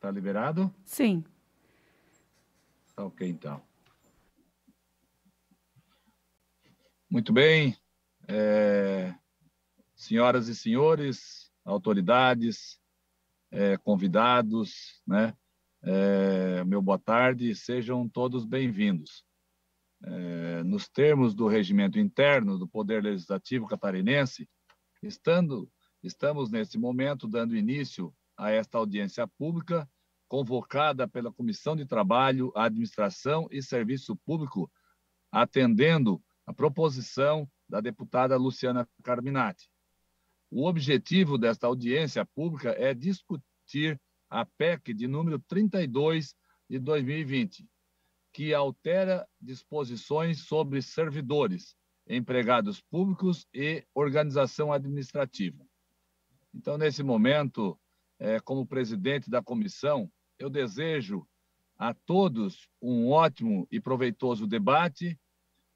Tá liberado? Sim. Tá ok, então. Muito bem. É... Senhoras e senhores, autoridades, é, convidados, né? É, meu boa tarde, sejam todos bem-vindos. É, nos termos do regimento interno do Poder Legislativo Catarinense, estando, estamos nesse momento dando início a esta audiência pública convocada pela Comissão de Trabalho, Administração e Serviço Público, atendendo a proposição da deputada Luciana Carminati. O objetivo desta audiência pública é discutir a PEC de número 32 de 2020, que altera disposições sobre servidores, empregados públicos e organização administrativa. Então, nesse momento, é, como presidente da comissão, eu desejo a todos um ótimo e proveitoso debate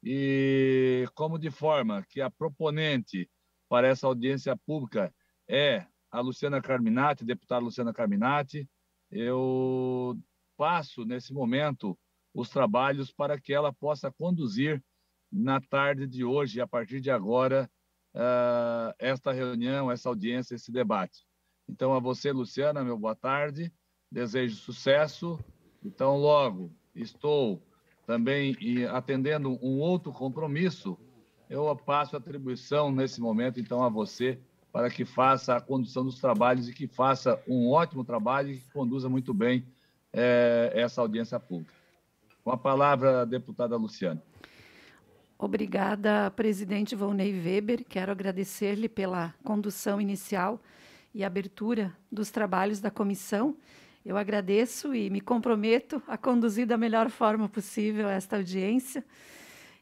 e como de forma que a proponente para essa audiência pública é a Luciana Carminati, deputada Luciana Carminati, eu passo nesse momento os trabalhos para que ela possa conduzir na tarde de hoje, a partir de agora, ah, esta reunião, essa audiência, esse debate. Então, a você, Luciana, meu boa tarde. Desejo sucesso. Então, logo, estou também atendendo um outro compromisso. Eu passo a atribuição nesse momento, então, a você, para que faça a condução dos trabalhos e que faça um ótimo trabalho e que conduza muito bem é, essa audiência pública. Com a palavra, a deputada Luciana. Obrigada, presidente Volney Weber. Quero agradecer-lhe pela condução inicial e abertura dos trabalhos da comissão. Eu agradeço e me comprometo a conduzir da melhor forma possível esta audiência.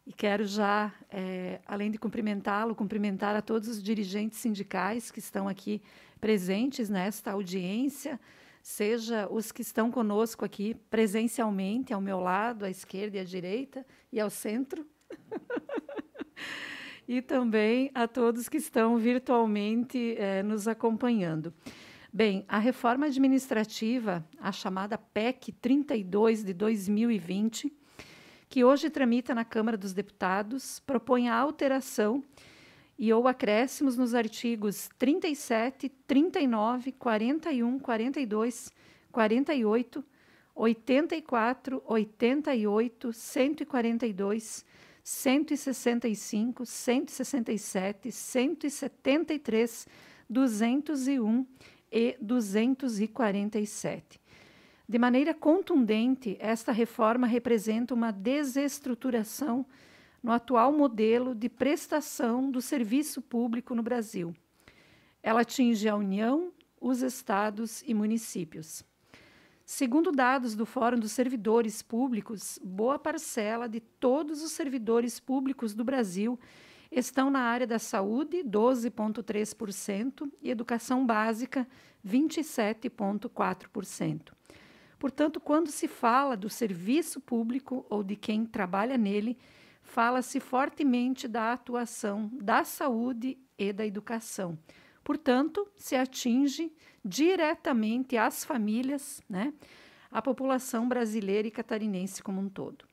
E quero já, é, além de cumprimentá-lo, cumprimentar a todos os dirigentes sindicais que estão aqui presentes nesta audiência, seja os que estão conosco aqui presencialmente, ao meu lado, à esquerda e à direita, e ao centro. e também a todos que estão virtualmente é, nos acompanhando. Bem, a reforma administrativa, a chamada PEC 32 de 2020, que hoje tramita na Câmara dos Deputados, propõe a alteração e ou acréscimos nos artigos 37, 39, 41, 42, 48, 84, 88, 142, 165, 167, 173, 201 e 247. De maneira contundente, esta reforma representa uma desestruturação no atual modelo de prestação do serviço público no Brasil. Ela atinge a União, os estados e municípios. Segundo dados do Fórum dos Servidores Públicos, boa parcela de todos os servidores públicos do Brasil estão na área da saúde, 12,3%, e educação básica, 27,4%. Portanto, quando se fala do serviço público ou de quem trabalha nele, fala-se fortemente da atuação da saúde e da educação. Portanto, se atinge diretamente as famílias, né, a população brasileira e catarinense como um todo.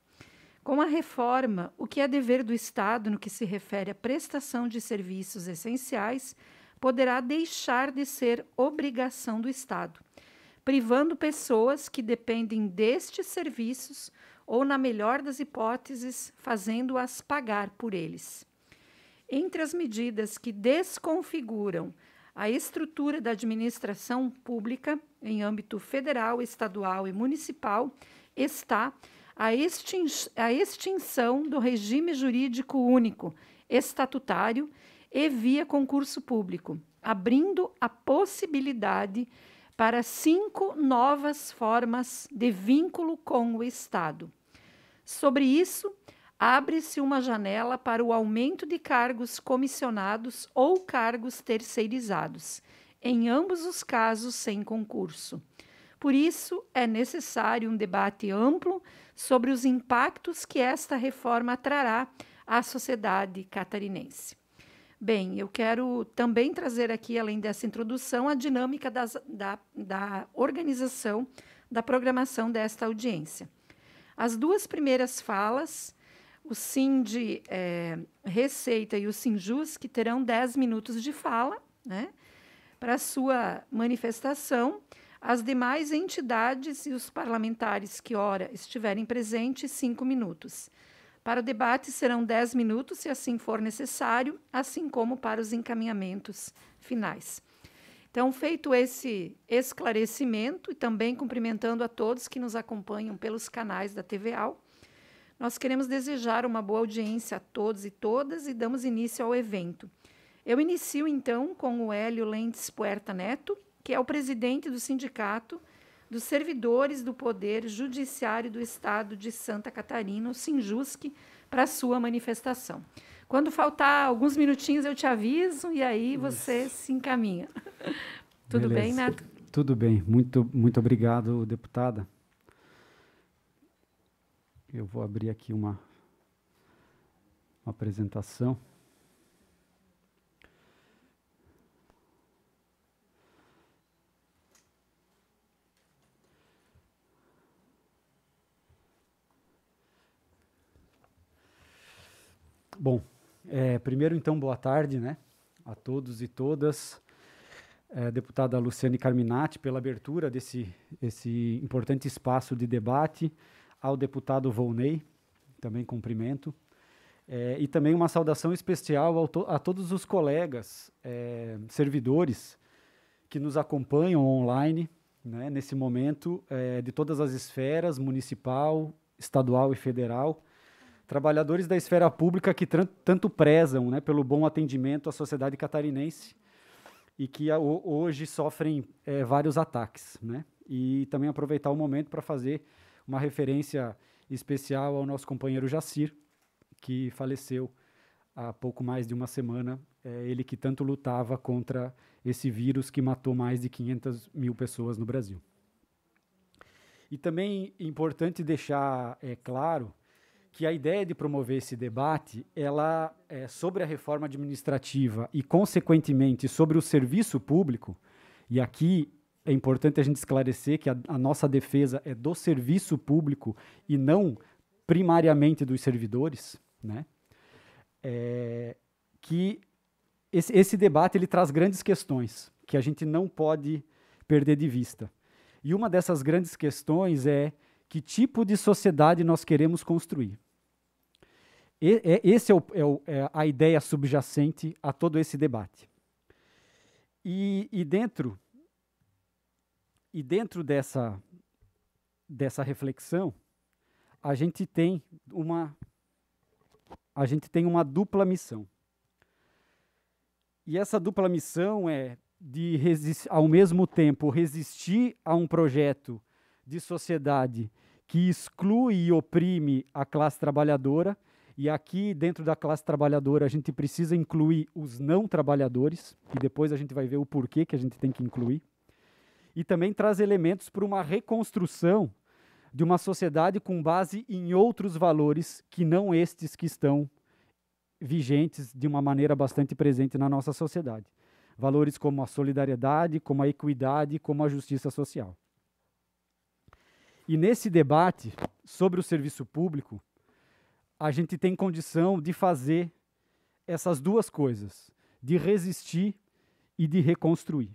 Com a reforma, o que é dever do Estado no que se refere à prestação de serviços essenciais poderá deixar de ser obrigação do Estado, privando pessoas que dependem destes serviços ou, na melhor das hipóteses, fazendo-as pagar por eles. Entre as medidas que desconfiguram a estrutura da administração pública em âmbito federal, estadual e municipal está a, extin a extinção do regime jurídico único estatutário e via concurso público, abrindo a possibilidade para cinco novas formas de vínculo com o Estado. Sobre isso, abre-se uma janela para o aumento de cargos comissionados ou cargos terceirizados, em ambos os casos sem concurso. Por isso, é necessário um debate amplo sobre os impactos que esta reforma trará à sociedade catarinense. Bem, eu quero também trazer aqui, além dessa introdução, a dinâmica das, da, da organização da programação desta audiência. As duas primeiras falas o Sind é, eh, Receita e o Sinjus, que terão 10 minutos de fala né, para sua manifestação. As demais entidades e os parlamentares que ora estiverem presentes, 5 minutos. Para o debate serão 10 minutos, se assim for necessário, assim como para os encaminhamentos finais. Então, feito esse esclarecimento e também cumprimentando a todos que nos acompanham pelos canais da TVAL, nós queremos desejar uma boa audiência a todos e todas e damos início ao evento. Eu inicio então com o Hélio Lentes Puerta Neto, que é o presidente do Sindicato dos Servidores do Poder Judiciário do Estado de Santa Catarina, o Sinjusc, para sua manifestação. Quando faltar alguns minutinhos, eu te aviso e aí Isso. você se encaminha. Tudo Beleza. bem, Neto? Tudo bem. Muito, muito obrigado, deputada. Eu vou abrir aqui uma, uma apresentação. Bom, é, primeiro então, boa tarde né, a todos e todas. É, deputada Luciane Carminati, pela abertura desse esse importante espaço de debate ao deputado Volney, também cumprimento, é, e também uma saudação especial to a todos os colegas é, servidores que nos acompanham online, né, nesse momento, é, de todas as esferas, municipal, estadual e federal, trabalhadores da esfera pública que tanto prezam né, pelo bom atendimento à sociedade catarinense e que hoje sofrem é, vários ataques. Né? E também aproveitar o momento para fazer uma referência especial ao nosso companheiro Jacir, que faleceu há pouco mais de uma semana. É ele que tanto lutava contra esse vírus que matou mais de 500 mil pessoas no Brasil. E também é importante deixar é, claro que a ideia de promover esse debate, ela é, sobre a reforma administrativa e, consequentemente, sobre o serviço público, e aqui é importante a gente esclarecer que a, a nossa defesa é do serviço público e não primariamente dos servidores, né? É, que esse, esse, debate ele traz grandes questões que a gente não pode perder de vista. E uma dessas grandes questões é que tipo de sociedade nós queremos construir. E, é, esse é, o, é, o, é, a ideia subjacente a todo esse debate. E, e dentro e dentro dessa, dessa reflexão, a gente tem uma a gente tem uma dupla missão. E essa dupla missão é de ao mesmo tempo resistir a um projeto de sociedade que exclui e oprime a classe trabalhadora, e aqui dentro da classe trabalhadora a gente precisa incluir os não trabalhadores, e depois a gente vai ver o porquê que a gente tem que incluir e também traz elementos para uma reconstrução de uma sociedade com base em outros valores que não estes que estão vigentes de uma maneira bastante presente na nossa sociedade. Valores como a solidariedade, como a equidade, como a justiça social. E nesse debate sobre o serviço público, a gente tem condição de fazer essas duas coisas, de resistir e de reconstruir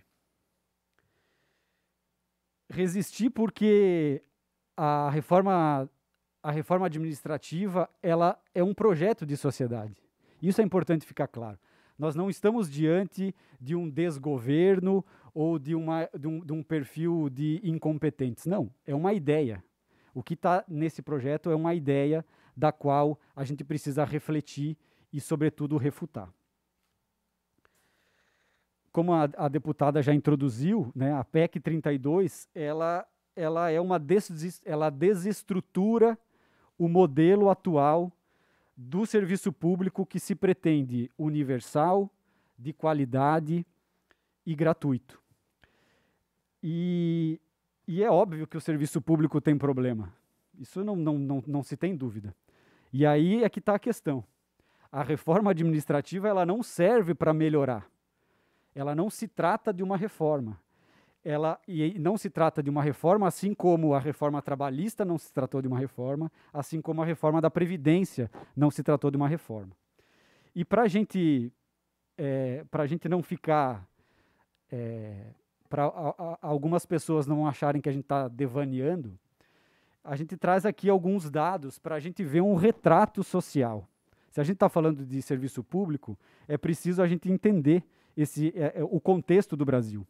resistir porque a reforma a reforma administrativa ela é um projeto de sociedade. Isso é importante ficar claro. Nós não estamos diante de um desgoverno ou de, uma, de, um, de um perfil de incompetentes. Não, é uma ideia. O que está nesse projeto é uma ideia da qual a gente precisa refletir e, sobretudo, refutar como a, a deputada já introduziu, né, a PEC 32, ela, ela é uma des, ela desestrutura o modelo atual do serviço público que se pretende universal, de qualidade e gratuito. E, e é óbvio que o serviço público tem problema. Isso não, não, não, não se tem dúvida. E aí é que está a questão. A reforma administrativa ela não serve para melhorar ela não se trata de uma reforma. Ela, e não se trata de uma reforma, assim como a reforma trabalhista não se tratou de uma reforma, assim como a reforma da Previdência não se tratou de uma reforma. E para a gente, é, gente não ficar. É, para algumas pessoas não acharem que a gente está devaneando, a gente traz aqui alguns dados para a gente ver um retrato social. Se a gente está falando de serviço público, é preciso a gente entender esse, é, é, o contexto do Brasil.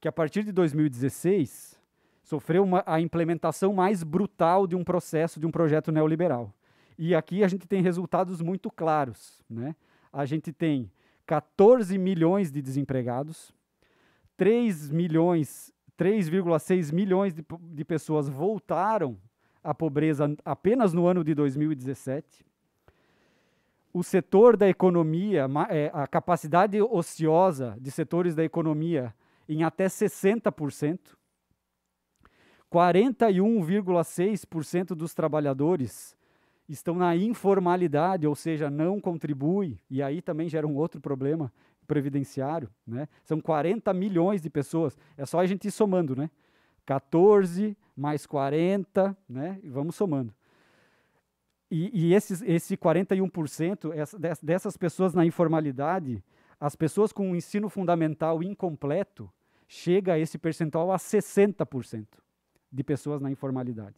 Que a partir de 2016 sofreu uma, a implementação mais brutal de um processo, de um projeto neoliberal. E aqui a gente tem resultados muito claros. Né? A gente tem 14 milhões de desempregados, 3 milhões, 3,6 milhões de, de pessoas voltaram à pobreza apenas no ano de 2017 o setor da economia, é, a capacidade ociosa de setores da economia em até 60%. 41,6% dos trabalhadores estão na informalidade, ou seja, não contribuem, e aí também gera um outro problema previdenciário, né? São 40 milhões de pessoas, é só a gente ir somando, né? 14 mais 40, né? E vamos somando. E, e esses, esse 41% essa, dessas pessoas na informalidade, as pessoas com um ensino fundamental incompleto, chega a esse percentual a 60% de pessoas na informalidade.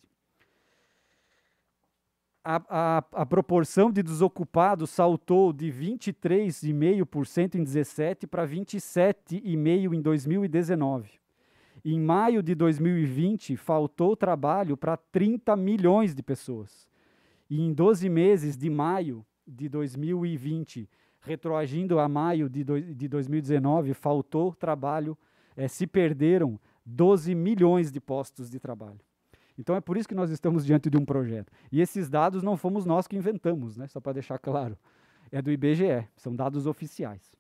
A, a, a, proporção de desocupados saltou de 23,5% em 2017 para 27,5% em 2019. Em maio de 2020, faltou trabalho para 30 milhões de pessoas. E em 12 meses, de maio de 2020, retroagindo a maio de, do, de 2019, faltou trabalho, é, se perderam 12 milhões de postos de trabalho. Então é por isso que nós estamos diante de um projeto. E esses dados não fomos nós que inventamos, né? só para deixar claro. É do IBGE, são dados oficiais.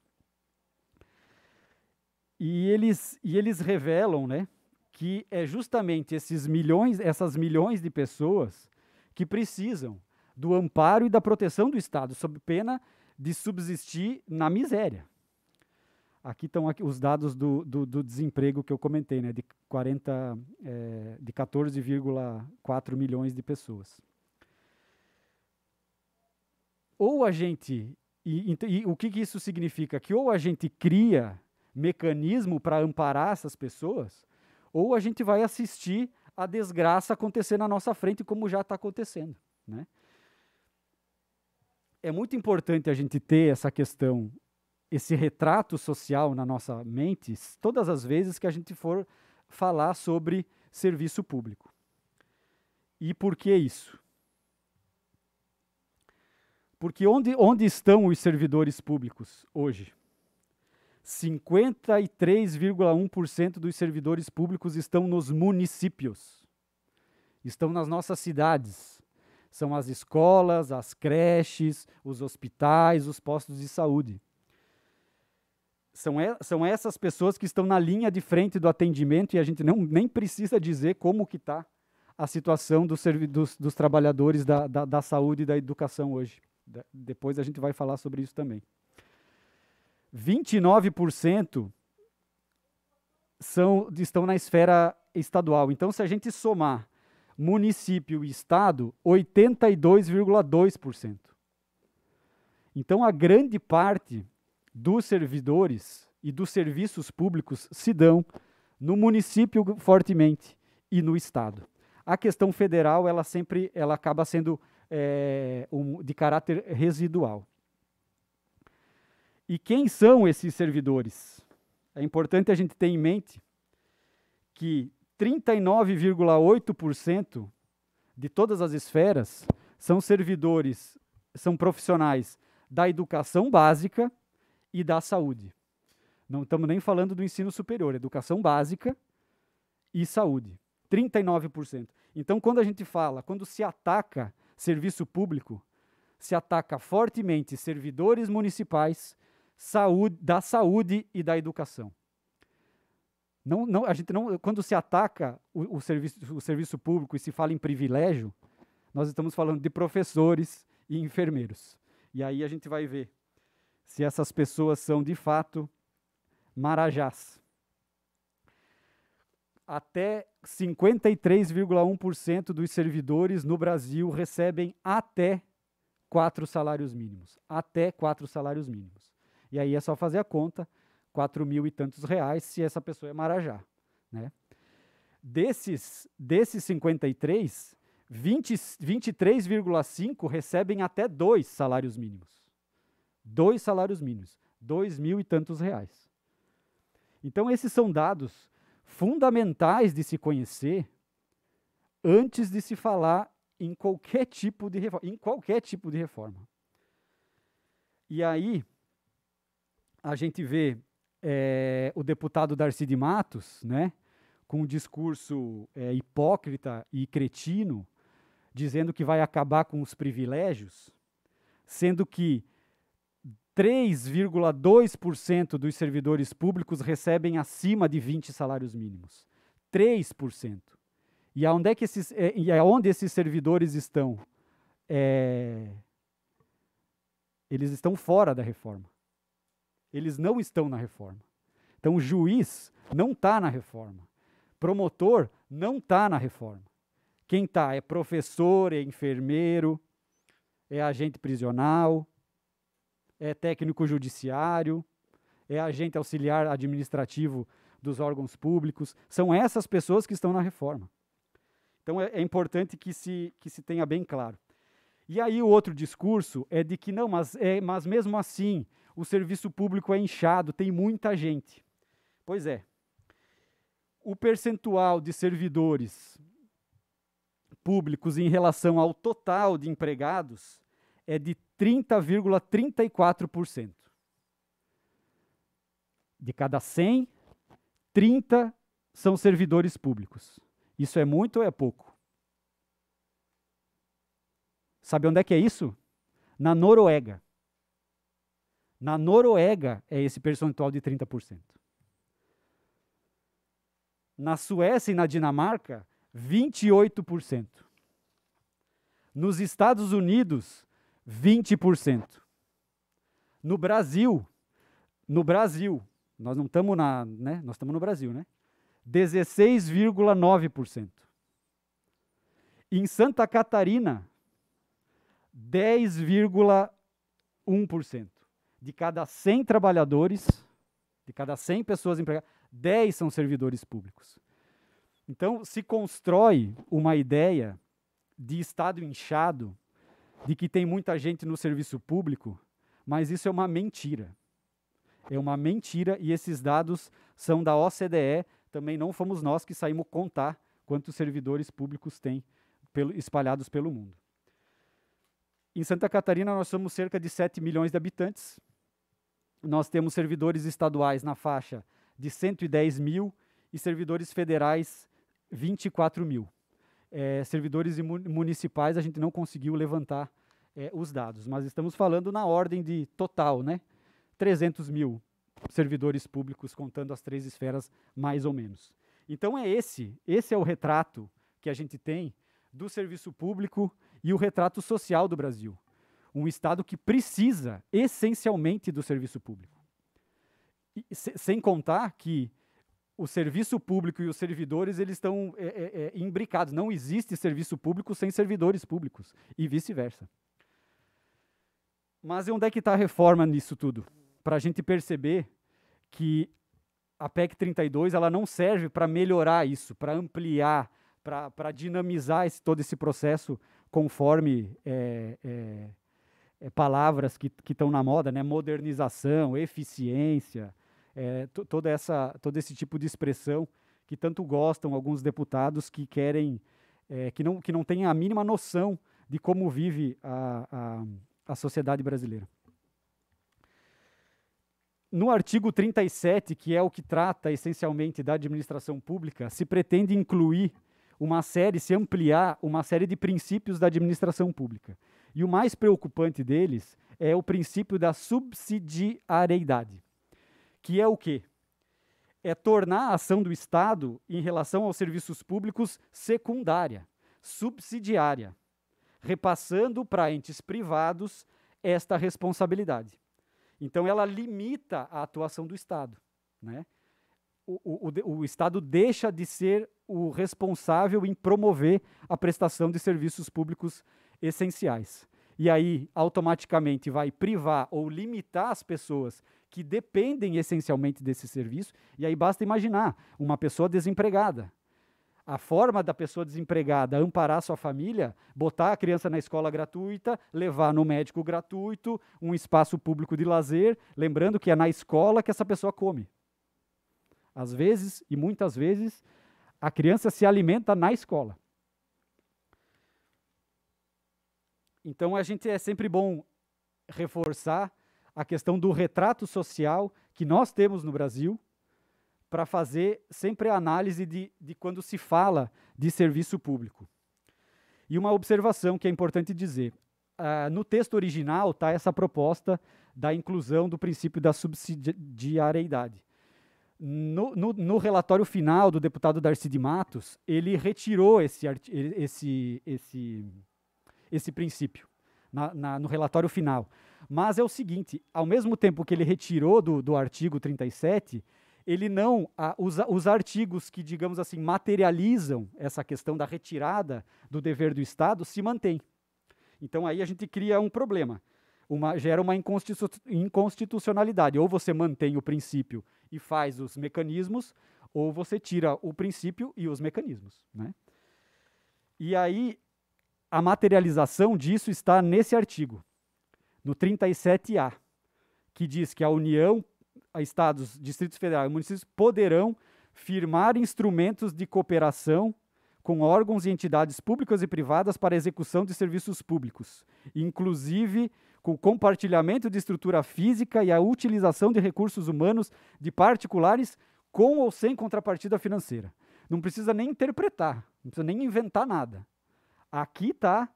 E eles, e eles revelam né, que é justamente esses milhões, essas milhões de pessoas que precisam do amparo e da proteção do Estado, sob pena de subsistir na miséria. Aqui estão aqui os dados do, do, do, desemprego que eu comentei, né, de, é, de 14,4 milhões de pessoas. Ou a gente. E, e, e o que, que isso significa? Que ou a gente cria mecanismo para amparar essas pessoas, ou a gente vai assistir a desgraça acontecer na nossa frente, como já está acontecendo. Né? É muito importante a gente ter essa questão, esse retrato social na nossa mente, todas as vezes que a gente for falar sobre serviço público. E por que isso? Porque onde, onde estão os servidores públicos hoje? 53,1% dos servidores públicos estão nos municípios, estão nas nossas cidades. São as escolas, as creches, os hospitais, os postos de saúde. São, e, são essas pessoas que estão na linha de frente do atendimento e a gente não, nem precisa dizer como que está a situação dos, dos, dos trabalhadores da, da, da, saúde e da educação hoje. depois a gente vai falar sobre isso também. 29% são, estão na esfera estadual. Então, se a gente somar município e estado, 82,2%. Então, a grande parte dos servidores e dos serviços públicos se dão no município fortemente e no estado. A questão federal, ela sempre, ela acaba sendo é, um, de caráter residual. E quem são esses servidores? É importante a gente ter em mente que 39,8% de todas as esferas são servidores, são profissionais da educação básica e da saúde. Não estamos nem falando do ensino superior, educação básica e saúde. 39%. Então, quando a gente fala, quando se ataca serviço público, se ataca fortemente servidores municipais saúde, da saúde e da educação. Não, não, a gente não, quando se ataca o, o, serviço, o serviço público e se fala em privilégio, nós estamos falando de professores e enfermeiros. E aí a gente vai ver se essas pessoas são de fato marajás. Até 53,1% dos servidores no Brasil recebem até quatro salários mínimos. Até quatro salários mínimos. E aí é só fazer a conta, quatro mil e tantos reais se essa pessoa é marajá. Né? Desses, desses 53, 23,5 recebem até dois salários mínimos. Dois salários mínimos, dois mil e tantos reais. Então esses são dados fundamentais de se conhecer antes de se falar em qualquer tipo de reforma, em qualquer tipo de reforma. E aí, a gente vê é, o deputado Darcy de Matos, né, com um discurso é, hipócrita e cretino, dizendo que vai acabar com os privilégios, sendo que 3,2% dos servidores públicos recebem acima de 20 salários mínimos. 3%. E aonde é que esses, é, e aonde esses servidores estão? É, eles estão fora da reforma. Eles não estão na reforma. Então, o juiz não está na reforma. Promotor não está na reforma. Quem está é professor, é enfermeiro, é agente prisional, é técnico judiciário, é agente auxiliar administrativo dos órgãos públicos. São essas pessoas que estão na reforma. Então é, é, importante que se, que se tenha bem claro. E aí o outro discurso é de que não, mas, é, mas mesmo assim o serviço público é inchado, tem muita gente. Pois é. O percentual de servidores públicos em relação ao total de empregados é de 30,34%. De cada 100, 30 são servidores públicos. Isso é muito ou é pouco? Sabe onde é que é isso? Na Noruega. Na Noruega é esse percentual de 30%. Na Suécia e na Dinamarca, 28%. Nos Estados Unidos, 20%. No Brasil, no Brasil, nós não estamos na, né? Nós estamos no Brasil, né? 16,9%. Em Santa Catarina, 10,1% de cada 100 trabalhadores, de cada 100 pessoas empregadas, 10 são servidores públicos. Então, se constrói uma ideia de Estado inchado, de que tem muita gente no serviço público, mas isso é uma mentira. É uma mentira e esses dados são da OCDE, também não fomos nós que saímos contar quantos servidores públicos tem pelo, espalhados pelo mundo. Em Santa Catarina, nós somos cerca de 7 milhões de habitantes, nós temos servidores estaduais na faixa de 110 mil e servidores federais 24 mil. É, servidores municipais a gente não conseguiu levantar é, os dados, mas estamos falando na ordem de total, né? 300 mil servidores públicos contando as três esferas mais ou menos. Então é esse, esse é o retrato que a gente tem do serviço público e o retrato social do Brasil um Estado que precisa essencialmente do serviço público. E, se, sem contar que o serviço público e os servidores eles estão é, é, é, imbricados. Não existe serviço público sem servidores públicos e vice-versa. Mas onde é que está a reforma nisso tudo? Para a gente perceber que a PEC 32 ela não serve para melhorar isso, para ampliar, para dinamizar esse, todo esse processo conforme é, é é, palavras que estão na moda, né? Modernização, eficiência, é, toda essa, todo esse tipo de expressão que tanto gostam alguns deputados que querem, é, que, não, que não têm a mínima noção de como vive a, a, a sociedade brasileira. No artigo 37, que é o que trata essencialmente da administração pública, se pretende incluir uma série, se ampliar uma série de princípios da administração pública. E o mais preocupante deles é o princípio da subsidiariedade, que é o quê? É tornar a ação do Estado em relação aos serviços públicos secundária, subsidiária, repassando para entes privados esta responsabilidade. Então, ela limita a atuação do Estado. Né? O, o, o, Estado deixa de ser o responsável em promover a prestação de serviços públicos essenciais. E aí, automaticamente, vai privar ou limitar as pessoas que dependem essencialmente desse serviço. E aí, basta imaginar uma pessoa desempregada. A forma da pessoa desempregada amparar sua família, botar a criança na escola gratuita, levar no médico gratuito, um espaço público de lazer, lembrando que é na escola que essa pessoa come. Às vezes, e muitas vezes, a criança se alimenta na escola. Então a gente é sempre bom reforçar a questão do retrato social que nós temos no Brasil para fazer sempre a análise de, de quando se fala de serviço público. E uma observação que é importante dizer: uh, no texto original está essa proposta da inclusão do princípio da subsidiariedade. No, no, no, relatório final do deputado Darcy de Matos, ele retirou esse, esse, esse, esse princípio na, na, no relatório final. Mas é o seguinte: ao mesmo tempo que ele retirou do, do artigo 37, ele não. A, os, os artigos que, digamos assim, materializam essa questão da retirada do dever do Estado se mantêm. Então aí a gente cria um problema. Uma, gera uma inconstitucionalidade. Ou você mantém o princípio e faz os mecanismos, ou você tira o princípio e os mecanismos. Né? E aí a materialização disso está nesse artigo, no 37A, que diz que a União, a estados, distritos federais e municípios poderão firmar instrumentos de cooperação com órgãos e entidades públicas e privadas para execução de serviços públicos, inclusive com o compartilhamento de estrutura física e a utilização de recursos humanos de particulares com ou sem contrapartida financeira. Não precisa nem interpretar, não precisa nem inventar nada. Aqui está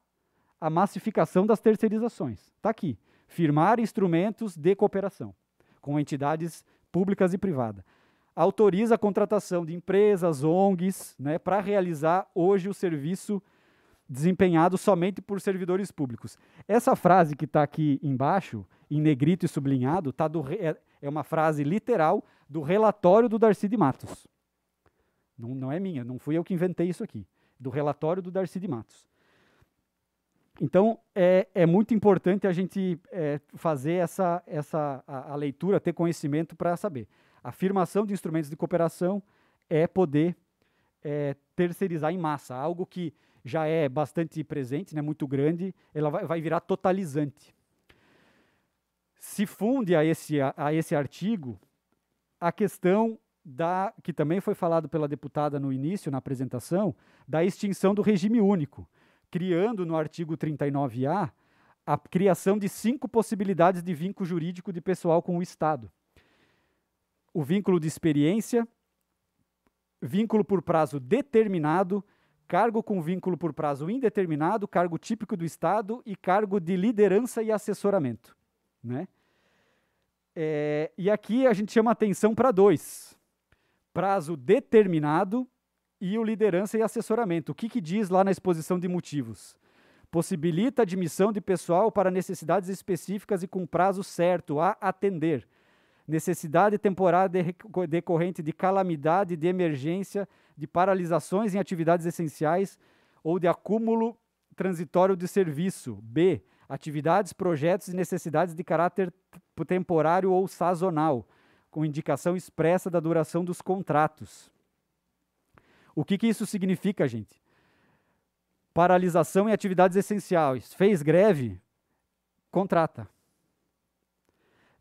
a massificação das terceirizações. Está aqui. Firmar instrumentos de cooperação com entidades públicas e privadas. Autoriza a contratação de empresas, ONGs, né, para realizar hoje o serviço desempenhado somente por servidores públicos. Essa frase que está aqui embaixo, em negrito e sublinhado, tá do, é, é, uma frase literal do relatório do Darcy de Matos. Não, não é minha, não fui eu que inventei isso aqui do relatório do Darcy de Matos. Então, é, é muito importante a gente é, fazer essa, essa a, a leitura, ter conhecimento para saber. A afirmação de instrumentos de cooperação é poder é, terceirizar em massa, algo que já é bastante presente, né, muito grande, ela vai, vai virar totalizante. Se funde a esse, a, a esse artigo a questão da que também foi falado pela deputada no início, na apresentação, da extinção do regime único, criando no artigo 39A a criação de cinco possibilidades de vínculo jurídico de pessoal com o Estado. O vínculo de experiência, vínculo por prazo determinado, cargo com vínculo por prazo indeterminado, cargo típico do Estado e cargo de liderança e assessoramento. Né? É, e aqui a gente chama atenção para dois prazo determinado e o liderança e assessoramento. O que, que diz lá na exposição de motivos? Possibilita admissão de pessoal para necessidades específicas e com prazo certo a atender. Necessidade temporária de, decorrente de calamidade, de emergência, de paralisações em atividades essenciais ou de acúmulo transitório de serviço. B. Atividades, projetos e necessidades de caráter temporário ou sazonal com indicação expressa da duração dos contratos. O que, que isso significa, gente? Paralisação em atividades essenciais. Fez greve? Contrata.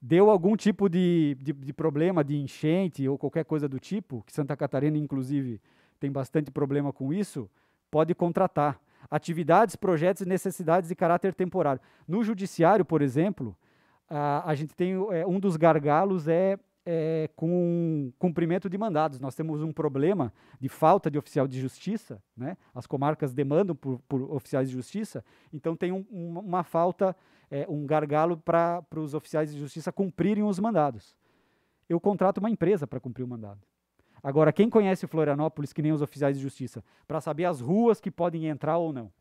Deu algum tipo de, de, de problema de enchente ou qualquer coisa do tipo, que Santa Catarina, inclusive, tem bastante problema com isso, pode contratar. Atividades, projetos e necessidades de caráter temporário. No judiciário, por exemplo, a, a gente tem é, um dos gargalos é é, com cumprimento de mandados. Nós temos um problema de falta de oficial de justiça, né? as comarcas demandam por, por oficiais de justiça, então tem um, uma falta, é, um gargalo para os oficiais de justiça cumprirem os mandados. Eu contrato uma empresa para cumprir o mandado. Agora, quem conhece Florianópolis, que nem os oficiais de justiça, para saber as ruas que podem entrar ou não?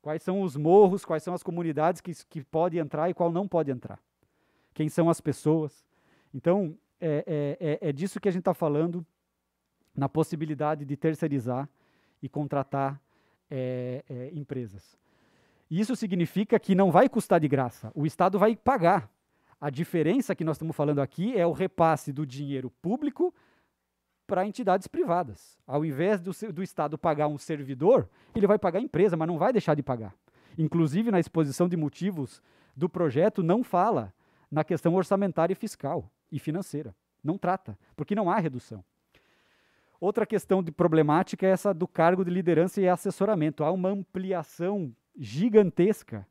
Quais são os morros, quais são as comunidades que, que podem entrar e qual não pode entrar? Quem são as pessoas? Então, é, é, é, é disso que a gente está falando, na possibilidade de terceirizar e contratar é, é, empresas. Isso significa que não vai custar de graça, o Estado vai pagar. A diferença que nós estamos falando aqui é o repasse do dinheiro público para entidades privadas. Ao invés do, do Estado pagar um servidor, ele vai pagar a empresa, mas não vai deixar de pagar. Inclusive, na exposição de motivos do projeto, não fala na questão orçamentária e fiscal e financeira. Não trata, porque não há redução. Outra questão de problemática é essa do cargo de liderança e assessoramento. Há uma ampliação gigantesca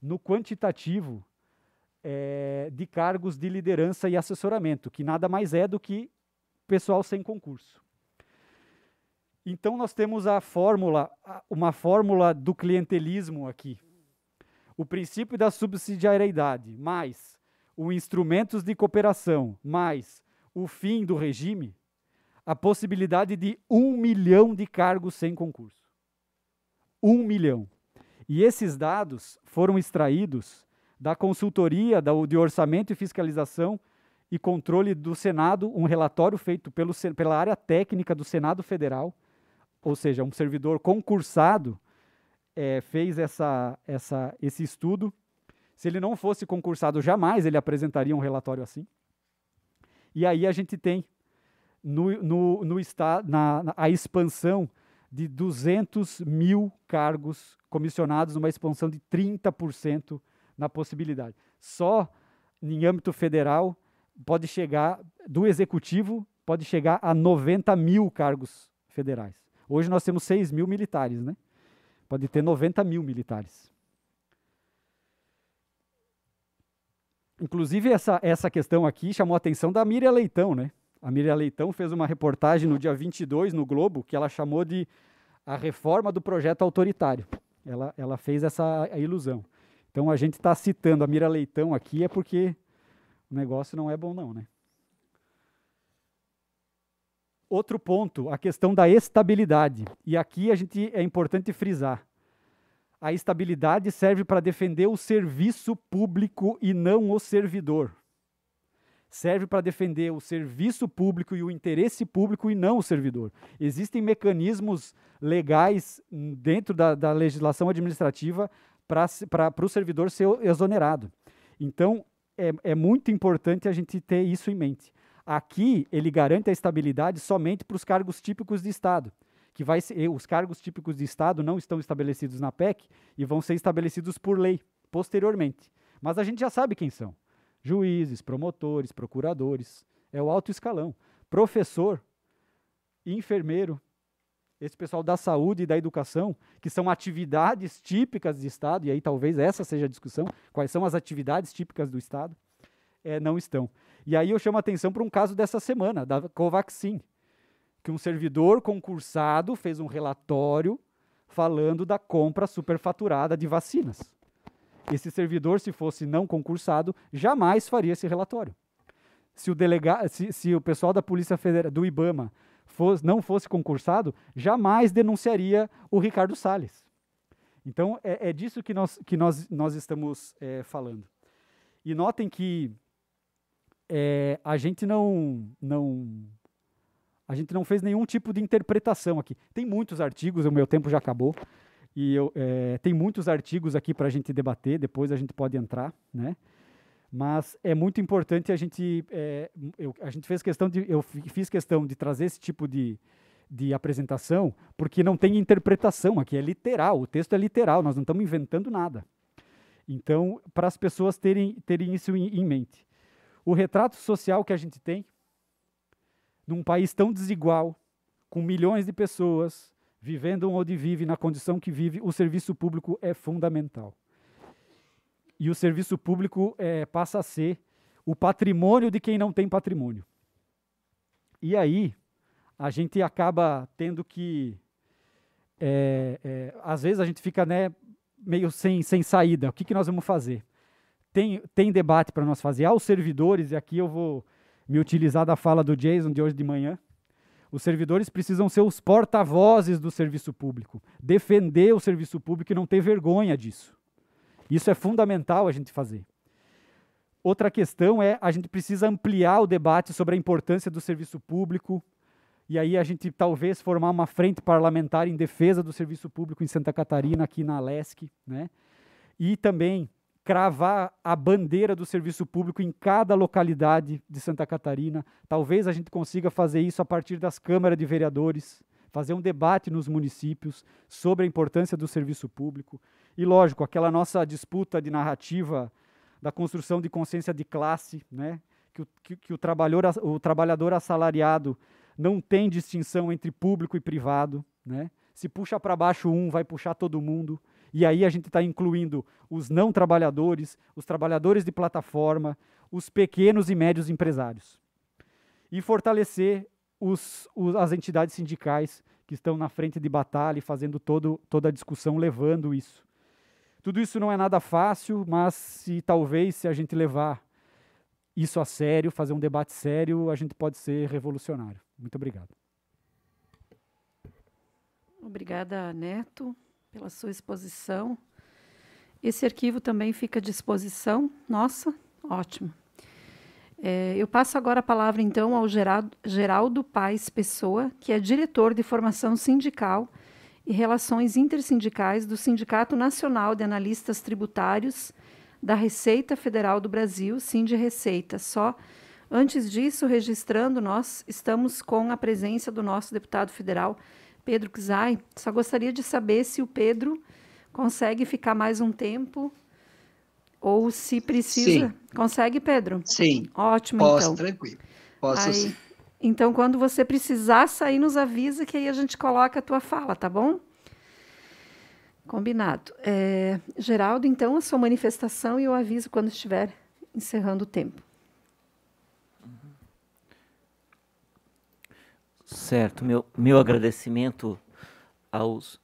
no quantitativo é, de cargos de liderança e assessoramento, que nada mais é do que pessoal sem concurso. Então nós temos a fórmula, uma fórmula do clientelismo aqui. O princípio da subsidiariedade, mais o instrumentos de cooperação mais o fim do regime, a possibilidade de um milhão de cargos sem concurso. Um milhão. E esses dados foram extraídos da consultoria de orçamento e fiscalização e controle do Senado, um relatório feito pelo, pela área técnica do Senado Federal, ou seja, um servidor concursado é, fez essa, essa, esse estudo se ele não fosse concursado jamais, ele apresentaria um relatório assim. E aí a gente tem no, no, no está, na, na, a expansão de 200 mil cargos comissionados, uma expansão de 30% na possibilidade. Só em âmbito federal pode chegar, do executivo, pode chegar a 90 mil cargos federais. Hoje nós temos 6 mil militares, né? Pode ter 90 mil militares. Inclusive, essa, essa questão aqui chamou a atenção da Miriam Leitão, né? A Miriam Leitão fez uma reportagem no dia 22 no Globo que ela chamou de a reforma do projeto autoritário. Ela, ela fez essa ilusão. Então, a gente está citando a Mira Leitão aqui é porque o negócio não é bom, não, né? Outro ponto, a questão da estabilidade. E aqui a gente é importante frisar. A estabilidade serve para defender o serviço público e não o servidor. Serve para defender o serviço público e o interesse público e não o servidor. Existem mecanismos legais hum, dentro da, da legislação administrativa para o servidor ser exonerado. Então, é, é muito importante a gente ter isso em mente. Aqui, ele garante a estabilidade somente para os cargos típicos de Estado que vai ser, os cargos típicos de Estado não estão estabelecidos na PEC e vão ser estabelecidos por lei posteriormente. Mas a gente já sabe quem são: juízes, promotores, procuradores, é o alto escalão, professor, enfermeiro, esse pessoal da saúde e da educação, que são atividades típicas de Estado, e aí talvez essa seja a discussão, quais são as atividades típicas do Estado, é, não estão. E aí eu chamo a atenção para um caso dessa semana, da Covaxin, que um servidor concursado fez um relatório falando da compra superfaturada de vacinas. Esse servidor, se fosse não concursado, jamais faria esse relatório. Se o, delega se, se o pessoal da Polícia Federal, do IBAMA, fosse, não fosse concursado, jamais denunciaria o Ricardo Salles. Então, é, é disso que nós, que nós, nós estamos é, falando. E notem que é, a gente não, não a gente não fez nenhum tipo de interpretação aqui. Tem muitos artigos, o meu tempo já acabou. E eu, é, tem muitos artigos aqui para a gente debater, depois a gente pode entrar, né? Mas é muito importante a gente, é, eu, a gente fez questão de, eu fiz questão de trazer esse tipo de, de apresentação, porque não tem interpretação aqui, é literal, o texto é literal, nós não estamos inventando nada. Então, para as pessoas terem, terem isso em, em mente. O retrato social que a gente tem, num país tão desigual, com milhões de pessoas vivendo onde vive, na condição que vive, o serviço público é fundamental. E o serviço público é, passa a ser o patrimônio de quem não tem patrimônio. E aí, a gente acaba tendo que. É, é, às vezes a gente fica né, meio sem, sem saída. O que, que nós vamos fazer? Tem, tem debate para nós fazer. Aos servidores, e aqui eu vou me utilizar da fala do Jason de hoje de manhã. Os servidores precisam ser os porta-vozes do serviço público, defender o serviço público e não ter vergonha disso. Isso é fundamental a gente fazer. Outra questão é a gente precisa ampliar o debate sobre a importância do serviço público e aí a gente talvez formar uma frente parlamentar em defesa do serviço público em Santa Catarina, aqui na Alesc, né? E também cravar a bandeira do serviço público em cada localidade de Santa Catarina. Talvez a gente consiga fazer isso a partir das câmaras de vereadores, fazer um debate nos municípios sobre a importância do serviço público. E lógico, aquela nossa disputa de narrativa da construção de consciência de classe, né? que, o, que, que o, trabalhador, o trabalhador assalariado não tem distinção entre público e privado. Né? Se puxa para baixo um, vai puxar todo mundo. E aí a gente está incluindo os não trabalhadores, os trabalhadores de plataforma, os pequenos e médios empresários. E fortalecer os, os, as entidades sindicais que estão na frente de batalha e fazendo todo, toda a discussão, levando isso. Tudo isso não é nada fácil, mas se talvez se a gente levar isso a sério, fazer um debate sério, a gente pode ser revolucionário. Muito obrigado. Obrigada, Neto pela sua exposição. Esse arquivo também fica à disposição. Nossa, ótimo. É, eu passo agora a palavra, então, ao Geraldo, Geraldo Paes Pessoa, que é diretor de formação sindical e relações intersindicais do Sindicato Nacional de Analistas Tributários da Receita Federal do Brasil, de Receita. Só antes disso, registrando, nós estamos com a presença do nosso deputado federal Pedro Kzai, Só gostaria de saber se o Pedro consegue ficar mais um tempo ou se precisa. Sim. Consegue, Pedro? Sim. Ótimo, Posso, então. tranquilo. Posso sim. Então, quando você precisar sair, nos avisa que aí a gente coloca a tua fala, tá bom? Combinado. É, Geraldo, então, a sua manifestação e eu aviso quando estiver encerrando o tempo. Certo, meu, meu agradecimento aos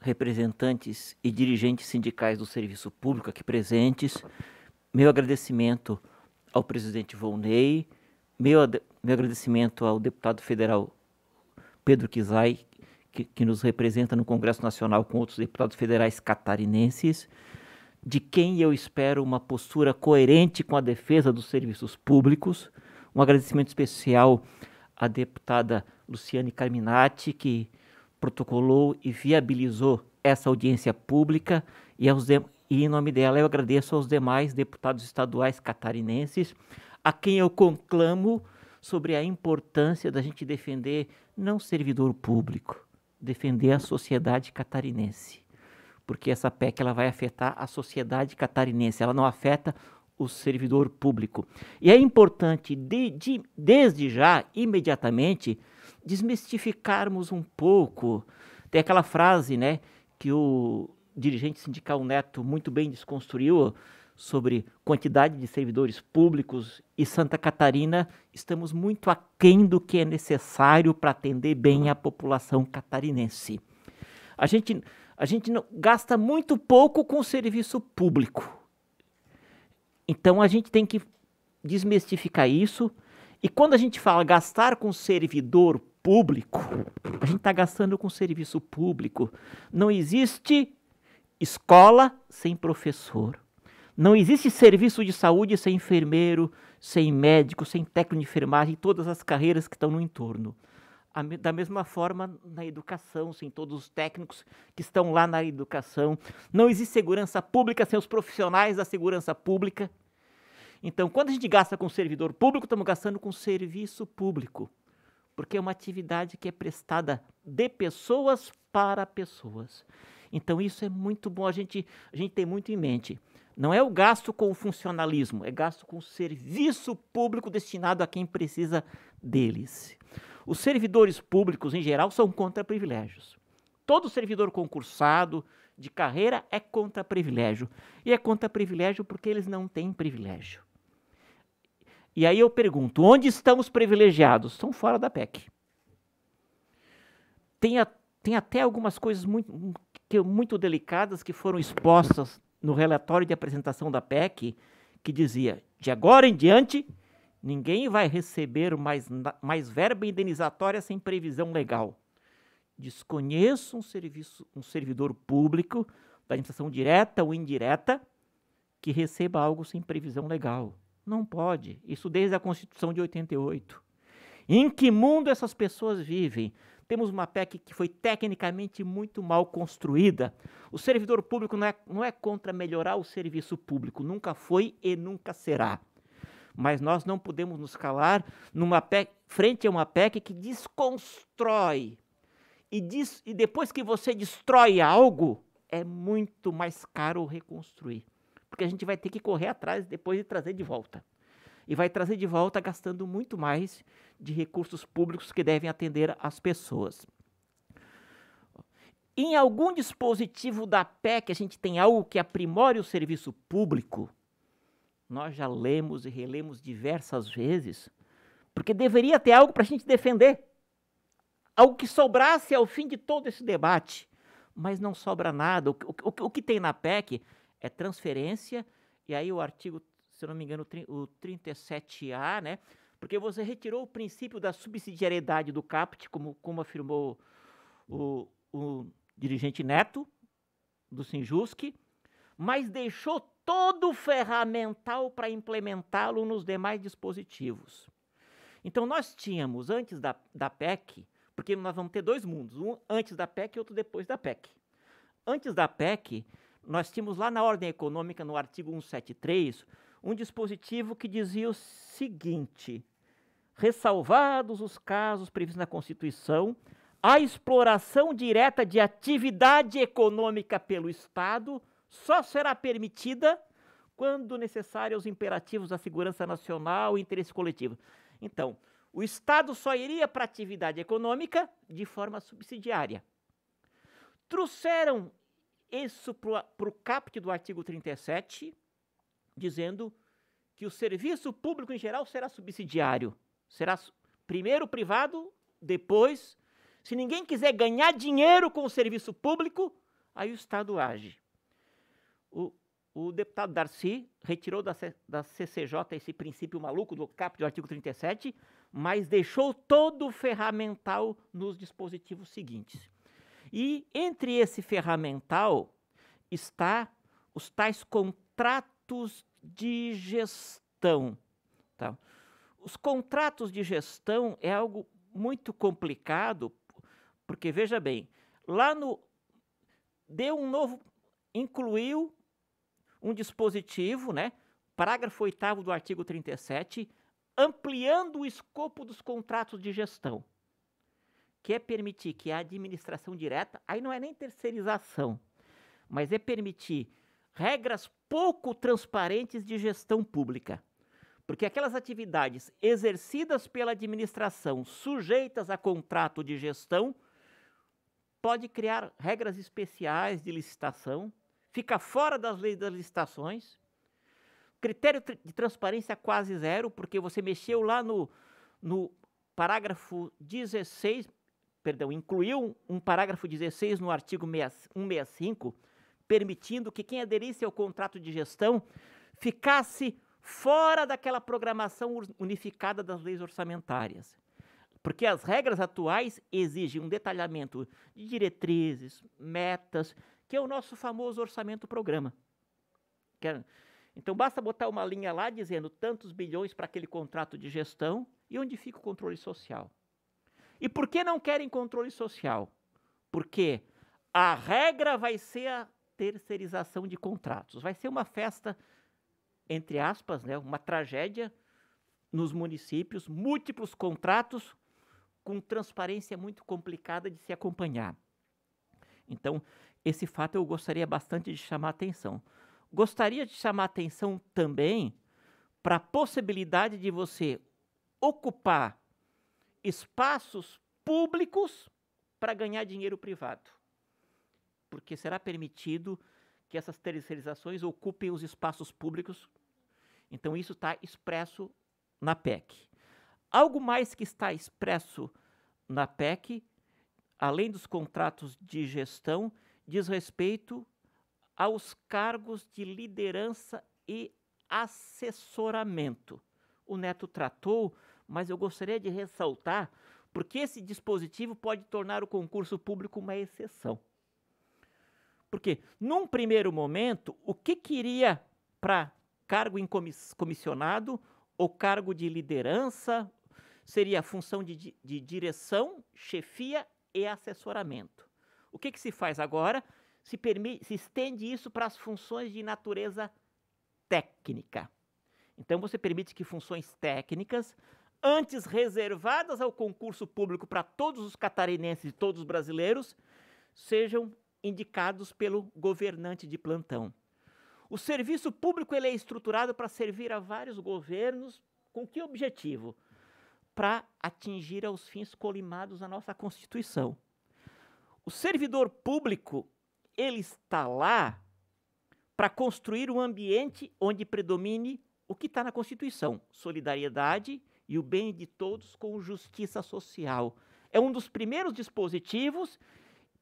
representantes e dirigentes sindicais do serviço público aqui presentes, meu agradecimento ao presidente Volney, meu, meu agradecimento ao deputado federal Pedro Kizai, que, que, nos representa no Congresso Nacional com outros deputados federais catarinenses, de quem eu espero uma postura coerente com a defesa dos serviços públicos. Um agradecimento especial à deputada Luciane Carminati, que protocolou e viabilizou essa audiência pública, e, aos de, e em nome dela eu agradeço aos demais deputados estaduais catarinenses, a quem eu conclamo sobre a importância da gente defender não servidor público, defender a sociedade catarinense. Porque essa PEC ela vai afetar a sociedade catarinense, ela não afeta o servidor público. E é importante, de, de, desde já, imediatamente, desmistificarmos um pouco. Tem aquela frase, né, que o dirigente sindical Neto muito bem desconstruiu sobre quantidade de servidores públicos e Santa Catarina, estamos muito aquém do que é necessário para atender bem a população catarinense. A gente, a gente não, gasta muito pouco com o serviço público. Então a gente tem que desmistificar isso, e quando a gente fala gastar com servidor público, a gente está gastando com serviço público. Não existe escola sem professor. Não existe serviço de saúde sem enfermeiro, sem médico, sem técnico de enfermagem, todas as carreiras que estão no entorno. Da mesma forma, na educação, sem todos os técnicos que estão lá na educação. Não existe segurança pública sem os profissionais da segurança pública então, quando a gente gasta com servidor público, estamos gastando com serviço público, porque é uma atividade que é prestada de pessoas para pessoas. Então, isso é muito bom, a gente, a gente tem muito em mente. Não é o gasto com o funcionalismo, é gasto com o serviço público destinado a quem precisa deles. Os servidores públicos, em geral, são contra privilégios. Todo servidor concursado, de carreira é contra privilégio. E é contra privilégio porque eles não têm privilégio. E aí eu pergunto: onde estão os privilegiados? Estão fora da PEC. Tem, a, tem até algumas coisas muito, que, muito delicadas que foram expostas no relatório de apresentação da PEC, que dizia: de agora em diante, ninguém vai receber mais, mais verba indenizatória sem previsão legal. Desconheço um, serviço, um servidor público da administração direta ou indireta que receba algo sem previsão legal. Não pode. Isso desde a Constituição de 88. Em que mundo essas pessoas vivem? Temos uma PEC que foi tecnicamente muito mal construída. O servidor público não é, não é contra melhorar o serviço público, nunca foi e nunca será. Mas nós não podemos nos calar numa PEC, frente a uma PEC que desconstrói. E, diz, e depois que você destrói algo, é muito mais caro reconstruir que a gente vai ter que correr atrás depois de trazer de volta. E vai trazer de volta gastando muito mais de recursos públicos que devem atender as pessoas. Em algum dispositivo da PEC a gente tem algo que aprimore o serviço público. Nós já lemos e relemos diversas vezes, porque deveria ter algo para a gente defender. Algo que sobrasse ao fim de todo esse debate. Mas não sobra nada. o, o, o que tem na PEC é transferência, e aí o artigo, se não me engano, o 37A, né? Porque você retirou o princípio da subsidiariedade do CAPT, como, como afirmou o, o dirigente Neto, do Sinjusc, mas deixou todo o ferramental para implementá-lo nos demais dispositivos. Então, nós tínhamos, antes da, da PEC, porque nós vamos ter dois mundos, um antes da PEC e outro depois da PEC. Antes da PEC, nós tínhamos lá na ordem econômica, no artigo 173, um dispositivo que dizia o seguinte: ressalvados os casos previstos na Constituição, a exploração direta de atividade econômica pelo Estado só será permitida quando necessário aos imperativos da segurança nacional e interesse coletivo. Então, o Estado só iria para atividade econômica de forma subsidiária. Trouxeram isso para o caput do artigo 37, dizendo que o serviço público em geral será subsidiário. Será primeiro privado, depois. Se ninguém quiser ganhar dinheiro com o serviço público, aí o Estado age. O, o deputado Darcy retirou da, C, da CCJ esse princípio maluco do caput do artigo 37, mas deixou todo o ferramental nos dispositivos seguintes. E entre esse ferramental está os tais contratos de gestão. Tá? Os contratos de gestão é algo muito complicado, porque veja bem, lá no deu um novo incluiu um dispositivo, né? Parágrafo 8 do artigo 37, ampliando o escopo dos contratos de gestão que é permitir que a administração direta, aí não é nem terceirização, mas é permitir regras pouco transparentes de gestão pública. Porque aquelas atividades exercidas pela administração, sujeitas a contrato de gestão, pode criar regras especiais de licitação, fica fora das leis das licitações. Critério de transparência quase zero, porque você mexeu lá no, no parágrafo 16, perdão, incluiu um parágrafo 16 no artigo 165, permitindo que quem aderisse ao contrato de gestão ficasse fora daquela programação unificada das leis orçamentárias. Porque as regras atuais exigem um detalhamento de diretrizes, metas, que é o nosso famoso orçamento-programa. É, então, basta botar uma linha lá dizendo tantos bilhões para aquele contrato de gestão e onde fica o controle social. E por que não querem controle social? Porque a regra vai ser a terceirização de contratos. Vai ser uma festa, entre aspas, né, uma tragédia nos municípios, múltiplos contratos com transparência muito complicada de se acompanhar. Então, esse fato eu gostaria bastante de chamar a atenção. Gostaria de chamar a atenção também para a possibilidade de você ocupar espaços públicos para ganhar dinheiro privado. Porque será permitido que essas terceirizações ocupem os espaços públicos. Então, isso está expresso na PEC. Algo mais que está expresso na PEC, além dos contratos de gestão, diz respeito aos cargos de liderança e assessoramento. O Neto tratou mas eu gostaria de ressaltar porque esse dispositivo pode tornar o concurso público uma exceção. Porque, num primeiro momento, o que queria para cargo em comissionado ou cargo de liderança seria a função de, de direção, chefia e assessoramento. O que, que se faz agora? Se, permite, se estende isso para as funções de natureza técnica. Então, você permite que funções técnicas antes reservadas ao concurso público para todos os catarinenses e todos os brasileiros, sejam indicados pelo governante de plantão. O serviço público ele é estruturado para servir a vários governos, com que objetivo? Para atingir aos fins colimados na nossa Constituição. O servidor público, ele está lá para construir um ambiente onde predomine o que está na Constituição: solidariedade, e o bem de todos com justiça social. É um dos primeiros dispositivos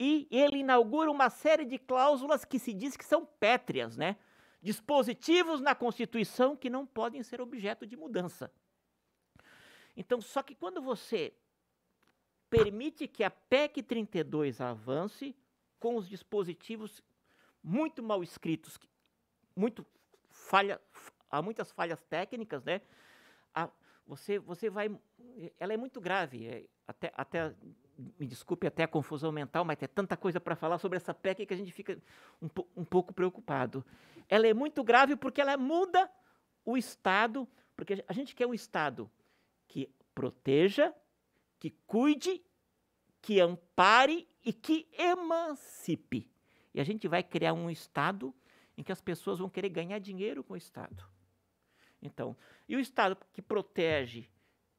e ele inaugura uma série de cláusulas que se diz que são pétreas, né? Dispositivos na Constituição que não podem ser objeto de mudança. Então, só que quando você permite que a PEC 32 avance com os dispositivos muito mal escritos, muito falha, há muitas falhas técnicas, né? A, você, você vai. Ela é muito grave. É, até, até, me desculpe até a confusão mental, mas tem tanta coisa para falar sobre essa PEC que a gente fica um, um pouco preocupado. Ela é muito grave porque ela muda o Estado, porque a gente quer um Estado que proteja, que cuide, que ampare e que emancipe. E a gente vai criar um Estado em que as pessoas vão querer ganhar dinheiro com o Estado. Então, e o Estado que protege,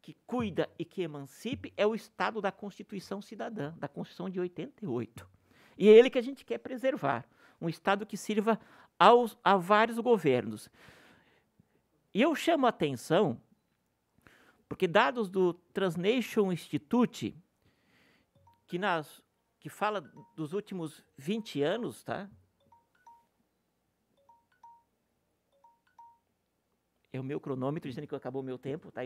que cuida e que emancipe é o Estado da Constituição Cidadã, da Constituição de 88. E é ele que a gente quer preservar, um Estado que sirva aos, a vários governos. E eu chamo a atenção, porque dados do Transnation Institute, que, nas, que fala dos últimos 20 anos, tá? É o meu cronômetro dizendo que acabou o meu tempo, tá?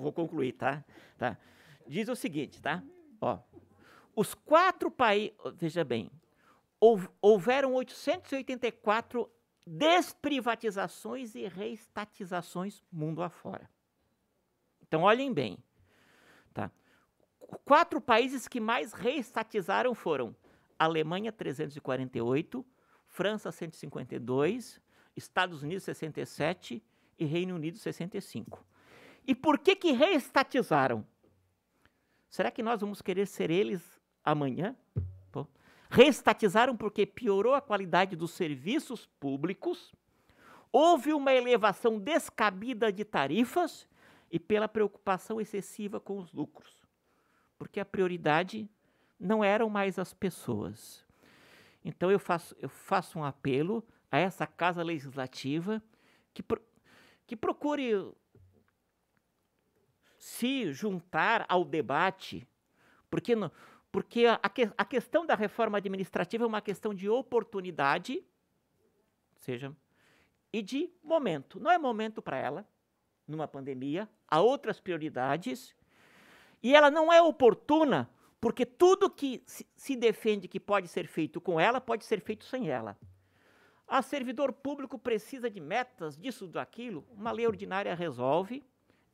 vou concluir, tá? tá? Diz o seguinte, tá? Ó, os quatro países, veja bem, houveram 884 desprivatizações e reestatizações mundo afora. Então, olhem bem. Tá? Quatro países que mais reestatizaram foram Alemanha, 348, França, 152, Estados Unidos, 67, e Reino Unido 65. E por que que reestatizaram? Será que nós vamos querer ser eles amanhã? Pô. Reestatizaram porque piorou a qualidade dos serviços públicos, houve uma elevação descabida de tarifas e pela preocupação excessiva com os lucros. Porque a prioridade não eram mais as pessoas. Então eu faço, eu faço um apelo a essa casa legislativa que que procure se juntar ao debate, porque, porque a, que, a questão da reforma administrativa é uma questão de oportunidade, ou seja, e de momento. Não é momento para ela, numa pandemia, há outras prioridades, e ela não é oportuna, porque tudo que se defende que pode ser feito com ela, pode ser feito sem ela. A servidor público precisa de metas, disso, daquilo. Uma lei ordinária resolve,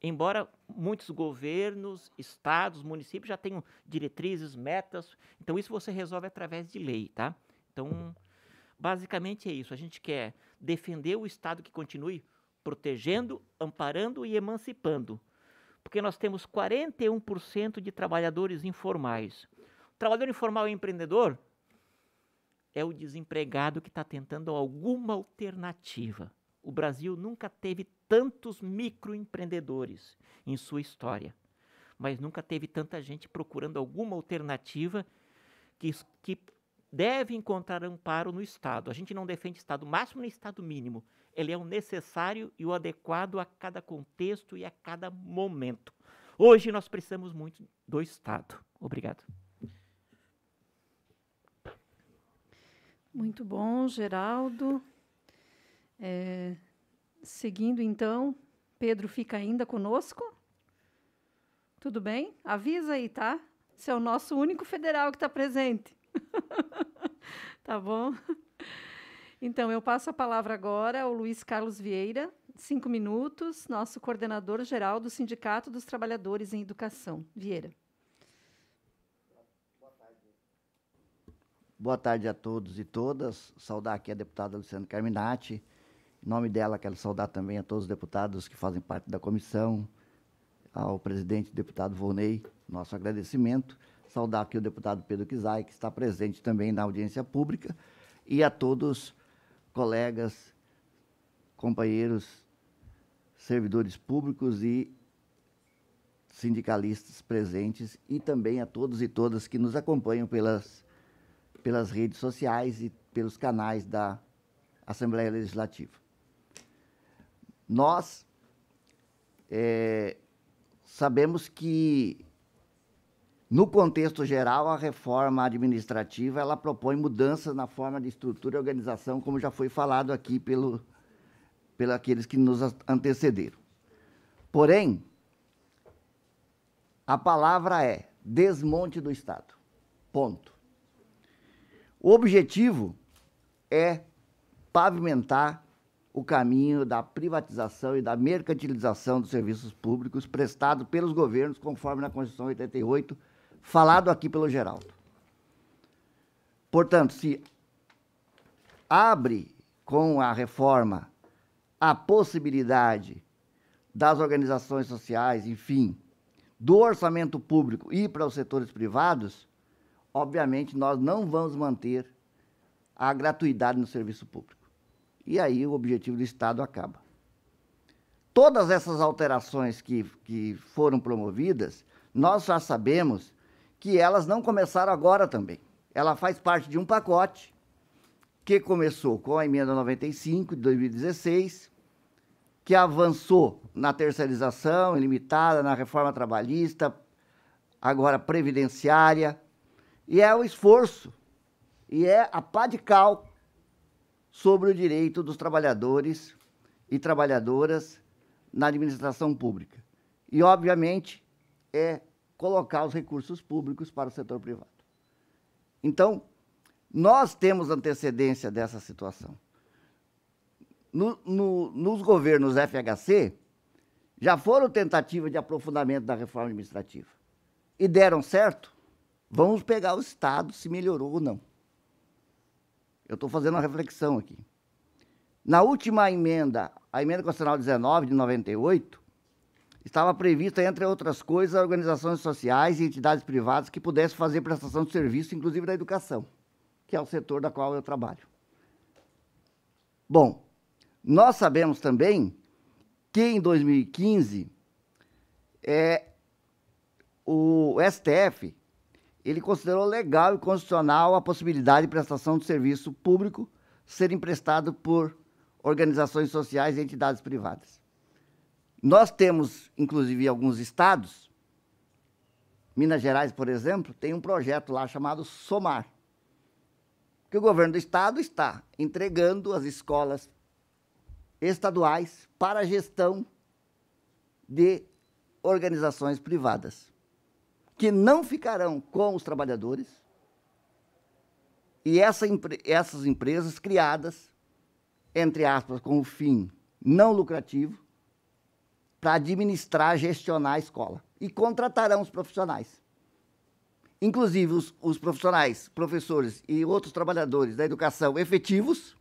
embora muitos governos, estados, municípios já tenham diretrizes, metas. Então, isso você resolve através de lei, tá? Então, basicamente é isso. A gente quer defender o Estado que continue protegendo, amparando e emancipando. Porque nós temos 41% de trabalhadores informais. O trabalhador informal é empreendedor? é o desempregado que está tentando alguma alternativa. O Brasil nunca teve tantos microempreendedores em sua história, mas nunca teve tanta gente procurando alguma alternativa que, que deve encontrar amparo no Estado. A gente não defende Estado máximo nem Estado mínimo. Ele é o necessário e o adequado a cada contexto e a cada momento. Hoje nós precisamos muito do Estado. Obrigado. Muito bom, Geraldo. É, seguindo então, Pedro fica ainda conosco? Tudo bem? Avisa aí, tá? Se é o nosso único federal que está presente. tá bom? Então, eu passo a palavra agora ao Luiz Carlos Vieira, cinco minutos, nosso coordenador geral do Sindicato dos Trabalhadores em Educação. Vieira. Boa tarde a todos e todas. Saudar aqui a deputada Luciana Carminati. Em nome dela, quero saudar também a todos os deputados que fazem parte da comissão, ao presidente deputado Volney, nosso agradecimento. Saudar aqui o deputado Pedro Kizai, que está presente também na audiência pública, e a todos, colegas, companheiros, servidores públicos e sindicalistas presentes, e também a todos e todas que nos acompanham pelas pelas redes sociais e pelos canais da Assembleia Legislativa. Nós é, sabemos que, no contexto geral, a reforma administrativa ela propõe mudanças na forma de estrutura e organização, como já foi falado aqui pelo, pelo aqueles que nos antecederam. Porém, a palavra é desmonte do Estado. Ponto. O objetivo é pavimentar o caminho da privatização e da mercantilização dos serviços públicos prestados pelos governos, conforme na Constituição 88, falado aqui pelo Geraldo. Portanto, se abre com a reforma a possibilidade das organizações sociais, enfim, do orçamento público ir para os setores privados, obviamente nós não vamos manter a gratuidade no serviço público. E aí o objetivo do Estado acaba. Todas essas alterações que, que foram promovidas, nós já sabemos que elas não começaram agora também. Ela faz parte de um pacote que começou com a emenda 95 de 2016, que avançou na terceirização ilimitada, na reforma trabalhista, agora previdenciária, e é o esforço, e é a pá de cal sobre o direito dos trabalhadores e trabalhadoras na administração pública. E, obviamente, é colocar os recursos públicos para o setor privado. Então, nós temos antecedência dessa situação. No, no, nos governos FHC, já foram tentativas de aprofundamento da reforma administrativa. E deram certo? Vamos pegar o Estado se melhorou ou não. Eu estou fazendo uma reflexão aqui. Na última emenda, a emenda constitucional 19 de 98, estava prevista, entre outras coisas, organizações sociais e entidades privadas que pudessem fazer prestação de serviço, inclusive da educação, que é o setor da qual eu trabalho. Bom, nós sabemos também que em 2015 é, o STF ele considerou legal e constitucional a possibilidade de prestação de serviço público ser emprestado por organizações sociais e entidades privadas. Nós temos, inclusive, alguns estados, Minas Gerais, por exemplo, tem um projeto lá chamado SOMAR, que o governo do estado está entregando as escolas estaduais para a gestão de organizações privadas que não ficarão com os trabalhadores e essa, essas empresas criadas, entre aspas, com o fim não lucrativo, para administrar, gestionar a escola. E contratarão os profissionais. Inclusive, os, os profissionais, professores e outros trabalhadores da educação efetivos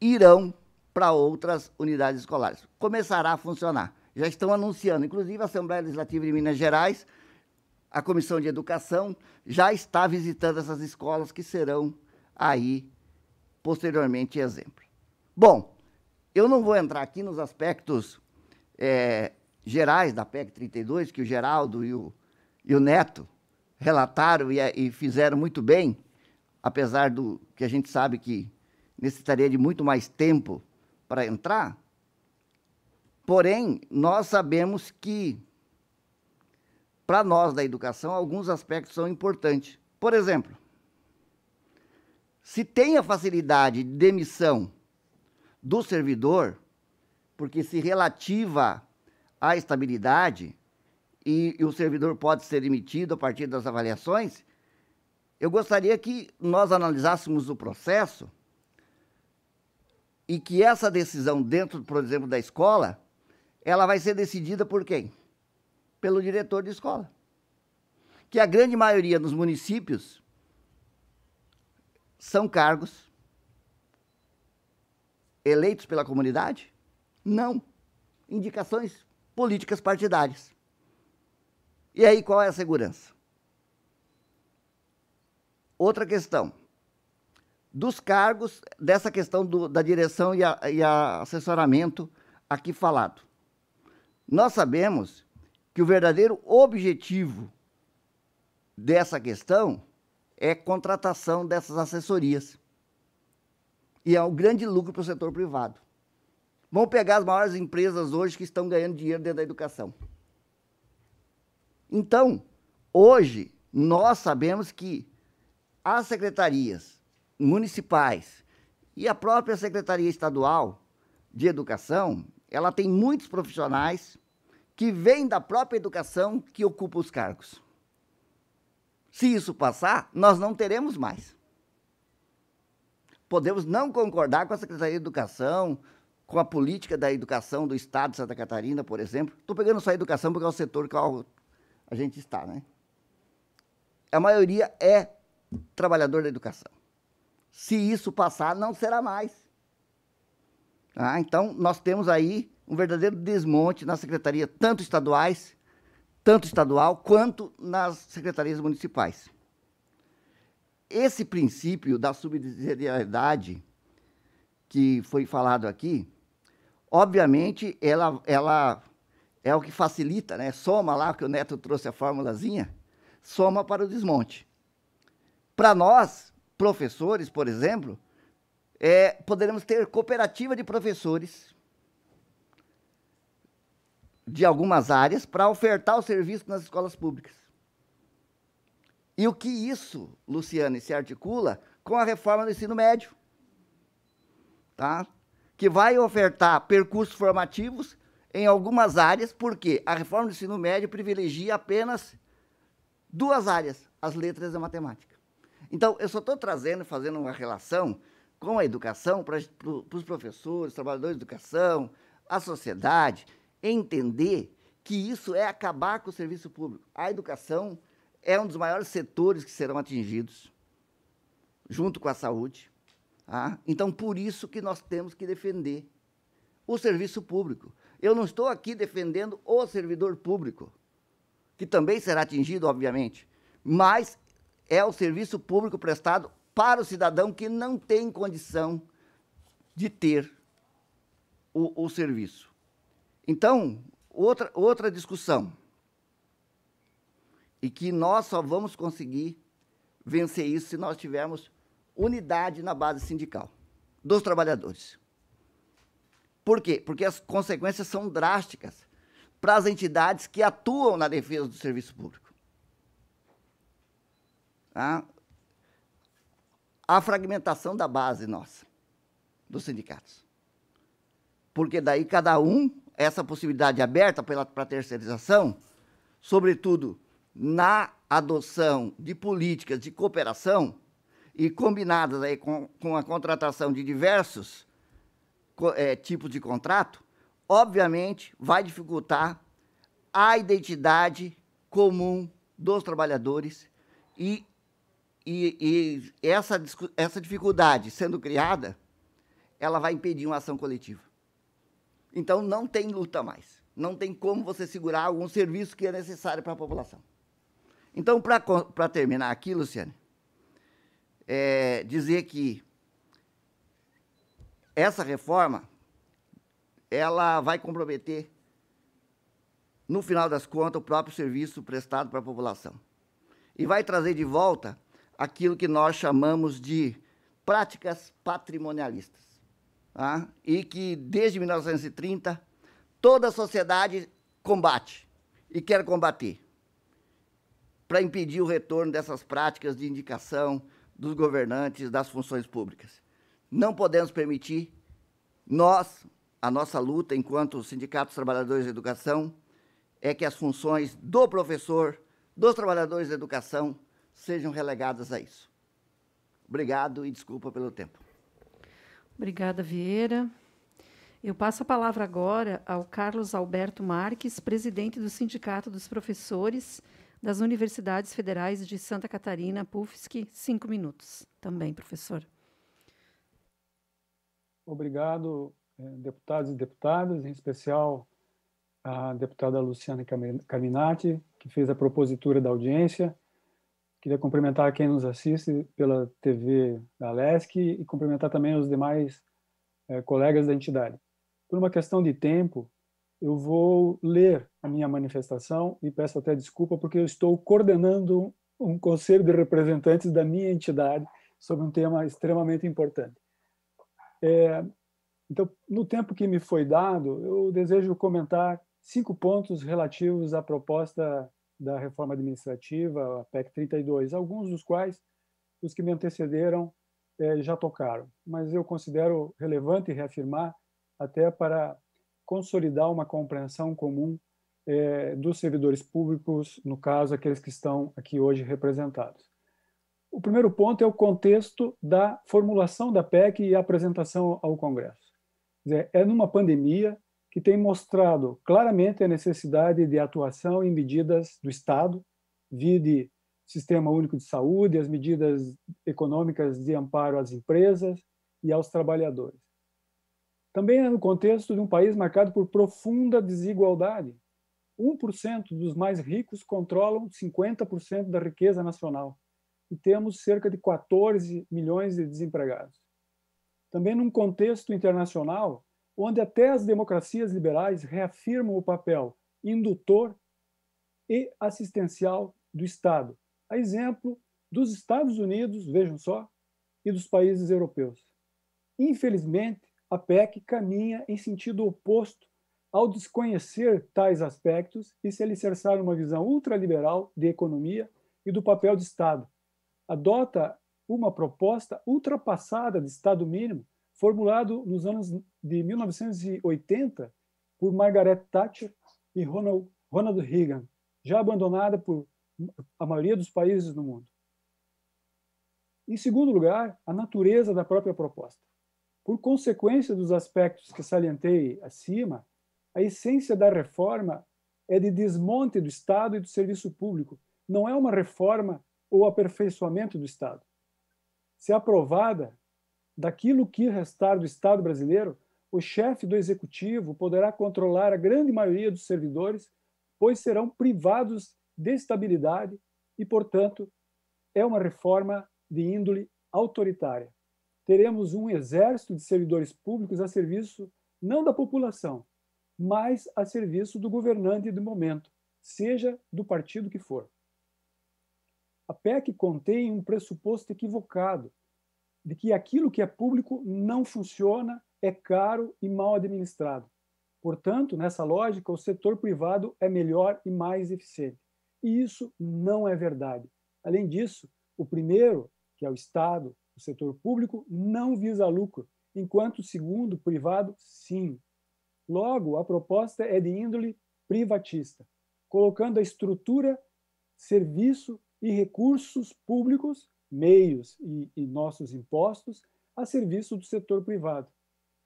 irão para outras unidades escolares. Começará a funcionar já estão anunciando. Inclusive, a Assembleia Legislativa de Minas Gerais, a Comissão de Educação, já está visitando essas escolas que serão aí, posteriormente, exemplo. Bom, eu não vou entrar aqui nos aspectos é, gerais da PEC 32, que o Geraldo e o, e o Neto relataram e, é, e fizeram muito bem, apesar do que a gente sabe que necessitaria de muito mais tempo para entrar, Porém, nós sabemos que, para nós da educação, alguns aspectos são importantes. Por exemplo, se tem a facilidade de demissão do servidor, porque se relativa à estabilidade, e, e o servidor pode ser emitido a partir das avaliações, eu gostaria que nós analisássemos o processo e que essa decisão dentro, por exemplo, da escola ela vai ser decidida por quem? Pelo diretor de escola. Que a grande maioria nos municípios são cargos eleitos pela comunidade? Não. Indicações políticas partidárias. E aí qual é a segurança? Outra questão. Dos cargos, dessa questão do, da direção e, a, e a assessoramento aqui falado. Nós sabemos que o verdadeiro objetivo dessa questão é contratação dessas assessorias. E é um grande lucro para o setor privado. Vamos pegar as maiores empresas hoje que estão ganhando dinheiro dentro da educação. Então, hoje, nós sabemos que as secretarias municipais e a própria Secretaria Estadual de Educação ela tem muitos profissionais que vêm da própria educação que ocupam os cargos. Se isso passar, nós não teremos mais. Podemos não concordar com a Secretaria de Educação, com a política da educação do Estado de Santa Catarina, por exemplo. Estou pegando só a educação porque é o setor que a gente está, né? A maioria é trabalhador da educação. Se isso passar, não será mais. Ah, então, nós temos aí um verdadeiro desmonte na secretaria, tanto estaduais, tanto estadual, quanto nas secretarias municipais. Esse princípio da subsidiariedade que foi falado aqui, obviamente, ela, ela é o que facilita, né? soma lá, que o Neto trouxe a formulazinha, soma para o desmonte. Para nós, professores, por exemplo, é, poderemos ter cooperativa de professores de algumas áreas para ofertar o serviço nas escolas públicas. E o que isso, Luciane, se articula com a reforma do ensino médio, tá? que vai ofertar percursos formativos em algumas áreas, porque a reforma do ensino médio privilegia apenas duas áreas, as letras e a matemática. Então, eu só estou trazendo, fazendo uma relação com a educação, para os professores, trabalhadores de educação, a sociedade, entender que isso é acabar com o serviço público. A educação é um dos maiores setores que serão atingidos, junto com a saúde. Ah, então, por isso que nós temos que defender o serviço público. Eu não estou aqui defendendo o servidor público, que também será atingido, obviamente, mas é o serviço público prestado para o cidadão que não tem condição de ter o, o serviço. Então, outra, outra discussão, e que nós só vamos conseguir vencer isso se nós tivermos unidade na base sindical dos trabalhadores. Por quê? Porque as consequências são drásticas para as entidades que atuam na defesa do serviço público. Ah, a fragmentação da base nossa, dos sindicatos. Porque daí cada um, essa possibilidade aberta para terceirização, sobretudo na adoção de políticas de cooperação e combinadas aí com, com a contratação de diversos é, tipos de contrato, obviamente vai dificultar a identidade comum dos trabalhadores e e, e essa, essa dificuldade sendo criada, ela vai impedir uma ação coletiva. Então, não tem luta mais. Não tem como você segurar algum serviço que é necessário para a população. Então, para terminar aqui, Luciane, é dizer que essa reforma ela vai comprometer, no final das contas, o próprio serviço prestado para a população. E vai trazer de volta aquilo que nós chamamos de práticas patrimonialistas. Tá? E que, desde 1930, toda a sociedade combate e quer combater para impedir o retorno dessas práticas de indicação dos governantes das funções públicas. Não podemos permitir, nós, a nossa luta enquanto Sindicato dos Trabalhadores da Educação, é que as funções do professor, dos trabalhadores da educação, sejam relegadas a isso. Obrigado e desculpa pelo tempo. Obrigada, Vieira. Eu passo a palavra agora ao Carlos Alberto Marques, presidente do Sindicato dos Professores das Universidades Federais de Santa Catarina, PUFSC. Cinco minutos também, professor. Obrigado, eh, deputados e deputadas, em especial a deputada Luciana Caminati, que fez a propositura da audiência, Queria cumprimentar quem nos assiste pela TV da LESC e cumprimentar também os demais é, colegas da entidade. Por uma questão de tempo, eu vou ler a minha manifestação e peço até desculpa porque eu estou coordenando um conselho de representantes da minha entidade sobre um tema extremamente importante. É, então, no tempo que me foi dado, eu desejo comentar cinco pontos relativos à proposta da reforma administrativa, a PEC 32, alguns dos quais os que me antecederam eh, já tocaram. Mas eu considero relevante reafirmar, até para consolidar uma compreensão comum eh, dos servidores públicos, no caso, aqueles que estão aqui hoje representados. O primeiro ponto é o contexto da formulação da PEC e a apresentação ao Congresso. é numa pandemia que tem mostrado claramente a necessidade de atuação em medidas do Estado, vide Sistema Único de Saúde, as medidas econômicas de amparo às empresas e aos trabalhadores. Também é no contexto de um país marcado por profunda desigualdade. 1% dos mais ricos controlam 50% da riqueza nacional e temos cerca de 14 milhões de desempregados. Também num contexto internacional onde até as democracias liberais reafirmam o papel indutor e assistencial do Estado, a exemplo dos Estados Unidos, vejam só, e dos países europeus. Infelizmente, a PEC caminha em sentido oposto ao desconhecer tais aspectos e se alicerçar uma visão ultraliberal de economia e do papel do Estado. Adota uma proposta ultrapassada de Estado mínimo formulado nos anos de 1980 por Margaret Thatcher e Ronald, Ronald Reagan, já abandonada por a maioria dos países do mundo. Em segundo lugar, a natureza da própria proposta. Por consequência dos aspectos que salientei acima, a essência da reforma é de desmonte do Estado e do serviço público. Não é uma reforma ou aperfeiçoamento do Estado. Se aprovada, daquilo que restar do Estado brasileiro, o chefe do executivo poderá controlar a grande maioria dos servidores, pois serão privados de estabilidade e, portanto, é uma reforma de índole autoritária. Teremos um exército de servidores públicos a serviço não da população, mas a serviço do governante do momento, seja do partido que for. A PEC contém um pressuposto equivocado de que aquilo que é público não funciona, é caro e mal administrado. Portanto, nessa lógica, o setor privado é melhor e mais eficiente. E isso não é verdade. Além disso, o primeiro, que é o Estado, o setor público, não visa lucro, enquanto o segundo, privado, sim. Logo, a proposta é de índole privatista, colocando a estrutura, serviço e recursos públicos meios e, e nossos impostos a serviço do setor privado.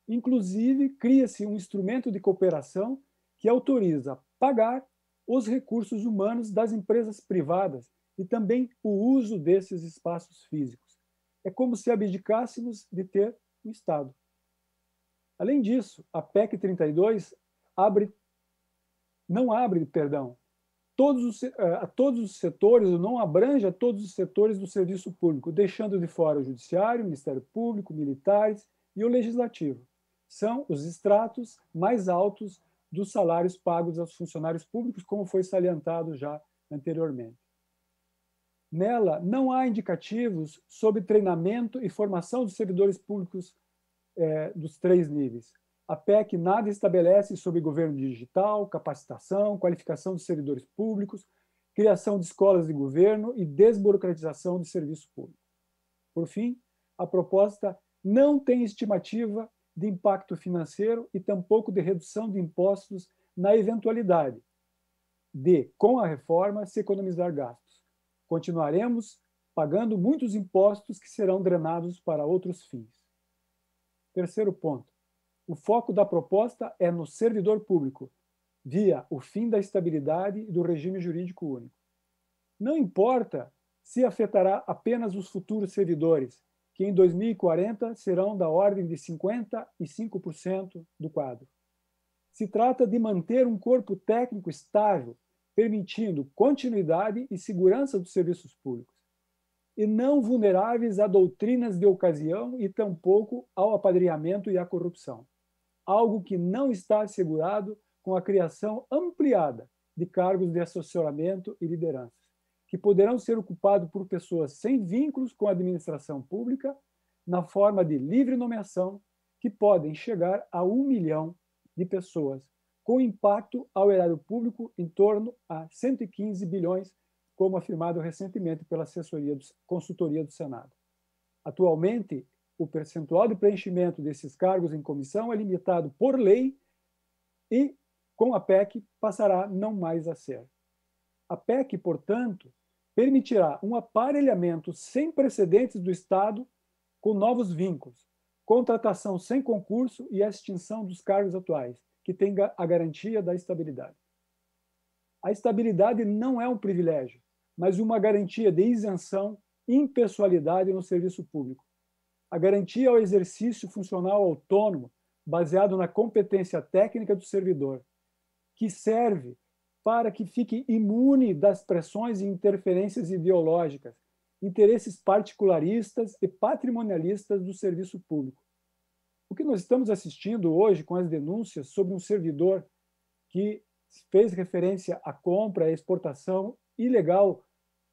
Inclusive, cria-se um instrumento de cooperação que autoriza pagar os recursos humanos das empresas privadas e também o uso desses espaços físicos. É como se abdicássemos de ter o um Estado. Além disso, a PEC 32 abre não abre, perdão, todos os, eh, a todos os setores, ou não abrange a todos os setores do serviço público, deixando de fora o judiciário, o Ministério Público, militares e o legislativo. São os extratos mais altos dos salários pagos aos funcionários públicos, como foi salientado já anteriormente. Nela, não há indicativos sobre treinamento e formação dos servidores públicos é, dos três níveis, a PEC nada estabelece sobre governo digital, capacitação, qualificação dos servidores públicos, criação de escolas de governo e desburocratização do serviço público. Por fim, a proposta não tem estimativa de impacto financeiro e tampouco de redução de impostos na eventualidade de, com a reforma, se economizar gastos. Continuaremos pagando muitos impostos que serão drenados para outros fins. Terceiro ponto o foco da proposta é no servidor público, via o fim da estabilidade do regime jurídico único. Não importa se afetará apenas os futuros servidores, que em 2040 serão da ordem de 55% do quadro. Se trata de manter um corpo técnico estável, permitindo continuidade e segurança dos serviços públicos, e não vulneráveis a doutrinas de ocasião e tampouco ao apadrinhamento e à corrupção algo que não está assegurado com a criação ampliada de cargos de assessoramento e lideranças, que poderão ser ocupados por pessoas sem vínculos com a administração pública, na forma de livre nomeação, que podem chegar a um milhão de pessoas, com impacto ao erário público em torno a 115 bilhões, como afirmado recentemente pela assessoria do, consultoria do Senado. Atualmente, o percentual de preenchimento desses cargos em comissão é limitado por lei e, com a PEC, passará não mais a ser. A PEC, portanto, permitirá um aparelhamento sem precedentes do Estado com novos vínculos, contratação sem concurso e a extinção dos cargos atuais, que tenha a garantia da estabilidade. A estabilidade não é um privilégio, mas uma garantia de isenção e impessoalidade no serviço público, a garantia ao exercício funcional autônomo baseado na competência técnica do servidor, que serve para que fique imune das pressões e interferências ideológicas, interesses particularistas e patrimonialistas do serviço público. O que nós estamos assistindo hoje com as denúncias sobre um servidor que fez referência à compra e exportação ilegal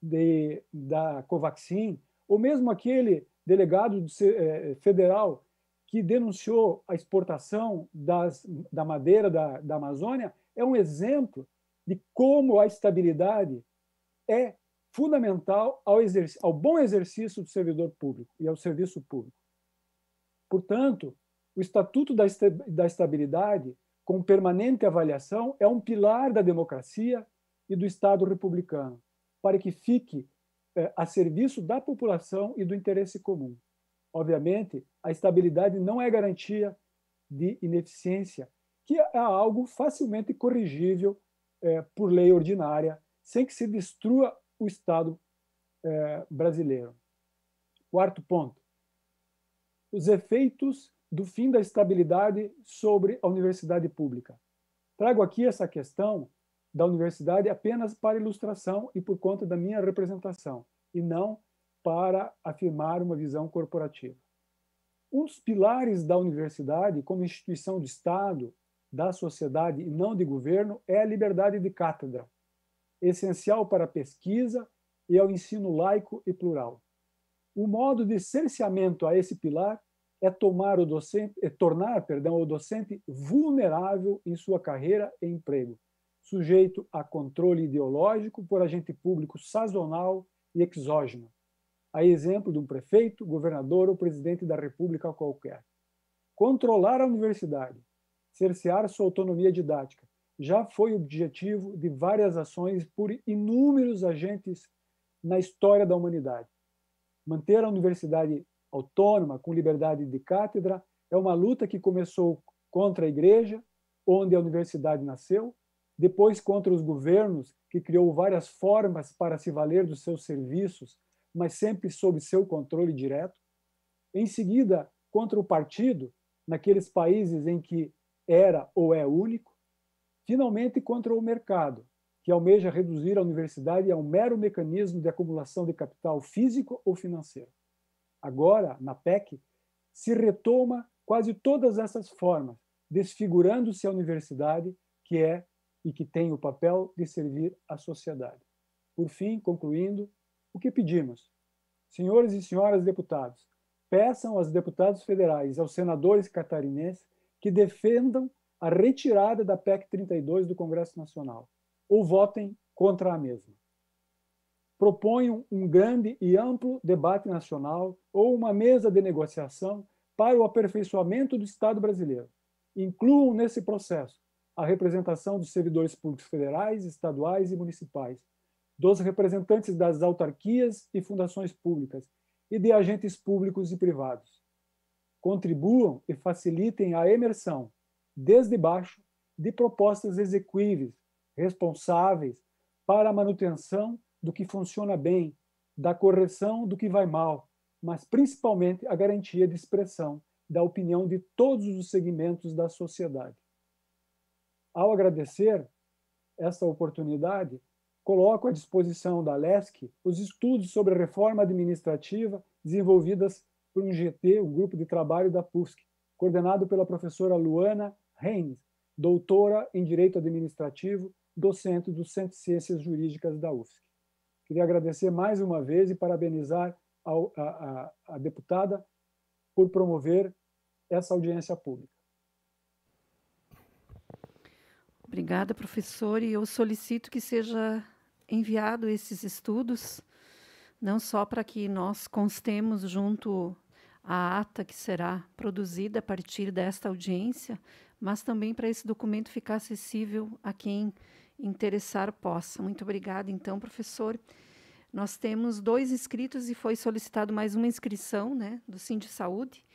de, da Covaxin, ou mesmo aquele delegado é, federal que denunciou a exportação das, da madeira da, da Amazônia, é um exemplo de como a estabilidade é fundamental ao, ao bom exercício do servidor público e ao serviço público. Portanto, o Estatuto da, da Estabilidade, com permanente avaliação, é um pilar da democracia e do Estado republicano, para que fique é, a serviço da população e do interesse comum. Obviamente, a estabilidade não é garantia de ineficiência, que é algo facilmente corrigível é, por lei ordinária, sem que se destrua o Estado é, brasileiro. Quarto ponto: os efeitos do fim da estabilidade sobre a universidade pública. Trago aqui essa questão da universidade apenas para ilustração e por conta da minha representação, e não para afirmar uma visão corporativa. Um dos pilares da universidade, como instituição de Estado, da sociedade e não de governo, é a liberdade de cátedra, essencial para a pesquisa e ao ensino laico e plural. O modo de cerceamento a esse pilar é tomar o docente, é tornar, perdão, o docente vulnerável em sua carreira e emprego sujeito a controle ideológico por agente público sazonal e exógeno, a exemplo de um prefeito, governador ou presidente da república qualquer. Controlar a universidade, cercear sua autonomia didática, já foi objetivo de várias ações por inúmeros agentes na história da humanidade. Manter a universidade autônoma, com liberdade de cátedra, é uma luta que começou contra a igreja, onde a universidade nasceu, depois contra os governos, que criou várias formas para se valer dos seus serviços, mas sempre sob seu controle direto. Em seguida, contra o partido, naqueles países em que era ou é único. Finalmente, contra o mercado, que almeja reduzir a universidade a um mero mecanismo de acumulação de capital físico ou financeiro. Agora, na PEC, se retoma quase todas essas formas, desfigurando-se a universidade, que é e que tem o papel de servir à sociedade. Por fim, concluindo, o que pedimos? Senhores e senhoras deputados, peçam aos deputados federais, aos senadores catarinenses, que defendam a retirada da PEC 32 do Congresso Nacional ou votem contra a mesma. Proponham um grande e amplo debate nacional ou uma mesa de negociação para o aperfeiçoamento do Estado brasileiro. Incluam nesse processo a representação dos servidores públicos federais, estaduais e municipais, dos representantes das autarquias e fundações públicas e de agentes públicos e privados. Contribuam e facilitem a emersão, desde baixo, de propostas execuíveis, responsáveis, para a manutenção do que funciona bem, da correção do que vai mal, mas principalmente a garantia de expressão da opinião de todos os segmentos da sociedade. Ao agradecer esta oportunidade, coloco à disposição da LESC os estudos sobre a reforma administrativa desenvolvidas por um GT, um grupo de trabalho da PUSC, coordenado pela professora Luana Reins, doutora em Direito Administrativo, docente do Centro de Ciências Jurídicas da UFSC. Queria agradecer mais uma vez e parabenizar a, a, a deputada por promover essa audiência pública. Obrigada, professor. E eu solicito que seja enviado esses estudos, não só para que nós constemos junto à ata que será produzida a partir desta audiência, mas também para esse documento ficar acessível a quem interessar possa. Muito obrigada, então, professor. Nós temos dois inscritos e foi solicitado mais uma inscrição né, do Sim de Saúde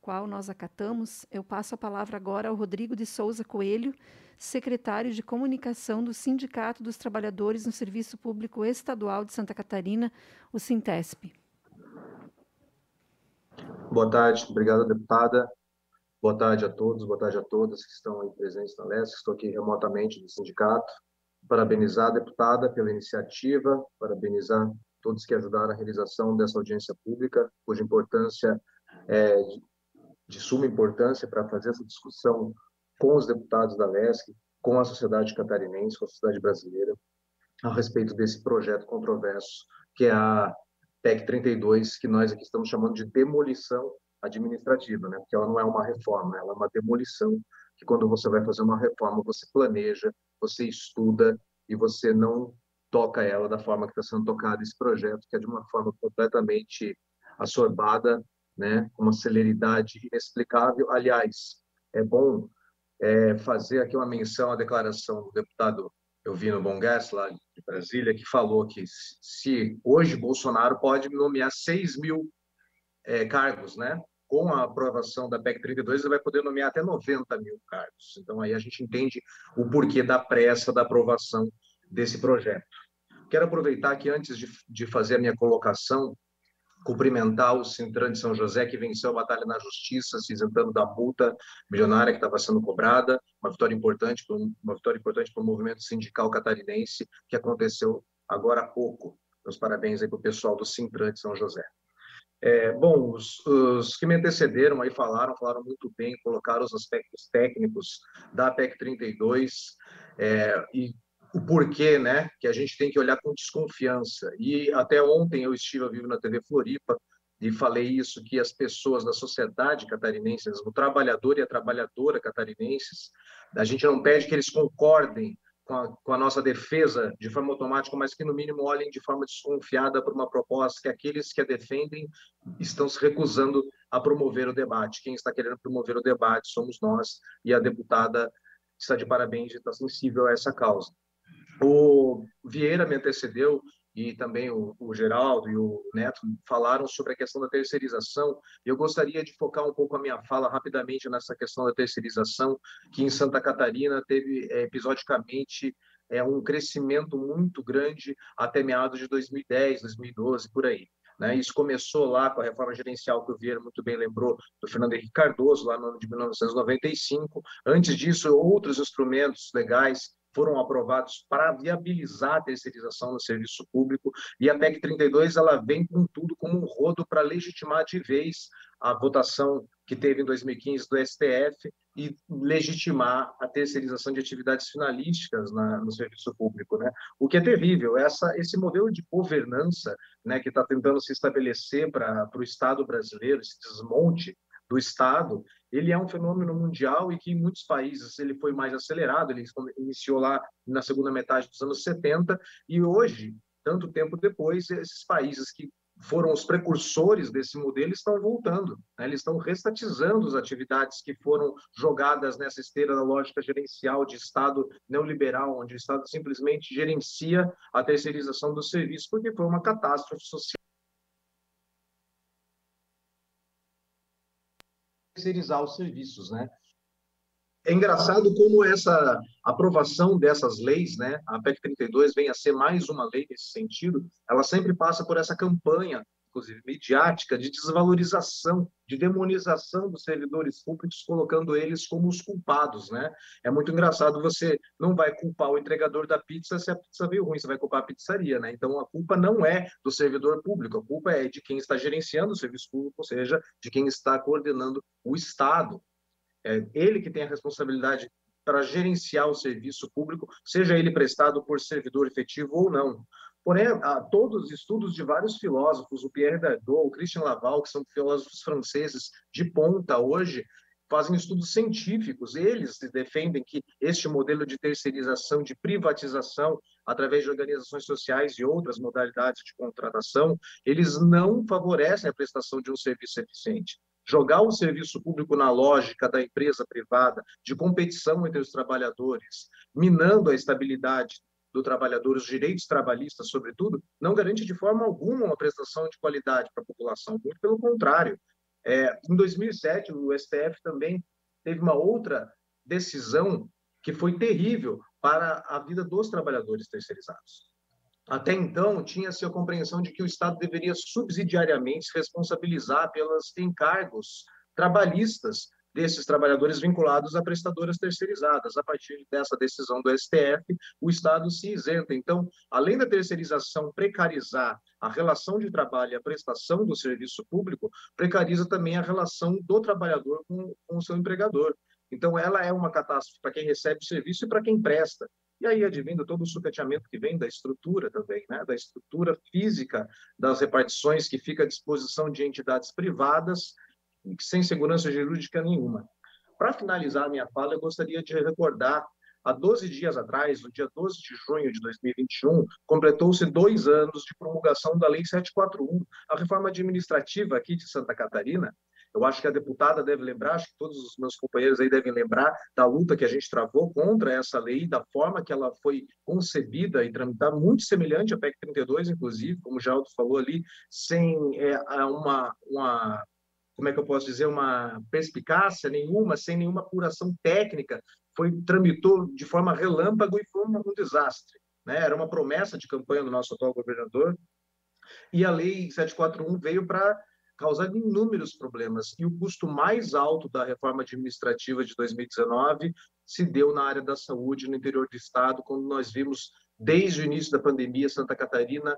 qual nós acatamos, eu passo a palavra agora ao Rodrigo de Souza Coelho, secretário de Comunicação do Sindicato dos Trabalhadores no Serviço Público Estadual de Santa Catarina, o Sintesp. Boa tarde, obrigado, deputada. Boa tarde a todos, boa tarde a todas que estão aí presentes na Leste. Estou aqui remotamente do sindicato. Parabenizar a deputada pela iniciativa, parabenizar todos que ajudaram a realização dessa audiência pública, cuja importância é de suma importância para fazer essa discussão com os deputados da LESC, com a sociedade catarinense, com a sociedade brasileira, a respeito desse projeto controverso, que é a PEC 32, que nós aqui estamos chamando de demolição administrativa, né? porque ela não é uma reforma, ela é uma demolição, que quando você vai fazer uma reforma, você planeja, você estuda e você não toca ela da forma que está sendo tocada esse projeto, que é de uma forma completamente assorbada né? Uma celeridade inexplicável. Aliás, é bom é, fazer aqui uma menção à declaração do deputado Elvino Bongas, lá de Brasília, que falou que se hoje Bolsonaro pode nomear 6 mil é, cargos, né? Com a aprovação da PEC 32, ele vai poder nomear até 90 mil cargos. Então, aí a gente entende o porquê da pressa da aprovação desse projeto. Quero aproveitar que, antes de, de fazer a minha colocação, cumprimentar o Sintran de São José, que venceu a batalha na justiça, se isentando da multa milionária que estava sendo cobrada, uma vitória importante, uma vitória importante para o movimento sindical catarinense, que aconteceu agora há pouco. Meus parabéns aí para o pessoal do Sintran de São José. É, bom, os, os, que me antecederam aí falaram, falaram muito bem, colocaram os aspectos técnicos da PEC 32 é, e o porquê, né? Que a gente tem que olhar com desconfiança. E até ontem eu estive ao vivo na TV Floripa e falei isso que as pessoas da sociedade catarinense, o trabalhador e a trabalhadora catarinenses, a gente não pede que eles concordem com a, com a nossa defesa de forma automática, mas que no mínimo olhem de forma desconfiada para uma proposta que aqueles que a defendem estão se recusando a promover o debate. Quem está querendo promover o debate somos nós e a deputada está de parabéns e está sensível a essa causa. O Vieira me antecedeu e também o, o, Geraldo e o Neto falaram sobre a questão da terceirização. Eu gostaria de focar um pouco a minha fala rapidamente nessa questão da terceirização, que em Santa Catarina teve é, episodicamente é, um crescimento muito grande até meados de 2010, 2012, por aí. Né? Isso começou lá com a reforma gerencial que o Vieira muito bem lembrou, do Fernando Henrique Cardoso, lá no ano de 1995. Antes disso, outros instrumentos legais foram aprovados para viabilizar a terceirização do serviço público e a PEC 32 ela vem com tudo como um rodo para legitimar de vez a votação que teve em 2015 do STF e legitimar a terceirização de atividades finalísticas na, no serviço público, né? O que é terrível, essa, esse modelo de governança, né, que está tentando se estabelecer para o Estado brasileiro, esse desmonte do Estado, ele é um fenômeno mundial e que em muitos países ele foi mais acelerado, ele iniciou lá na segunda metade dos anos 70 e hoje, tanto tempo depois, esses países que foram os precursores desse modelo estão voltando, né? eles estão restatizando as atividades que foram jogadas nessa esteira da lógica gerencial de Estado neoliberal, onde o Estado simplesmente gerencia a terceirização do serviço, porque foi uma catástrofe social. terceirizar os serviços, né? É engraçado como essa aprovação dessas leis, né, a PEC 32 vem a ser mais uma lei nesse sentido, ela sempre passa por essa campanha inclusive midiática, de desvalorização, de demonização dos servidores públicos, colocando eles como os culpados, né? É muito engraçado, você não vai culpar o entregador da pizza se a pizza veio ruim, você vai culpar a pizzaria, né? Então, a culpa não é do servidor público, a culpa é de quem está gerenciando o serviço público, ou seja, de quem está coordenando o Estado. É ele que tem a responsabilidade para gerenciar o serviço público, seja ele prestado por servidor efetivo ou não. Porém, há ah, todos os estudos de vários filósofos, o Pierre Dardot, o Christian Laval, que são filósofos franceses de ponta hoje, fazem estudos científicos. Eles defendem que este modelo de terceirização, de privatização, através de organizações sociais e outras modalidades de contratação, eles não favorecem a prestação de um serviço eficiente. Jogar o serviço público na lógica da empresa privada, de competição entre os trabalhadores, minando a estabilidade do trabalhador, os direitos trabalhistas, sobretudo, não garante de forma alguma uma prestação de qualidade para a população, muito pelo contrário. É, em 2007, o STF também teve uma outra decisão que foi terrível para a vida dos trabalhadores terceirizados. Até então, tinha-se a compreensão de que o Estado deveria subsidiariamente se responsabilizar pelos encargos trabalhistas desses trabalhadores vinculados a prestadoras terceirizadas. A partir dessa decisão do STF, o Estado se isenta. Então, além da terceirização precarizar a relação de trabalho e a prestação do serviço público, precariza também a relação do trabalhador com, com o seu empregador. Então, ela é uma catástrofe para quem recebe o serviço e para quem presta. E aí advindo todo o sucateamento que vem da estrutura também, né? da estrutura física das repartições que fica à disposição de entidades privadas sem segurança jurídica nenhuma. Para finalizar minha fala, eu gostaria de recordar, há 12 dias atrás, no dia 12 de junho de 2021, completou-se dois anos de promulgação da Lei 741, a reforma administrativa aqui de Santa Catarina, eu acho que a deputada deve lembrar, acho que todos os meus companheiros aí devem lembrar da luta que a gente travou contra essa lei, da forma que ela foi concebida e tramitada, muito semelhante à PEC 32, inclusive, como o Geraldo falou ali, sem é, uma, uma como é que eu posso dizer, uma perspicácia nenhuma, sem nenhuma apuração técnica, foi tramitou de forma relâmpago e foi um, um desastre. Né? Era uma promessa de campanha do nosso atual governador, e a Lei 741 veio para causar inúmeros problemas, e o custo mais alto da reforma administrativa de 2019 se deu na área da saúde no interior do Estado, quando nós vimos, desde o início da pandemia, Santa Catarina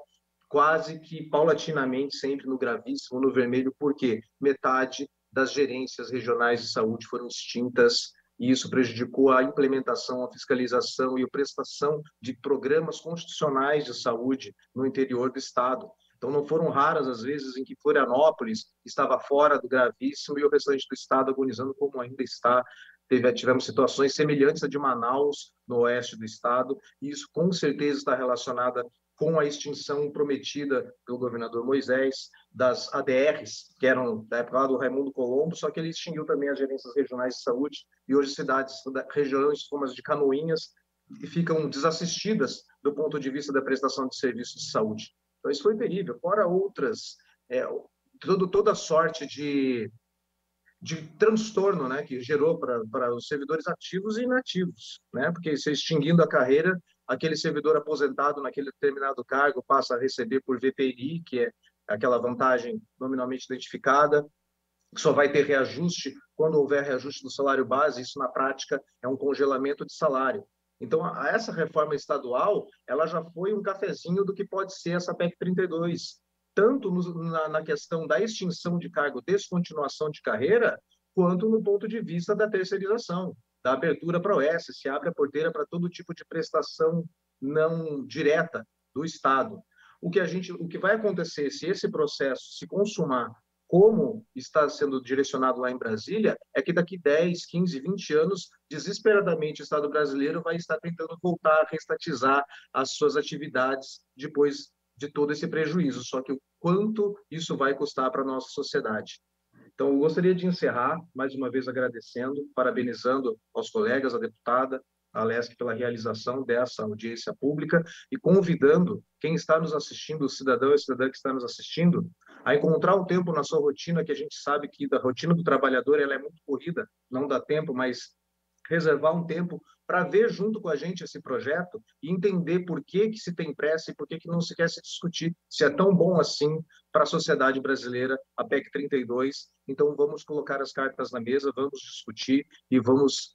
quase que paulatinamente, sempre no gravíssimo, no vermelho, porque metade das gerências regionais de saúde foram extintas e isso prejudicou a implementação, a fiscalização e a prestação de programas constitucionais de saúde no interior do estado. Então, não foram raras as vezes em que Florianópolis estava fora do gravíssimo e o restante do estado agonizando como ainda está. Teve, tivemos situações semelhantes à de Manaus, no oeste do estado, e isso com certeza está relacionado com a extinção prometida pelo governador Moisés das ADRs, que eram da época lá do Raimundo Colombo, só que ele extinguiu também as gerências regionais de saúde e hoje cidades, regiões como as de Canoinhas ficam desassistidas do ponto de vista da prestação de serviços de saúde. Então isso foi terrível, fora outras, é, todo, toda sorte de, de transtorno né, que gerou para os servidores ativos e inativos, né, porque se extinguindo a carreira, aquele servidor aposentado naquele determinado cargo passa a receber por VPI, que é aquela vantagem nominalmente identificada, só vai ter reajuste quando houver reajuste do salário base, isso na prática é um congelamento de salário. Então, a, essa reforma estadual, ela já foi um cafezinho do que pode ser essa PEC 32, tanto no, na, na questão da extinção de cargo, descontinuação de carreira, quanto no ponto de vista da terceirização da abertura para o Oeste, se abre a porteira para todo tipo de prestação não direta do Estado. O que a gente, o que vai acontecer se esse processo se consumar como está sendo direcionado lá em Brasília, é que daqui 10, 15, 20 anos, desesperadamente o Estado brasileiro vai estar tentando voltar a restatizar as suas atividades depois de todo esse prejuízo. Só que o quanto isso vai custar para a nossa sociedade? Então, eu gostaria de encerrar, mais uma vez agradecendo, parabenizando aos colegas, a deputada, a LESC, pela realização dessa audiência pública e convidando quem está nos assistindo, o cidadão e cidadã que está nos assistindo, a encontrar o tempo na sua rotina, que a gente sabe que da rotina do trabalhador ela é muito corrida, não dá tempo, mas reservar um tempo para ver junto com a gente esse projeto e entender por que, que se tem pressa e por que, que não se quer se discutir se é tão bom assim para a sociedade brasileira, a PEC 32. Então, vamos colocar as cartas na mesa, vamos discutir e vamos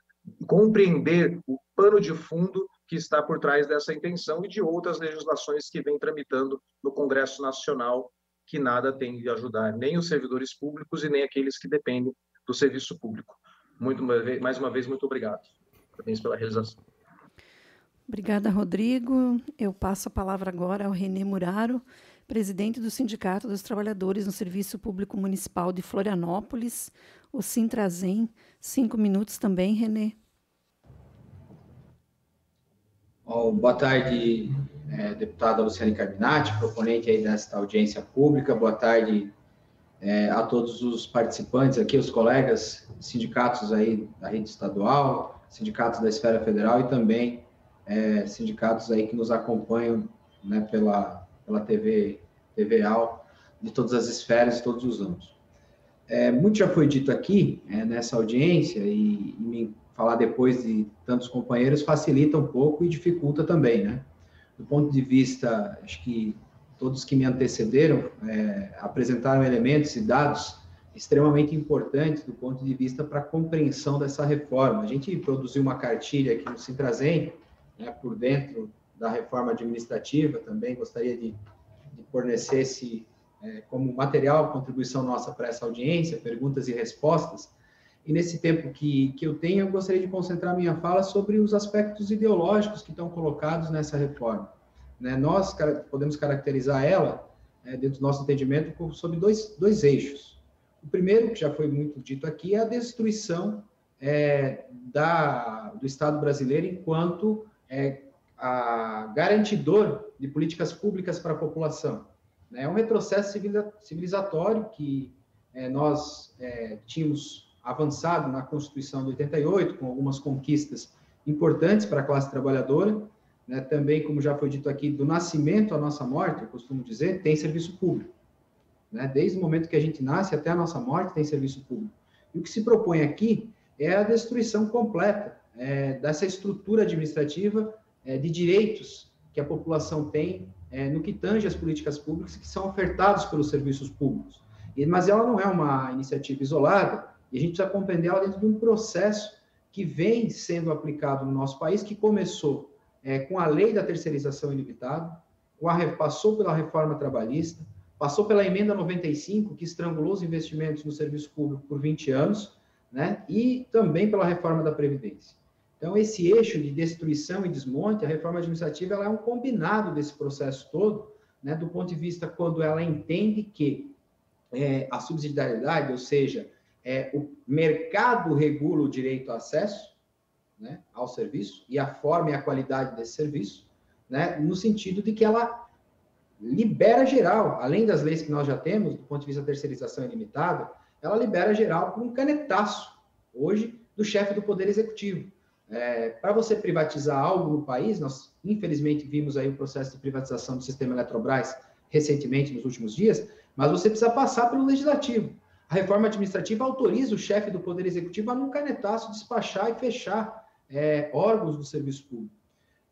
compreender o pano de fundo que está por trás dessa intenção e de outras legislações que vem tramitando no Congresso Nacional, que nada tem de ajudar nem os servidores públicos e nem aqueles que dependem do serviço público. Muito mais uma vez, muito obrigado. Parabéns pela realização. Obrigada, Rodrigo. Eu passo a palavra agora ao Renê Muraro, presidente do Sindicato dos Trabalhadores no Serviço Público Municipal de Florianópolis, o Sintrazem. Cinco minutos também, Renê. Oh, boa tarde, é, deputada Luciane Carminati, proponente aí desta audiência pública. Boa tarde é, a todos os participantes aqui, os colegas sindicatos aí da rede estadual, sindicatos da esfera federal e também é, sindicatos aí que nos acompanham né, pela, pela TV, TV AL, de todas as esferas, e todos os anos. É, muito já foi dito aqui é, nessa audiência e, e me falar depois de tantos companheiros facilita um pouco e dificulta também, né? Do ponto de vista, acho que todos que me antecederam é, apresentaram elementos e dados extremamente importantes do ponto de vista para a compreensão dessa reforma. A gente produziu uma cartilha aqui no se né, por dentro da reforma administrativa, também gostaria de, de fornecer esse é, como material, contribuição nossa para essa audiência, perguntas e respostas. E nesse tempo que, que eu tenho, eu gostaria de concentrar minha fala sobre os aspectos ideológicos que estão colocados nessa reforma. Né, nós podemos caracterizar ela, é, dentro do nosso entendimento, sob sobre dois, dois eixos. O primeiro, que já foi muito dito aqui, é a destruição é, da, do Estado brasileiro enquanto é, garantidor de políticas públicas para a população. Né? É um retrocesso civilizatório que é, nós é, tínhamos avançado na Constituição de 88, com algumas conquistas importantes para a classe trabalhadora, né? também, como já foi dito aqui, do nascimento à nossa morte, eu costumo dizer, tem serviço público. Né? Desde o momento que a gente nasce até a nossa morte tem serviço público. E o que se propõe aqui é a destruição completa é, dessa estrutura administrativa é, de direitos que a população tem é, no que tange às políticas públicas que são ofertados pelos serviços públicos. E, mas ela não é uma iniciativa isolada e a gente precisa compreender ela dentro de um processo que vem sendo aplicado no nosso país, que começou é, com a lei da terceirização ilimitada, passou pela reforma trabalhista, passou pela emenda 95, que estrangulou os investimentos no serviço público por 20 anos, né? e também pela reforma da Previdência. Então, esse eixo de destruição e desmonte, a reforma administrativa ela é um combinado desse processo todo, né? do ponto de vista quando ela entende que é, a subsidiariedade, ou seja, é, o mercado regula o direito ao acesso né? ao serviço e a forma e a qualidade desse serviço, né? no sentido de que ela libera geral, além das leis que nós já temos, do ponto de vista da terceirização ilimitada, ela libera geral com um canetaço, hoje, do chefe do Poder Executivo. É, Para você privatizar algo no país, nós infelizmente vimos aí o processo de privatização do sistema Eletrobras recentemente, nos últimos dias, mas você precisa passar pelo Legislativo. A reforma administrativa autoriza o chefe do Poder Executivo a, num canetaço, despachar e fechar é, órgãos do serviço público.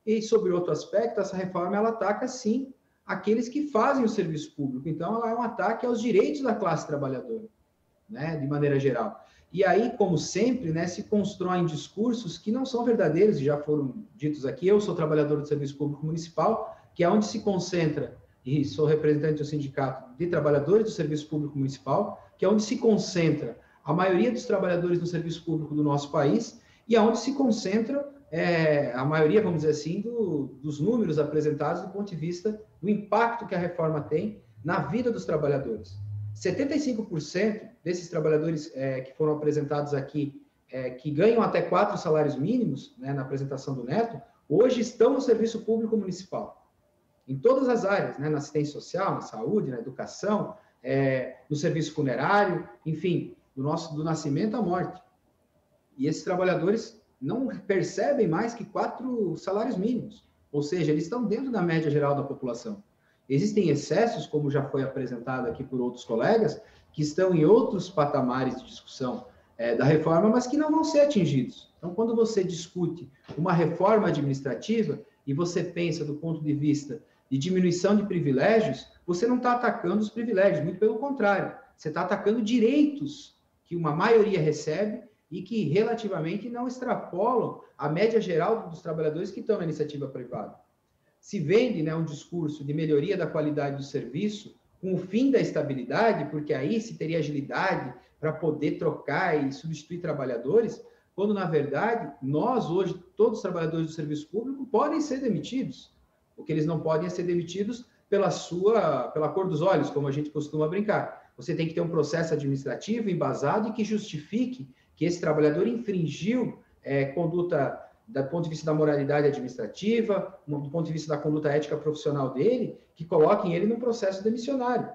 E sobre outro aspecto, essa reforma ela ataca, sim, aqueles que fazem o serviço público. Então, ela é um ataque aos direitos da classe trabalhadora, né, de maneira geral. E aí, como sempre, né, se constroem discursos que não são verdadeiros, e já foram ditos aqui. Eu sou trabalhador do Serviço Público Municipal, que é onde se concentra, e sou representante do Sindicato de Trabalhadores do Serviço Público Municipal, que é onde se concentra a maioria dos trabalhadores no serviço público do nosso país e aonde é se concentra é, a maioria, vamos dizer assim, do, dos números apresentados do ponto de vista do impacto que a reforma tem na vida dos trabalhadores. 75% desses trabalhadores é, que foram apresentados aqui, é, que ganham até quatro salários mínimos, né, na apresentação do Neto, hoje estão no serviço público municipal. Em todas as áreas, né, na assistência social, na saúde, na educação, é, no serviço funerário, enfim, do nosso do nascimento à morte. E esses trabalhadores não percebem mais que quatro salários mínimos ou seja, eles estão dentro da média geral da população. Existem excessos, como já foi apresentado aqui por outros colegas, que estão em outros patamares de discussão é, da reforma, mas que não vão ser atingidos. Então, quando você discute uma reforma administrativa e você pensa do ponto de vista de diminuição de privilégios, você não está atacando os privilégios, muito pelo contrário, você está atacando direitos que uma maioria recebe e que relativamente não extrapolam a média geral dos trabalhadores que estão na iniciativa privada. Se vende né, um discurso de melhoria da qualidade do serviço com o fim da estabilidade, porque aí se teria agilidade para poder trocar e substituir trabalhadores, quando na verdade nós hoje, todos os trabalhadores do serviço público, podem ser demitidos. O que eles não podem é ser demitidos pela sua, pela cor dos olhos, como a gente costuma brincar. Você tem que ter um processo administrativo embasado e que justifique que esse trabalhador infringiu é, conduta do ponto de vista da moralidade administrativa, do ponto de vista da conduta ética profissional dele, que coloquem ele num processo demissionário.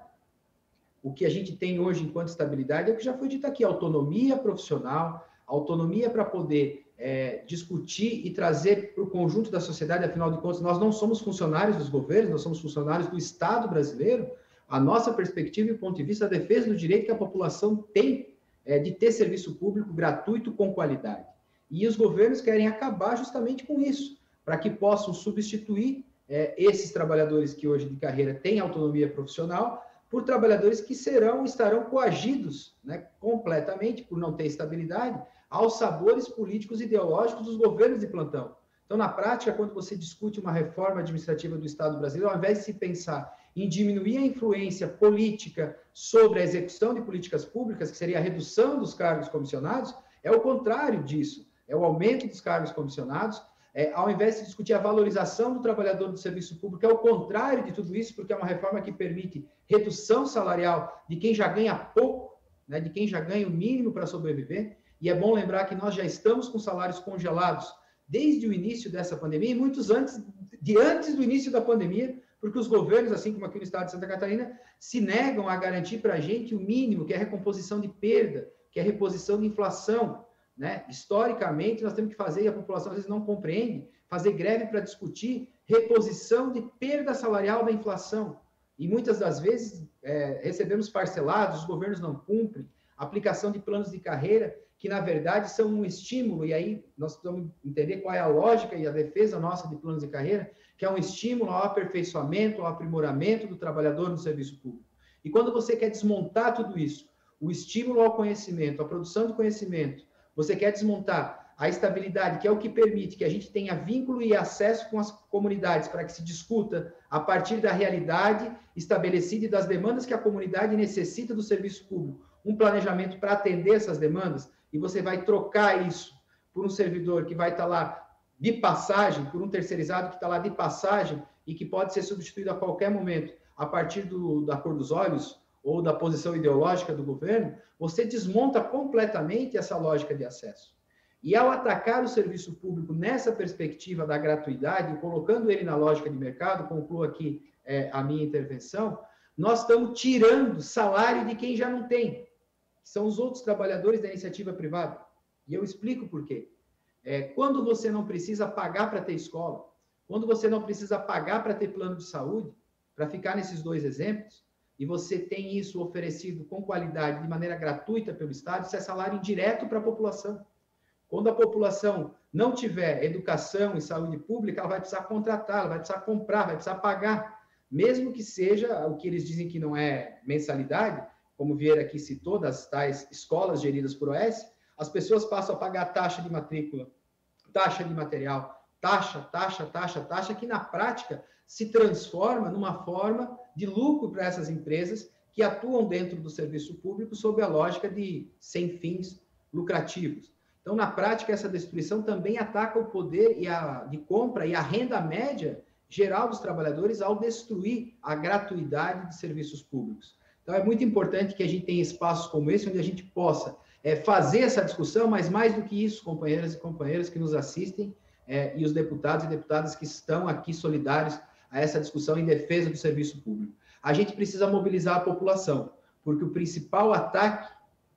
O que a gente tem hoje enquanto estabilidade é o que já foi dito aqui: autonomia profissional, autonomia para poder é, discutir e trazer para o conjunto da sociedade, afinal de contas, nós não somos funcionários dos governos, nós somos funcionários do Estado brasileiro. A nossa perspectiva e ponto de vista, a defesa do direito que a população tem é, de ter serviço público gratuito com qualidade. E os governos querem acabar justamente com isso, para que possam substituir é, esses trabalhadores que hoje de carreira têm autonomia profissional por trabalhadores que serão, estarão coagidos né, completamente, por não ter estabilidade, aos sabores políticos e ideológicos dos governos de plantão. Então, na prática, quando você discute uma reforma administrativa do Estado brasileiro, ao invés de se pensar em diminuir a influência política sobre a execução de políticas públicas, que seria a redução dos cargos comissionados, é o contrário disso, é o aumento dos cargos comissionados, é, ao invés de discutir a valorização do trabalhador do serviço público, é o contrário de tudo isso, porque é uma reforma que permite redução salarial de quem já ganha pouco, né, de quem já ganha o mínimo para sobreviver, e é bom lembrar que nós já estamos com salários congelados desde o início dessa pandemia e muitos antes de antes do início da pandemia, porque os governos, assim como aqui no estado de Santa Catarina, se negam a garantir para a gente o mínimo, que é recomposição de perda, que é reposição de inflação. Né? Historicamente, nós temos que fazer, e a população às vezes não compreende, fazer greve para discutir reposição de perda salarial da inflação. E muitas das vezes é, recebemos parcelados, os governos não cumprem, aplicação de planos de carreira que na verdade são um estímulo, e aí nós precisamos entender qual é a lógica e a defesa nossa de planos de carreira, que é um estímulo ao aperfeiçoamento, ao aprimoramento do trabalhador no serviço público. E quando você quer desmontar tudo isso, o estímulo ao conhecimento, à produção de conhecimento, você quer desmontar a estabilidade, que é o que permite que a gente tenha vínculo e acesso com as comunidades para que se discuta a partir da realidade estabelecida e das demandas que a comunidade necessita do serviço público, um planejamento para atender essas demandas, e você vai trocar isso por um servidor que vai estar tá lá de passagem, por um terceirizado que está lá de passagem e que pode ser substituído a qualquer momento a partir do, da cor dos olhos ou da posição ideológica do governo, você desmonta completamente essa lógica de acesso. E ao atacar o serviço público nessa perspectiva da gratuidade, colocando ele na lógica de mercado, concluo aqui é, a minha intervenção, nós estamos tirando salário de quem já não tem que são os outros trabalhadores da iniciativa privada. E eu explico por quê. É, quando você não precisa pagar para ter escola, quando você não precisa pagar para ter plano de saúde, para ficar nesses dois exemplos, e você tem isso oferecido com qualidade, de maneira gratuita pelo Estado, isso é salário indireto para a população. Quando a população não tiver educação e saúde pública, ela vai precisar contratar, ela vai precisar comprar, vai precisar pagar, mesmo que seja o que eles dizem que não é mensalidade, como Vieira aqui citou, das tais escolas geridas por OS, as pessoas passam a pagar taxa de matrícula, taxa de material, taxa, taxa, taxa, taxa, que na prática se transforma numa forma de lucro para essas empresas que atuam dentro do serviço público sob a lógica de sem fins lucrativos. Então, na prática, essa destruição também ataca o poder e a, de compra e a renda média geral dos trabalhadores ao destruir a gratuidade de serviços públicos. Então, é muito importante que a gente tenha espaços como esse, onde a gente possa é, fazer essa discussão, mas mais do que isso, companheiras e companheiros que nos assistem é, e os deputados e deputadas que estão aqui solidários a essa discussão em defesa do serviço público. A gente precisa mobilizar a população, porque o principal ataque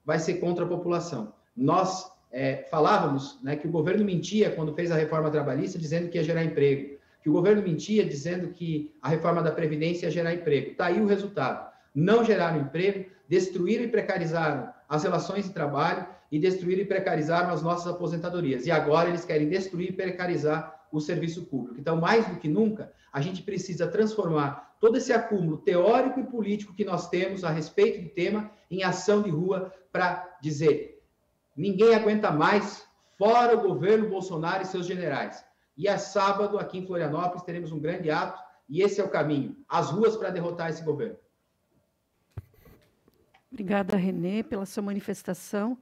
vai ser contra a população. Nós é, falávamos né, que o governo mentia quando fez a reforma trabalhista, dizendo que ia gerar emprego, que o governo mentia dizendo que a reforma da Previdência ia gerar emprego. Está aí o resultado não geraram emprego, destruíram e precarizaram as relações de trabalho e destruíram e precarizaram as nossas aposentadorias. E agora eles querem destruir e precarizar o serviço público. Então, mais do que nunca, a gente precisa transformar todo esse acúmulo teórico e político que nós temos a respeito do tema em ação de rua para dizer: ninguém aguenta mais, fora o governo Bolsonaro e seus generais. E a é sábado, aqui em Florianópolis, teremos um grande ato, e esse é o caminho: as ruas para derrotar esse governo. Obrigada, Renê, pela sua manifestação.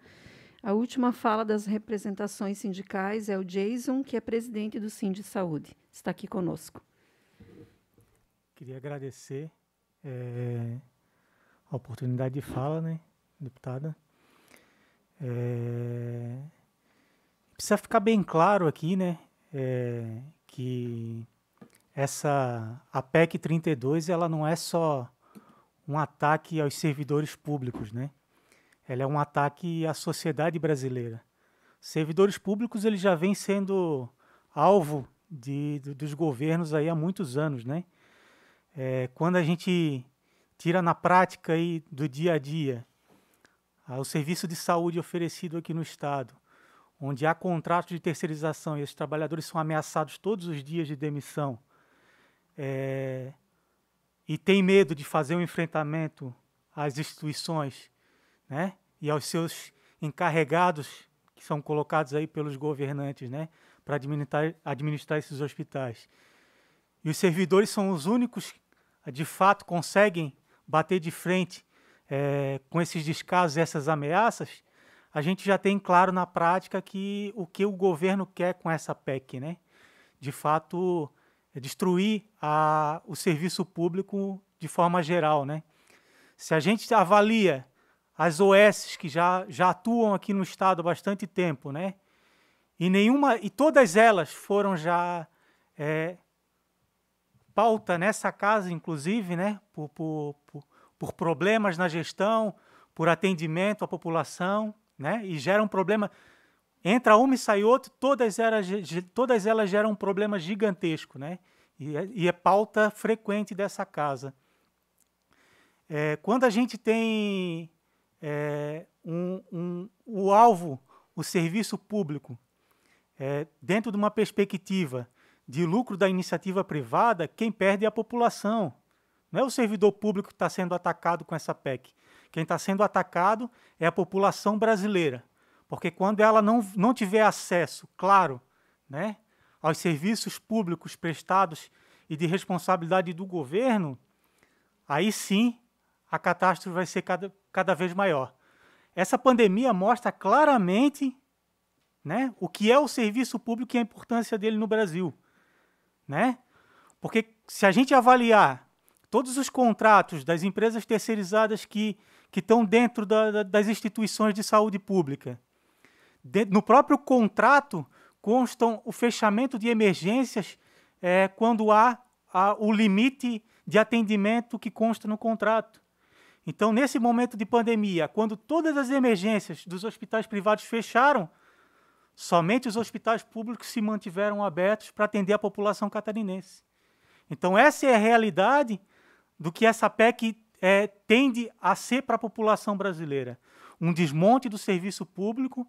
A última fala das representações sindicais é o Jason, que é presidente do Sind Saúde. Está aqui conosco. Queria agradecer é, a oportunidade de fala, né, deputada. É, precisa ficar bem claro aqui, né, é, que essa a PEC 32 ela não é só um ataque aos servidores públicos, né? Ela é um ataque à sociedade brasileira. Servidores públicos eles já vêm sendo alvo de, de, dos governos aí há muitos anos, né? É, quando a gente tira na prática aí do dia a dia ah, o serviço de saúde oferecido aqui no estado, onde há contratos de terceirização e os trabalhadores são ameaçados todos os dias de demissão, é, e tem medo de fazer um enfrentamento às instituições né? e aos seus encarregados, que são colocados aí pelos governantes né? para administrar, administrar esses hospitais. E os servidores são os únicos que, de fato, conseguem bater de frente é, com esses descasos, essas ameaças. A gente já tem claro na prática que o que o governo quer com essa PEC, né? De fato, é destruir a, o serviço público de forma geral. Né? Se a gente avalia as OS que já, já atuam aqui no Estado há bastante tempo, né? e, nenhuma, e todas elas foram já é, pauta nessa casa, inclusive, né? por, por, por, por problemas na gestão, por atendimento à população, né? e geram um problema entra uma e sai outra, todas elas, todas elas geram um problema gigantesco, né? E é, e é pauta frequente dessa casa. É, quando a gente tem é, um, um, o alvo, o serviço público, é, dentro de uma perspectiva de lucro da iniciativa privada, quem perde é a população. Não é o servidor público que está sendo atacado com essa PEC. Quem está sendo atacado é a população brasileira porque quando ela não, não tiver acesso, claro, né, aos serviços públicos prestados e de responsabilidade do governo, aí sim a catástrofe vai ser cada, cada vez maior. Essa pandemia mostra claramente né, o que é o serviço público e a importância dele no Brasil. Né? Porque se a gente avaliar todos os contratos das empresas terceirizadas que, que estão dentro da, da, das instituições de saúde pública, de, no próprio contrato constam o fechamento de emergências é, quando há, o limite de atendimento que consta no contrato. Então, nesse momento de pandemia, quando todas as emergências dos hospitais privados fecharam, somente os hospitais públicos se mantiveram abertos para atender a população catarinense. Então, essa é a realidade do que essa PEC é, tende a ser para a população brasileira: um desmonte do serviço público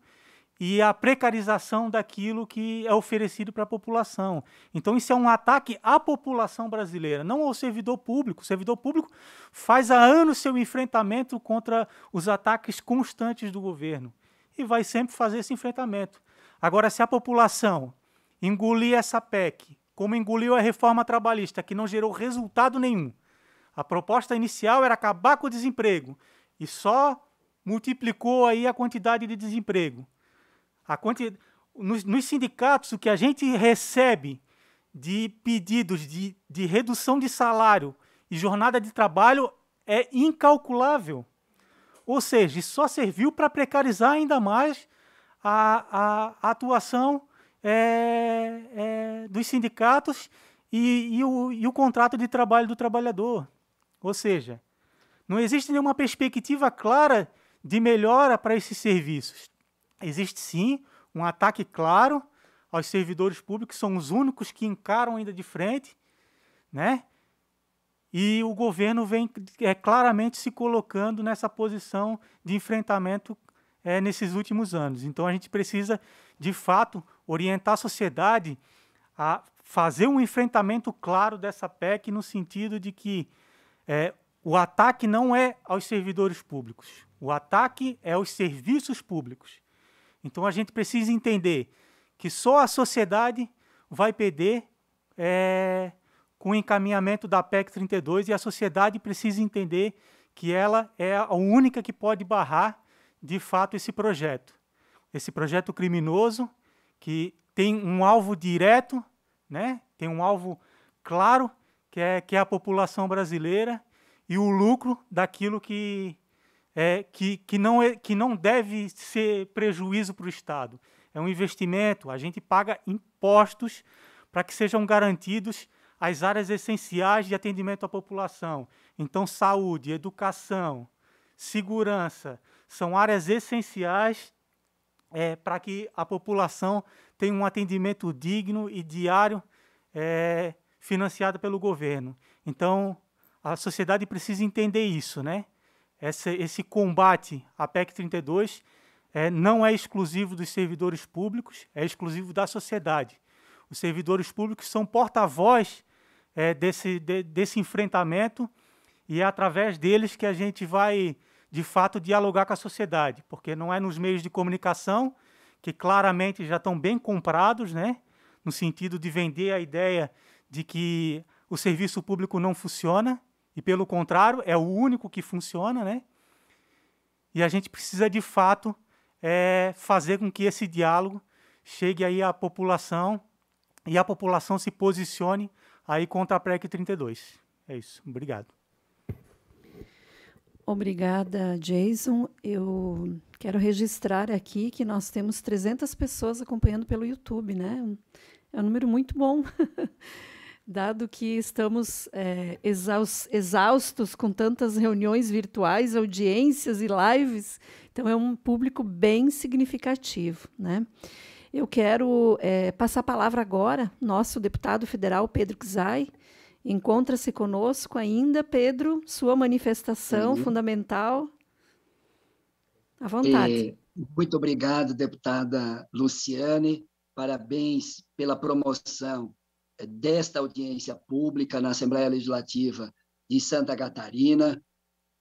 e a precarização daquilo que é oferecido para a população. Então, isso é um ataque à população brasileira, não ao servidor público. O servidor público faz há anos seu enfrentamento contra os ataques constantes do governo e vai sempre fazer esse enfrentamento. Agora, se a população engolir essa PEC, como engoliu a reforma trabalhista, que não gerou resultado nenhum, a proposta inicial era acabar com o desemprego e só multiplicou aí a quantidade de desemprego a quanti... Nos, nos, sindicatos, o que a gente recebe de pedidos de, de redução de salário e jornada de trabalho é incalculável. Ou seja, só serviu para precarizar ainda mais a, a, a atuação é, é, dos sindicatos e, e, o, e o contrato de trabalho do trabalhador. Ou seja, não existe nenhuma perspectiva clara de melhora para esses serviços. Existe sim um ataque claro aos servidores públicos, são os únicos que encaram ainda de frente, né? E o governo vem é, claramente se colocando nessa posição de enfrentamento é, nesses últimos anos. Então a gente precisa, de fato, orientar a sociedade a fazer um enfrentamento claro dessa PEC no sentido de que é, o ataque não é aos servidores públicos, o ataque é aos serviços públicos. Então a gente precisa entender que só a sociedade vai perder é, com o encaminhamento da PEC 32 e a sociedade precisa entender que ela é a única que pode barrar de fato esse projeto. Esse projeto criminoso que tem um alvo direto, né? tem um alvo claro, que é, que é a população brasileira e o lucro daquilo que, é, que, que, não é, que não deve ser prejuízo para o Estado. É um investimento, a gente paga impostos para que sejam garantidos as áreas essenciais de atendimento à população. Então, saúde, educação, segurança são áreas essenciais é, para que a população tenha um atendimento digno e diário é, financiado pelo governo. Então, a sociedade precisa entender isso, né? essa, esse combate à PEC 32 é, não é exclusivo dos servidores públicos, é exclusivo da sociedade. Os servidores públicos são porta-voz é, desse, de, desse enfrentamento e é através deles que a gente vai, de fato, dialogar com a sociedade, porque não é nos meios de comunicação, que claramente já estão bem comprados, né? no sentido de vender a ideia de que o serviço público não funciona, e pelo contrário, é o único que funciona, né? E a gente precisa de fato é, fazer com que esse diálogo chegue aí à população e a população se posicione aí contra a PREC 32. É isso. Obrigado. Obrigada, Jason. Eu quero registrar aqui que nós temos 300 pessoas acompanhando pelo YouTube, né? É um número muito bom. dado que estamos é, exaus exaustos com tantas reuniões virtuais, audiências e lives. Então, é um público bem significativo. Né? Eu quero é, passar a palavra agora. Nosso deputado federal, Pedro Xai encontra-se conosco ainda. Pedro, sua manifestação uhum. fundamental. À vontade. E, é, muito obrigado, deputada Luciane. Parabéns pela promoção desta audiência pública na Assembleia Legislativa de Santa Catarina.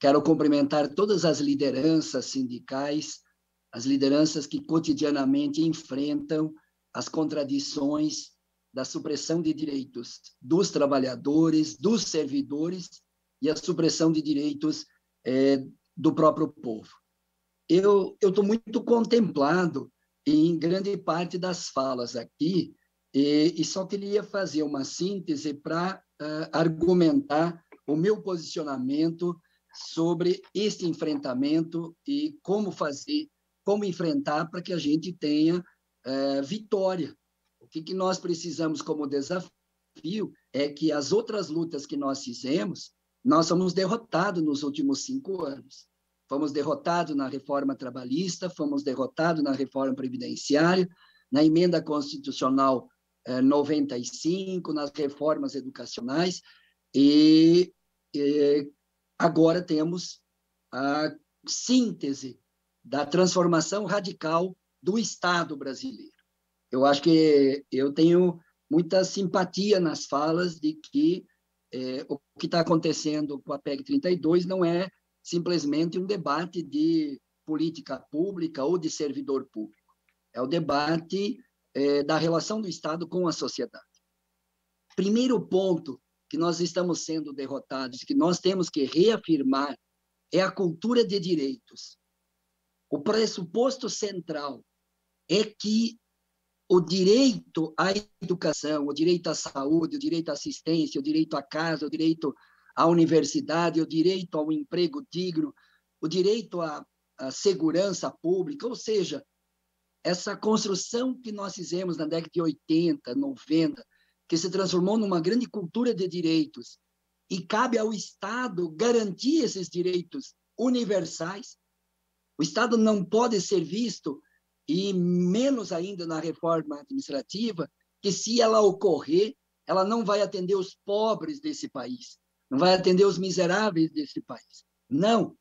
Quero cumprimentar todas as lideranças sindicais, as lideranças que cotidianamente enfrentam as contradições da supressão de direitos dos trabalhadores, dos servidores e a supressão de direitos é, do próprio povo. Eu estou muito contemplado em grande parte das falas aqui e, e só queria fazer uma síntese para uh, ah, argumentar o meu posicionamento sobre este enfrentamento e como fazer, como enfrentar para que a gente tenha uh, vitória. O que, que nós precisamos como desafio é que as outras lutas que nós fizemos, nós fomos derrotados nos últimos cinco anos. Fomos derrotados na reforma trabalhista, fomos derrotados na reforma previdenciária, na emenda constitucional 95, eh, nas reformas educacionais, e, e agora temos a síntese da transformação radical do Estado brasileiro. Eu acho que eu tenho muita simpatia nas falas de que eh, o que está acontecendo com a PEC 32 não é simplesmente um debate de política pública ou de servidor público. É o debate é, da relação do Estado com a sociedade. Primeiro ponto que nós estamos sendo derrotados, que nós temos que reafirmar, é a cultura de direitos. O pressuposto central é que o direito à educação, o direito à saúde, o direito à assistência, o direito à casa, o direito à universidade, o direito ao emprego digno, o direito à, à segurança pública, ou seja, essa construção que nós fizemos na década de 80, 90, que se transformou numa grande cultura de direitos, e cabe ao Estado garantir esses direitos universais. O Estado não pode ser visto, e menos ainda na reforma administrativa, que se ela ocorrer, ela não vai atender os pobres desse país, não vai atender os miseráveis desse país. Não.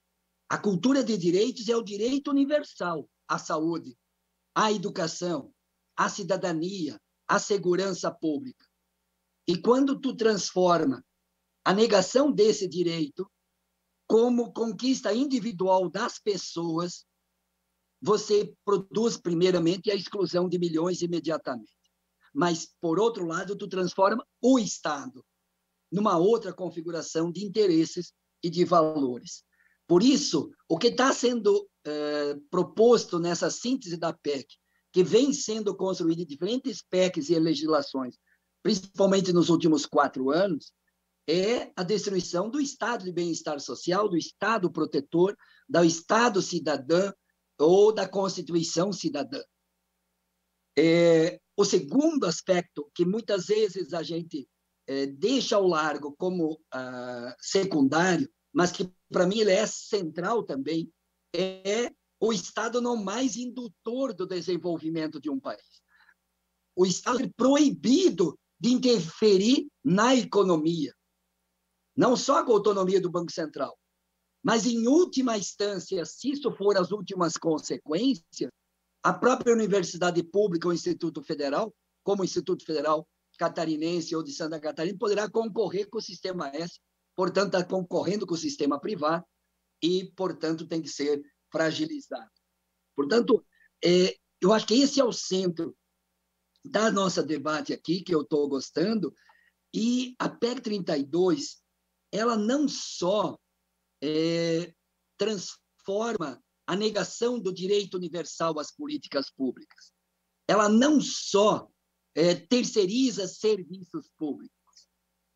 A cultura de direitos é o direito universal à saúde, à educação, à cidadania, à segurança pública. E quando tu transforma a negação desse direito como conquista individual das pessoas, você produz primeiramente a exclusão de milhões imediatamente. Mas por outro lado, tu transforma o Estado numa outra configuração de interesses e de valores. Por isso, o que está sendo eh, proposto nessa síntese da PEC, que vem sendo construída em diferentes PECs e legislações, principalmente nos últimos quatro anos, é a destruição do Estado de bem-estar social, do Estado protetor, do Estado cidadã ou da Constituição cidadã. É, o segundo aspecto que muitas vezes a gente é, deixa ao largo como ah, secundário, mas que para mim ele é central também, é o Estado não mais indutor do desenvolvimento de um país. O Estado é proibido de interferir na economia, não só com a autonomia do Banco Central, mas, em última instância, se isso for as últimas consequências, a própria universidade pública ou Instituto Federal, como o Instituto Federal Catarinense ou de Santa Catarina, poderá concorrer com o sistema S, portanto, está concorrendo com o sistema privado, e, portanto, tem que ser fragilizado. Portanto, é, eu acho que esse é o centro da nossa debate aqui, que eu estou gostando, e a PEC 32, ela não só é, transforma a negação do direito universal às políticas públicas, ela não só é, terceiriza serviços públicos,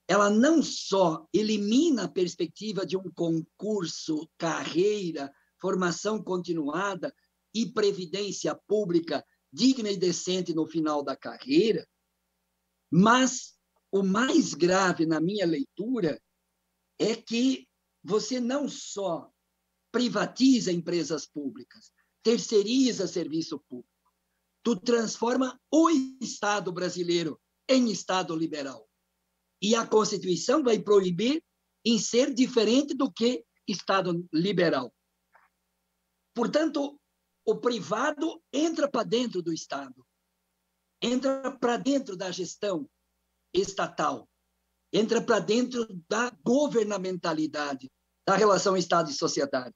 ela não só elimina a perspectiva de um concurso, carreira, formação continuada e previdência pública digna e decente no final da carreira, mas o mais grave na minha leitura é que você não só privatiza empresas públicas, terceiriza serviço público, tu transforma o Estado brasileiro em Estado liberal. E a Constituição vai proibir em ser diferente do que Estado liberal. Portanto, o privado entra para dentro do Estado, entra para dentro da gestão estatal, entra para dentro da governamentalidade, da relação Estado e sociedade.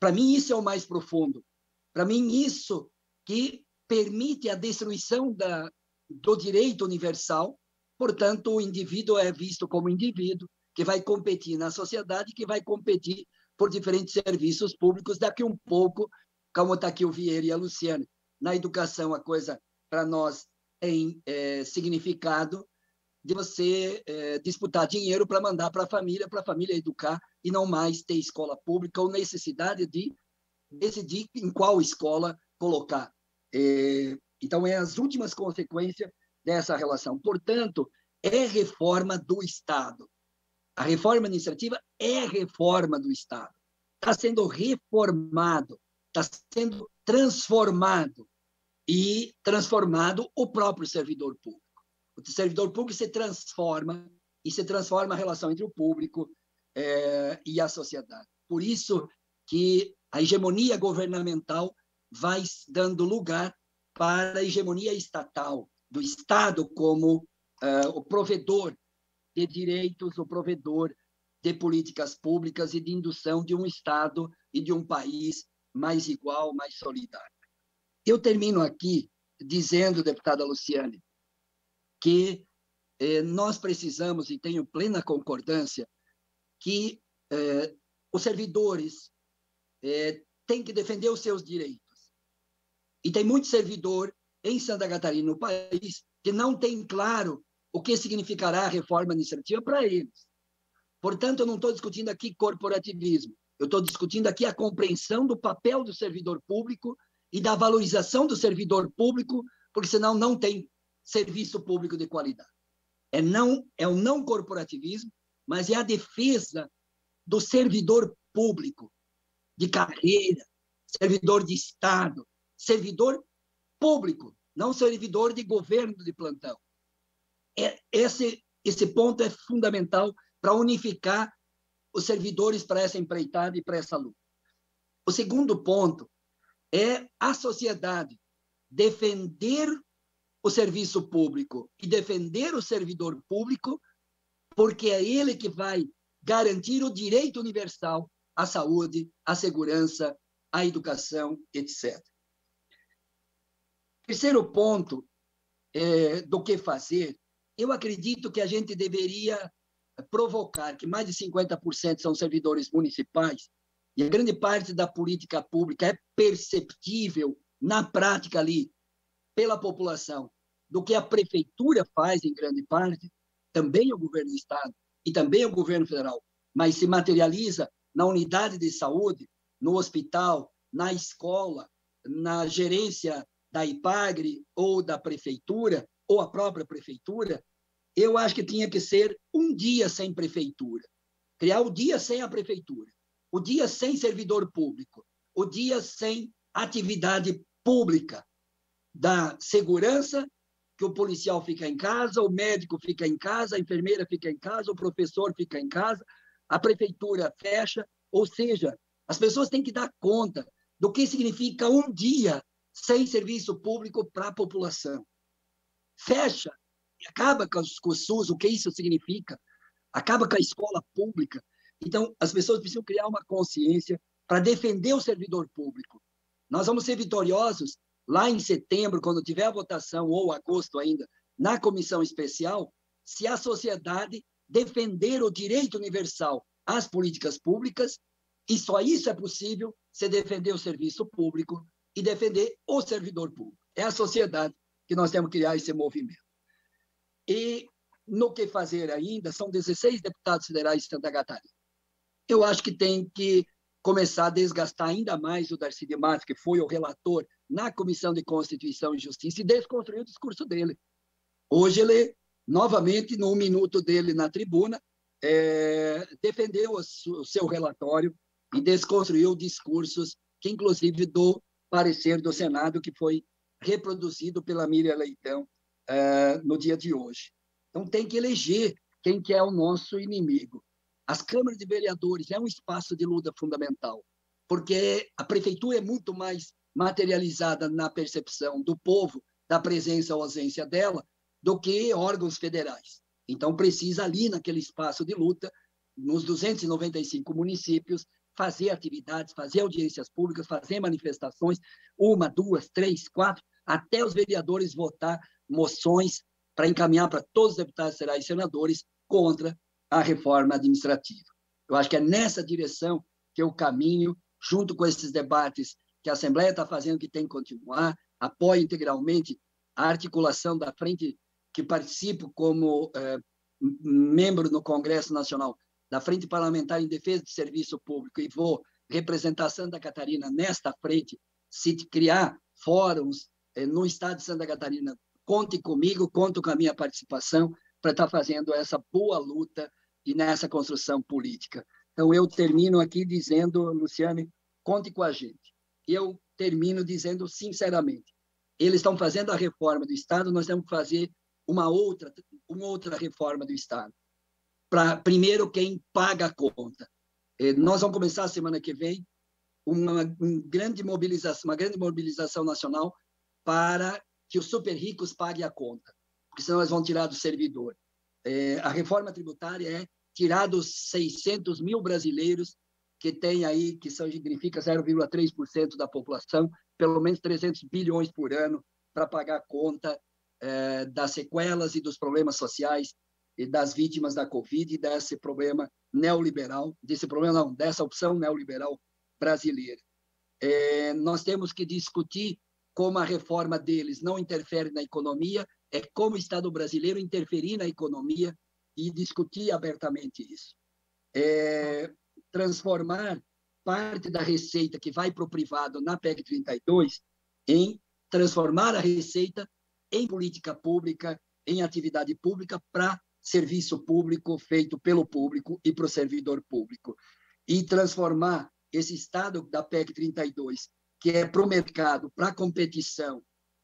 Para mim, isso é o mais profundo. Para mim, isso que permite a destruição da, do direito universal, Portanto, o indivíduo é visto como indivíduo que vai competir na sociedade, que vai competir por diferentes serviços públicos. Daqui um pouco, como está aqui o Vieira e a Luciana, na educação a coisa para nós tem é, é, significado de você é, disputar dinheiro para mandar para a família, para a família educar e não mais ter escola pública ou necessidade de decidir em qual escola colocar. É, então, é as últimas consequências dessa relação. Portanto, é reforma do Estado. A reforma administrativa é reforma do Estado. Está sendo reformado, está sendo transformado e transformado o próprio servidor público. O servidor público se transforma e se transforma a relação entre o público é, e a sociedade. Por isso que a hegemonia governamental vai dando lugar para a hegemonia estatal, do Estado como uh, o provedor de direitos, o provedor de políticas públicas e de indução de um Estado e de um país mais igual, mais solidário. Eu termino aqui dizendo, deputada Luciane, que eh, nós precisamos, e tenho plena concordância, que eh, os servidores eh, têm que defender os seus direitos. E tem muito servidor em Santa Catarina, no país, que não tem claro o que significará a reforma administrativa para eles. Portanto, eu não estou discutindo aqui corporativismo, eu estou discutindo aqui a compreensão do papel do servidor público e da valorização do servidor público, porque senão não tem serviço público de qualidade. É não é o não corporativismo, mas é a defesa do servidor público de carreira, servidor de Estado, servidor público não servidor de governo de plantão. É, esse, esse ponto é fundamental para unificar os servidores para essa empreitada e para essa luta. O segundo ponto é a sociedade defender o serviço público e defender o servidor público, porque é ele que vai garantir o direito universal à saúde, à segurança, à educação, etc. Terceiro ponto é, do que fazer, eu acredito que a gente deveria provocar que mais de 50% são servidores municipais e a grande parte da política pública é perceptível na prática ali pela população do que a prefeitura faz em grande parte, também o governo do estado e também o governo federal, mas se materializa na unidade de saúde, no hospital, na escola, na gerência da IPAGRE ou da prefeitura, ou a própria prefeitura, eu acho que tinha que ser um dia sem prefeitura. Criar o dia sem a prefeitura, o dia sem servidor público, o dia sem atividade pública da segurança, que o policial fica em casa, o médico fica em casa, a enfermeira fica em casa, o professor fica em casa, a prefeitura fecha, ou seja, as pessoas têm que dar conta do que significa um dia sem serviço público para a população. Fecha e acaba com, os, com o SUS, o que isso significa? Acaba com a escola pública. Então, as pessoas precisam criar uma consciência para defender o servidor público. Nós vamos ser vitoriosos lá em setembro, quando tiver a votação, ou agosto ainda, na comissão especial, se a sociedade defender o direito universal às políticas públicas, e só isso é possível se defender o serviço público, e defender o servidor público. É a sociedade que nós temos que criar esse movimento. E no que fazer ainda, são 16 deputados federais de Santa Catarina. Eu acho que tem que começar a desgastar ainda mais o Darcy de Matos, que foi o relator na Comissão de Constituição e Justiça, e desconstruir o discurso dele. Hoje ele, novamente, no minuto dele na tribuna, é, defendeu o seu relatório e desconstruiu discursos que, inclusive, do parecer do Senado que foi reproduzido pela Miriam Leitão uh, no dia de hoje. Então, tem que eleger quem que é o nosso inimigo. As câmaras de vereadores é um espaço de luta fundamental, porque a prefeitura é muito mais materializada na percepção do povo da presença ou ausência dela do que órgãos federais. Então, precisa ali, naquele espaço de luta, nos 295 municípios, fazer atividades, fazer audiências públicas, fazer manifestações, uma, duas, três, quatro, até os vereadores votar moções para encaminhar para todos os deputados federais e senadores contra a reforma administrativa. Eu acho que é nessa direção que eu caminho, junto com esses debates que a Assembleia está fazendo, que tem que continuar, apoio integralmente a articulação da frente que participo como eh, membro no Congresso Nacional da Frente Parlamentar em Defesa do Serviço Público e vou representar Santa Catarina nesta frente, se criar fóruns eh, no estado de Santa Catarina, conte comigo, conto com a minha participação para estar fazendo essa boa luta e nessa construção política. Então, eu termino aqui dizendo, Luciane, conte com a gente. Eu termino dizendo sinceramente, eles estão fazendo a reforma do Estado, nós temos que fazer uma outra, uma outra reforma do Estado para primeiro quem paga a conta. É, nós vamos começar a semana que vem uma, uma grande mobilização, uma grande mobilização nacional para que os super ricos paguem a conta, porque senão eles vão tirar do servidor. É, a reforma tributária é tirar dos 600 mil brasileiros que tem aí, que são, significa 0,3% da população, pelo menos 300 bilhões por ano para pagar a conta é, das sequelas e dos problemas sociais das vítimas da Covid e desse problema neoliberal, desse problema não, dessa opção neoliberal brasileira. É, nós temos que discutir como a reforma deles não interfere na economia, é como o Estado brasileiro interferir na economia e discutir abertamente isso. É, transformar parte da receita que vai para o privado na PEC 32 em transformar a receita em política pública, em atividade pública, para serviço público feito pelo público e para o servidor público. E transformar esse estado da PEC 32, que é para o mercado, para a competição,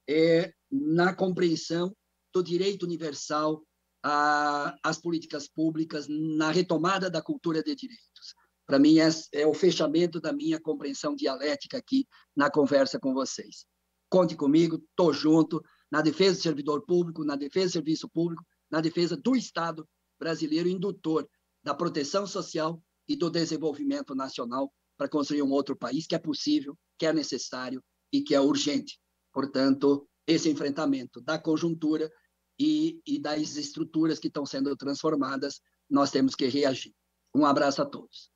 é, na compreensão do direito universal às políticas públicas, na retomada da cultura de direitos. Para mim, é, é o fechamento da minha compreensão dialética aqui na conversa com vocês. Conte comigo, estou junto na defesa do servidor público, na defesa do serviço público na defesa do Estado brasileiro indutor da proteção social e do desenvolvimento nacional para construir um outro país que é possível, que é necessário e que é urgente. Portanto, esse enfrentamento da conjuntura e, e das estruturas que estão sendo transformadas, nós temos que reagir. Um abraço a todos.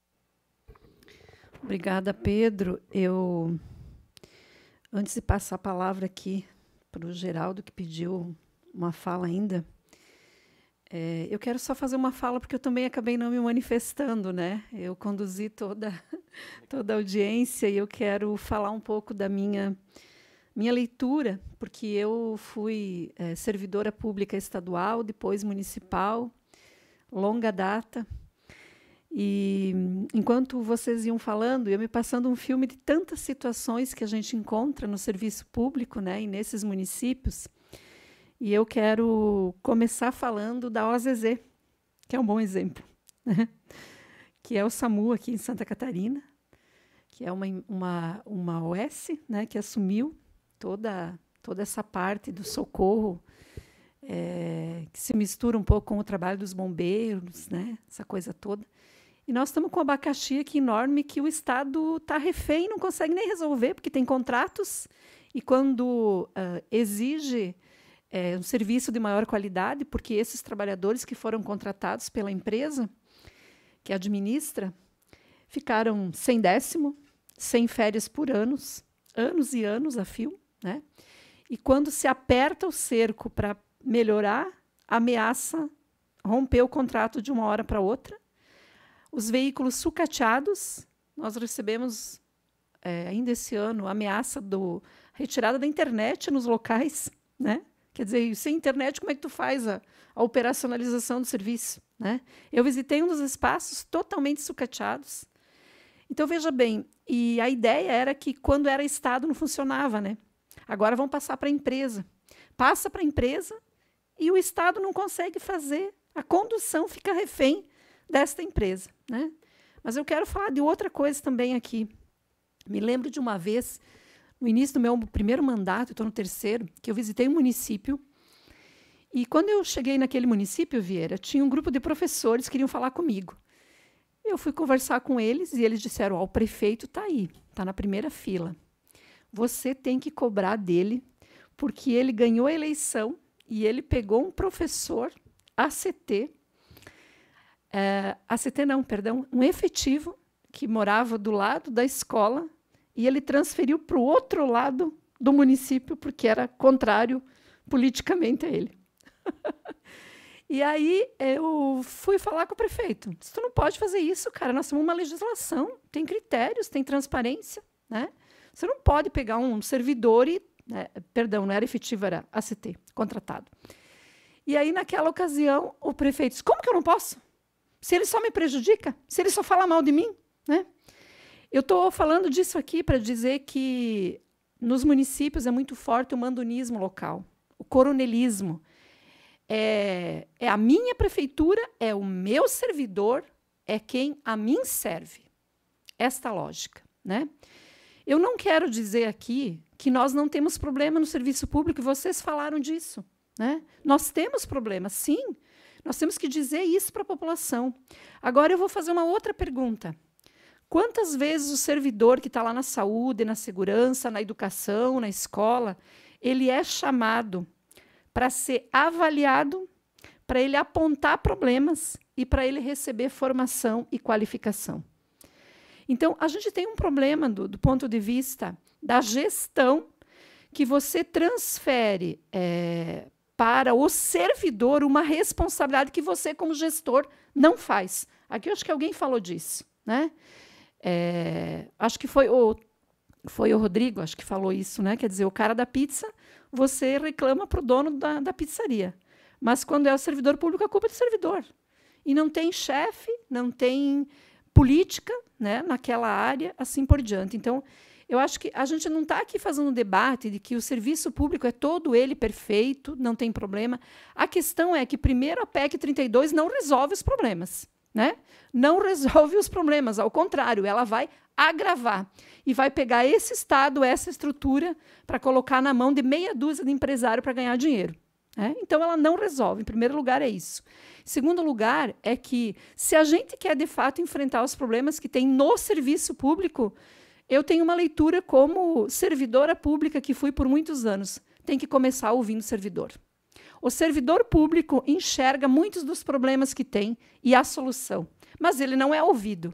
Obrigada, Pedro. Eu, antes de passar a palavra aqui para o Geraldo, que pediu uma fala ainda, é, eu quero só fazer uma fala, porque eu também acabei não me manifestando, né? Eu conduzi toda, toda a audiência e eu quero falar um pouco da minha, minha leitura, porque eu fui é, servidora pública estadual, depois municipal, longa data. E enquanto vocês iam falando, eu me passando um filme de tantas situações que a gente encontra no serviço público, né, e nesses municípios e eu quero começar falando da OZZ, que é um bom exemplo, né? que é o SAMU aqui em Santa Catarina, que é uma, uma, uma OS né, que assumiu toda, toda essa parte do socorro, é, que se mistura um pouco com o trabalho dos bombeiros, né, essa coisa toda. E nós estamos com um abacaxi aqui enorme que o Estado está refém, não consegue nem resolver, porque tem contratos, e quando uh, exige é, um serviço de maior qualidade, porque esses trabalhadores que foram contratados pela empresa que administra ficaram sem décimo, sem férias por anos, anos e anos a fio, né? E quando se aperta o cerco para melhorar, ameaça romper o contrato de uma hora para outra. Os veículos sucateados, nós recebemos é, ainda esse ano ameaça do retirada da internet nos locais, né? Quer dizer, sem internet, como é que tu faz a, a operacionalização do serviço? Né? Eu visitei um dos espaços totalmente sucateados. Então, veja bem, e a ideia era que quando era Estado não funcionava, né? Agora vão passar para a empresa. Passa para a empresa e o Estado não consegue fazer. A condução fica refém desta empresa. Né? Mas eu quero falar de outra coisa também aqui. Me lembro de uma vez no início do meu primeiro mandato, estou no terceiro, que eu visitei um município. E quando eu cheguei naquele município, Vieira, tinha um grupo de professores que queriam falar comigo. Eu fui conversar com eles e eles disseram: Ó, oh, o prefeito está aí, está na primeira fila. Você tem que cobrar dele, porque ele ganhou a eleição e ele pegou um professor ACT, é, eh, ACT não, perdão, um efetivo que morava do lado da escola e ele transferiu para o outro lado do município, porque era contrário politicamente a ele. e aí eu fui falar com o prefeito. Disse, tu não pode fazer isso, cara. Nós temos uma legislação, tem critérios, tem transparência, né? Você não pode pegar um servidor e... Né? Perdão, não era efetivo, era ACT, contratado. E aí, naquela ocasião, o prefeito disse, como que eu não posso? Se ele só me prejudica? Se ele só fala mal de mim? Né? Eu estou falando disso aqui para dizer que nos municípios é muito forte o mandonismo local, o coronelismo. É, é a minha prefeitura, é o meu servidor, é quem a mim serve. Esta lógica, né? Eu não quero dizer aqui que nós não temos problema no serviço público, vocês falaram disso. Né? Nós temos problema, sim. Nós temos que dizer isso para a população. Agora eu vou fazer uma outra pergunta. Quantas vezes o servidor que está lá na saúde, na segurança, na educação, na escola, ele é chamado para ser avaliado, para ele apontar problemas e para ele receber formação e qualificação. Então, a gente tem um problema do, do ponto de vista da gestão que você transfere é, para o servidor uma responsabilidade que você, como gestor, não faz. Aqui eu acho que alguém falou disso, né? É, acho que foi o, foi o Rodrigo, acho que falou isso, né? Quer dizer, o cara da pizza, você reclama para o dono da, da pizzaria. Mas quando é o servidor público, a culpa é do servidor. E não tem chefe, não tem política né, naquela área, assim por diante. Então, eu acho que a gente não está aqui fazendo um debate de que o serviço público é todo ele perfeito, não tem problema. A questão é que, primeiro, a PEC 32 não resolve os problemas né? Não resolve os problemas, ao contrário, ela vai agravar e vai pegar esse estado, essa estrutura, para colocar na mão de meia dúzia de empresário para ganhar dinheiro. Né? Então, ela não resolve. Em primeiro lugar, é isso. Em segundo lugar, é que se a gente quer de fato enfrentar os problemas que tem no serviço público, eu tenho uma leitura como servidora pública que fui por muitos anos. Tem que começar ouvindo o servidor. O servidor público enxerga muitos dos problemas que tem e a solução, mas ele não é ouvido.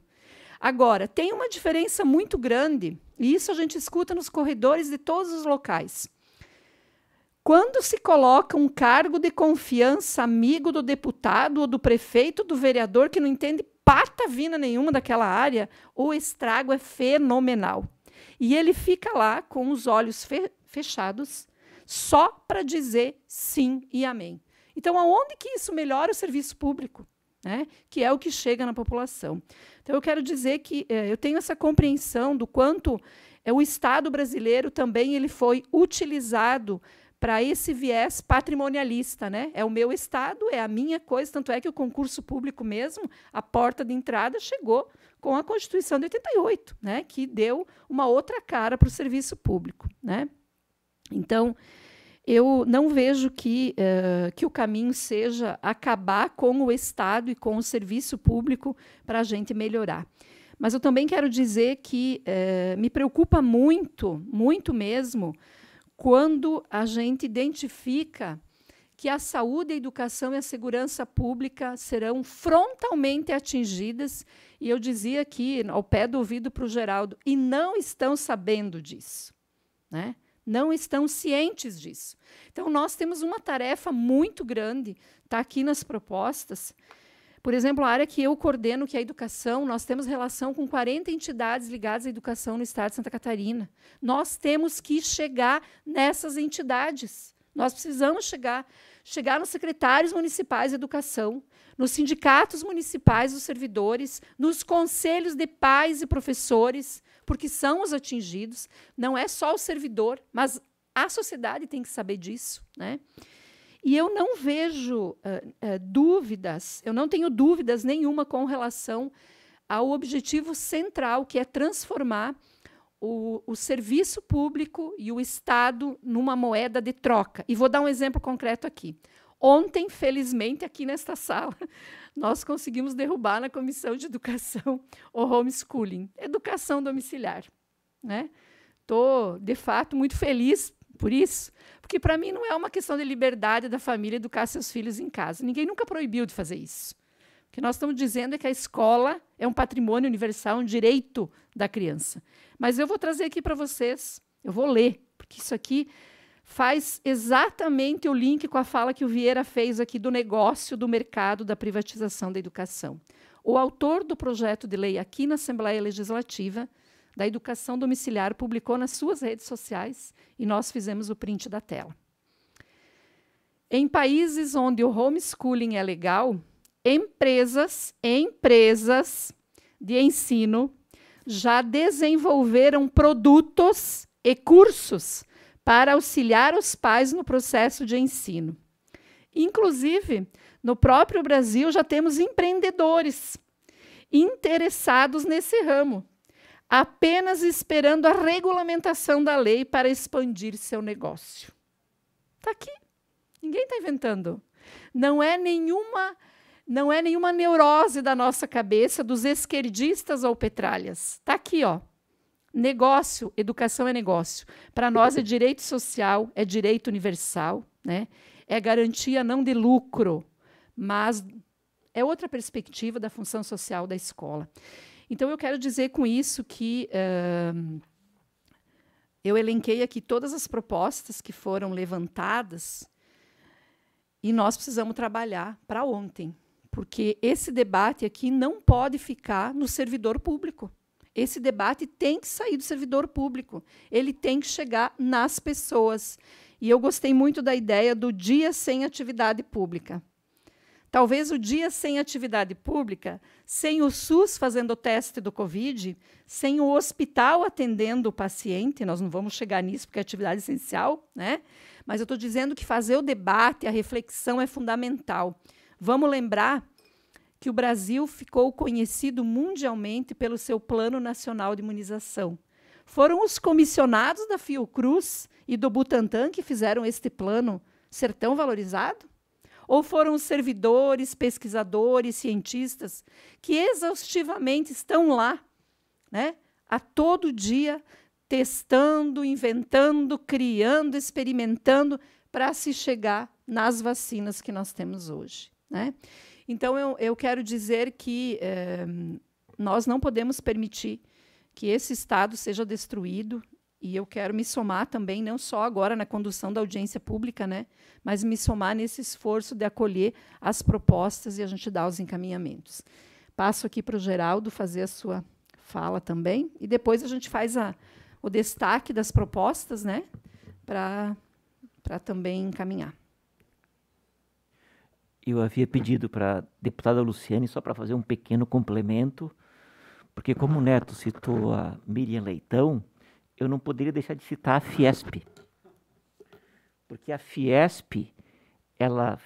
Agora, tem uma diferença muito grande, e isso a gente escuta nos corredores de todos os locais. Quando se coloca um cargo de confiança amigo do deputado ou do prefeito, do vereador que não entende pata vina nenhuma daquela área, o estrago é fenomenal. E ele fica lá com os olhos fechados, só para dizer sim e amém. Então, aonde que isso melhora o serviço público? Né? Que é o que chega na população. Então, eu quero dizer que eh, eu tenho essa compreensão do quanto é o Estado brasileiro também ele foi utilizado para esse viés patrimonialista, né? É o meu estado, é a minha coisa, tanto é que o concurso público mesmo, a porta de entrada chegou com a Constituição de 88, né? Que deu uma outra cara para o serviço público, né? Então, eu não vejo que, uh, que o caminho seja acabar com o Estado e com o serviço público para a gente melhorar. Mas eu também quero dizer que uh, me preocupa muito, muito mesmo, quando a gente identifica que a saúde, a educação e a segurança pública serão frontalmente atingidas, e eu dizia aqui, ao pé do ouvido para o Geraldo, e não estão sabendo disso. Né? não estão cientes disso. Então, nós temos uma tarefa muito grande, está aqui nas propostas. Por exemplo, a área que eu coordeno, que é a educação, nós temos relação com 40 entidades ligadas à educação no estado de Santa Catarina. Nós temos que chegar nessas entidades. Nós precisamos chegar, chegar nos secretários municipais de educação, nos sindicatos municipais dos servidores, nos conselhos de pais e professores, porque são os atingidos, não é só o servidor, mas a sociedade tem que saber disso, né? E eu não vejo uh, uh, dúvidas, eu não tenho dúvidas nenhuma com relação ao objetivo central, que é transformar o, o, serviço público e o Estado numa moeda de troca. E vou dar um exemplo concreto aqui. Ontem, felizmente, aqui nesta sala, nós conseguimos derrubar na Comissão de Educação o homeschooling, educação domiciliar. Né? Estou, de fato, muito feliz por isso, porque para mim não é uma questão de liberdade da família educar seus filhos em casa. Ninguém nunca proibiu de fazer isso. O que nós estamos dizendo é que a escola é um patrimônio universal, um direito da criança. Mas eu vou trazer aqui para vocês, eu vou ler, porque isso aqui faz exatamente o link com a fala que o Vieira fez aqui do negócio do mercado da privatização da educação. O autor do projeto de lei aqui na Assembleia Legislativa da Educação Domiciliar publicou nas suas redes sociais e nós fizemos o print da tela. Em países onde o homeschooling é legal, empresas, empresas de ensino já desenvolveram produtos e cursos para auxiliar os pais no processo de ensino. Inclusive, no próprio Brasil já temos empreendedores interessados nesse ramo, apenas esperando a regulamentação da lei para expandir seu negócio. Está aqui. Ninguém está inventando. Não é nenhuma não é nenhuma neurose da nossa cabeça dos esquerdistas ou petralhas. Está aqui, ó negócio, educação é negócio. Para nós é direito social, é direito universal, né? é garantia não de lucro, mas é outra perspectiva da função social da escola. Então, eu quero dizer com isso que uh, eu elenquei aqui todas as propostas que foram levantadas e nós precisamos trabalhar para ontem, porque esse debate aqui não pode ficar no servidor público. Esse debate tem que sair do servidor público, ele tem que chegar nas pessoas. E eu gostei muito da ideia do dia sem atividade pública. Talvez o dia sem atividade pública, sem o SUS fazendo o teste do Covid, sem o hospital atendendo o paciente, nós não vamos chegar nisso porque é atividade essencial, né? Mas eu estou dizendo que fazer o debate, a reflexão é fundamental. Vamos lembrar que o Brasil ficou conhecido mundialmente pelo seu Plano Nacional de Imunização. Foram os comissionados da Fiocruz e do Butantan que fizeram este plano ser tão valorizado? Ou foram os servidores, pesquisadores, cientistas que exaustivamente estão lá, né, a todo dia, testando, inventando, criando, experimentando para se chegar nas vacinas que nós temos hoje? Né? Então, eu, eu quero dizer que eh, nós não podemos permitir que esse Estado seja destruído. E eu quero me somar também, não só agora na condução da audiência pública, né, mas me somar nesse esforço de acolher as propostas e a gente dar os encaminhamentos. Passo aqui para o Geraldo fazer a sua fala também, e depois a gente faz a, o destaque das propostas né, para também encaminhar eu havia pedido para a deputada Luciane só para fazer um pequeno complemento, porque como o Neto citou a Miriam Leitão, eu não poderia deixar de citar a Fiesp. Porque a Fiesp, ela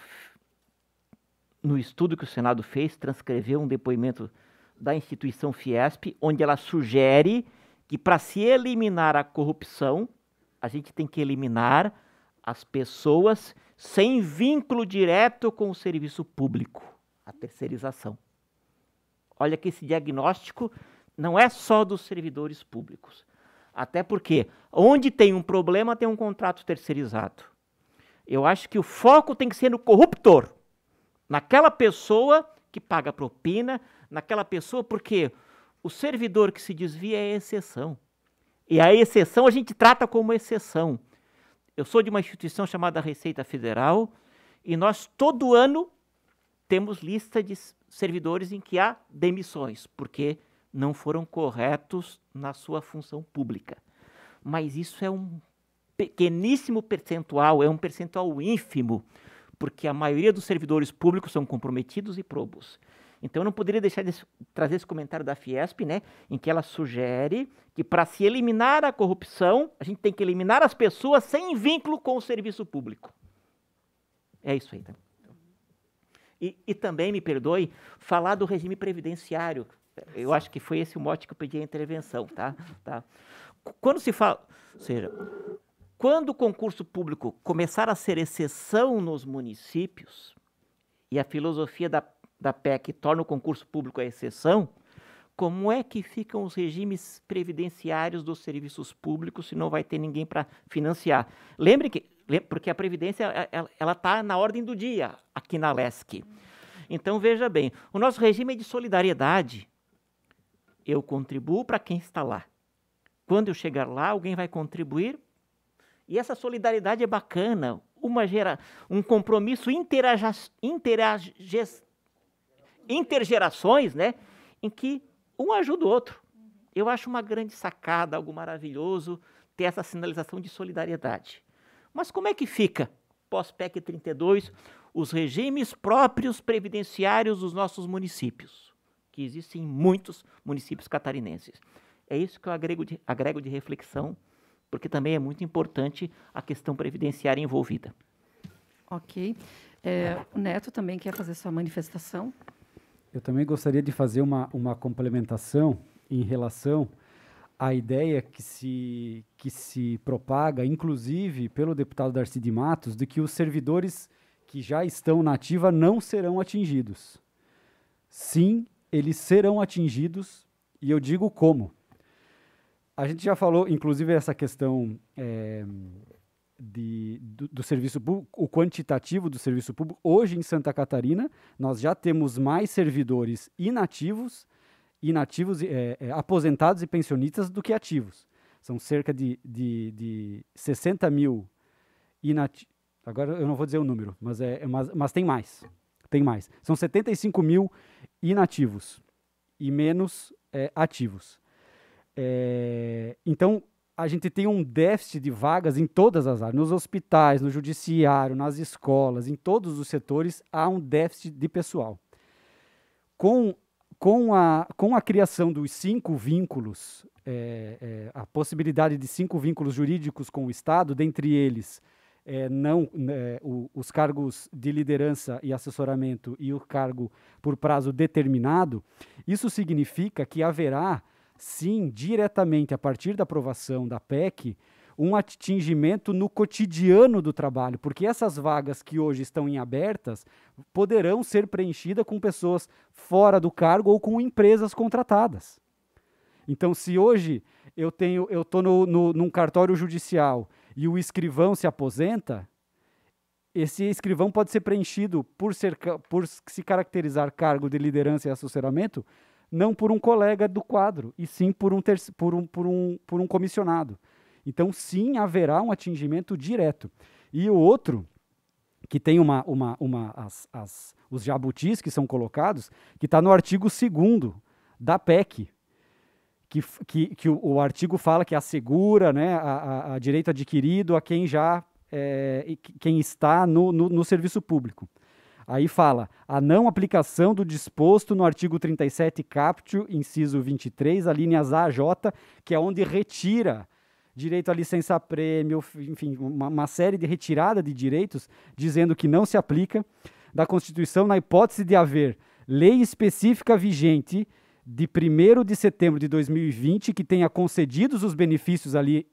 no estudo que o Senado fez, transcreveu um depoimento da instituição Fiesp, onde ela sugere que para se eliminar a corrupção, a gente tem que eliminar as pessoas sem vínculo direto com o serviço público, a terceirização. Olha que esse diagnóstico não é só dos servidores públicos. Até porque onde tem um problema tem um contrato terceirizado. Eu acho que o foco tem que ser no corruptor, naquela pessoa que paga propina, naquela pessoa, porque o servidor que se desvia é exceção. E a exceção a gente trata como exceção. Eu sou de uma instituição chamada Receita Federal e nós todo ano temos lista de servidores em que há demissões, porque não foram corretos na sua função pública. Mas isso é um pequeníssimo percentual, é um percentual ínfimo, porque a maioria dos servidores públicos são comprometidos e probos. Então eu não poderia deixar de trazer esse comentário da Fiesp, né, em que ela sugere que para se eliminar a corrupção, a gente tem que eliminar as pessoas sem vínculo com o serviço público. É isso aí. Tá? E, e também, me perdoe, falar do regime previdenciário. Eu acho que foi esse o mote que eu pedi a intervenção, tá? tá? Quando se fala, ou seja, quando o concurso público começar a ser exceção nos municípios e a filosofia da da PEC torna o concurso público a exceção, como é que ficam os regimes previdenciários dos serviços públicos se não vai ter ninguém para financiar? Lembre que, porque a previdência é, é, ela está na ordem do dia aqui na LESC. Então veja bem, o nosso regime é de solidariedade. Eu contribuo para quem está lá. Quando eu chegar lá, alguém vai contribuir. E essa solidariedade é bacana, uma gera um compromisso interagest, intergerações, né? Em que um ajuda o outro. Eu acho uma grande sacada, algo maravilhoso ter essa sinalização de solidariedade. Mas como é que fica pós-PEC 32 os regimes próprios previdenciários dos nossos municípios, que existem em muitos municípios catarinenses? É isso que eu agrego de, agrego de reflexão, porque também é muito importante a questão previdenciária envolvida. Ok. É, o Neto também quer fazer sua manifestação. Eu também gostaria de fazer uma, uma complementação em relação à ideia que se, que se propaga, inclusive pelo deputado Darcy de Matos, de que os servidores que já estão na ativa não serão atingidos. Sim, eles serão atingidos, e eu digo como. A gente já falou, inclusive, essa questão é, de, do, do, serviço público, o quantitativo do serviço público. Hoje em Santa Catarina, nós já temos mais servidores inativos, inativos é, é, aposentados e pensionistas do que ativos. São cerca de, de, de 60 mil inativos. Agora eu não vou dizer o número, mas, é, mas, mas tem mais. Tem mais. São 75 mil inativos e menos é, ativos. É, então, a gente tem um déficit de vagas em todas as áreas, nos hospitais, no judiciário, nas escolas, em todos os setores há um déficit de pessoal. Com, com, a, com a criação dos cinco vínculos, é, é, a possibilidade de cinco vínculos jurídicos com o Estado, dentre eles é, não né, o, os cargos de liderança e assessoramento e o cargo por prazo determinado, isso significa que haverá sim, diretamente a partir da aprovação da PEC, um atingimento no cotidiano do trabalho, porque essas vagas que hoje estão em abertas poderão ser preenchidas com pessoas fora do cargo ou com empresas contratadas. Então, se hoje eu tenho, eu estou no, no, num cartório judicial e o escrivão se aposenta, esse escrivão pode ser preenchido por, ser, por se caracterizar cargo de liderança e assessoramento não por um colega do quadro, e sim por um, por um, por um, por um comissionado. Então, sim, haverá um atingimento direto. E o outro, que tem uma, uma, uma as, as, os jabutis que são colocados, que está no artigo 2 da PEC, que, que, que o, o, artigo fala que assegura né, a, a, a direito adquirido a quem já é, quem está no, no, no serviço público. Aí fala: a não aplicação do disposto no artigo 37 caput, inciso 23, a linha A a J, que é onde retira direito à licença prêmio, enfim, uma, uma série de retirada de direitos, dizendo que não se aplica da Constituição na hipótese de haver lei específica vigente de 1 de setembro de 2020 que tenha concedidos os benefícios ali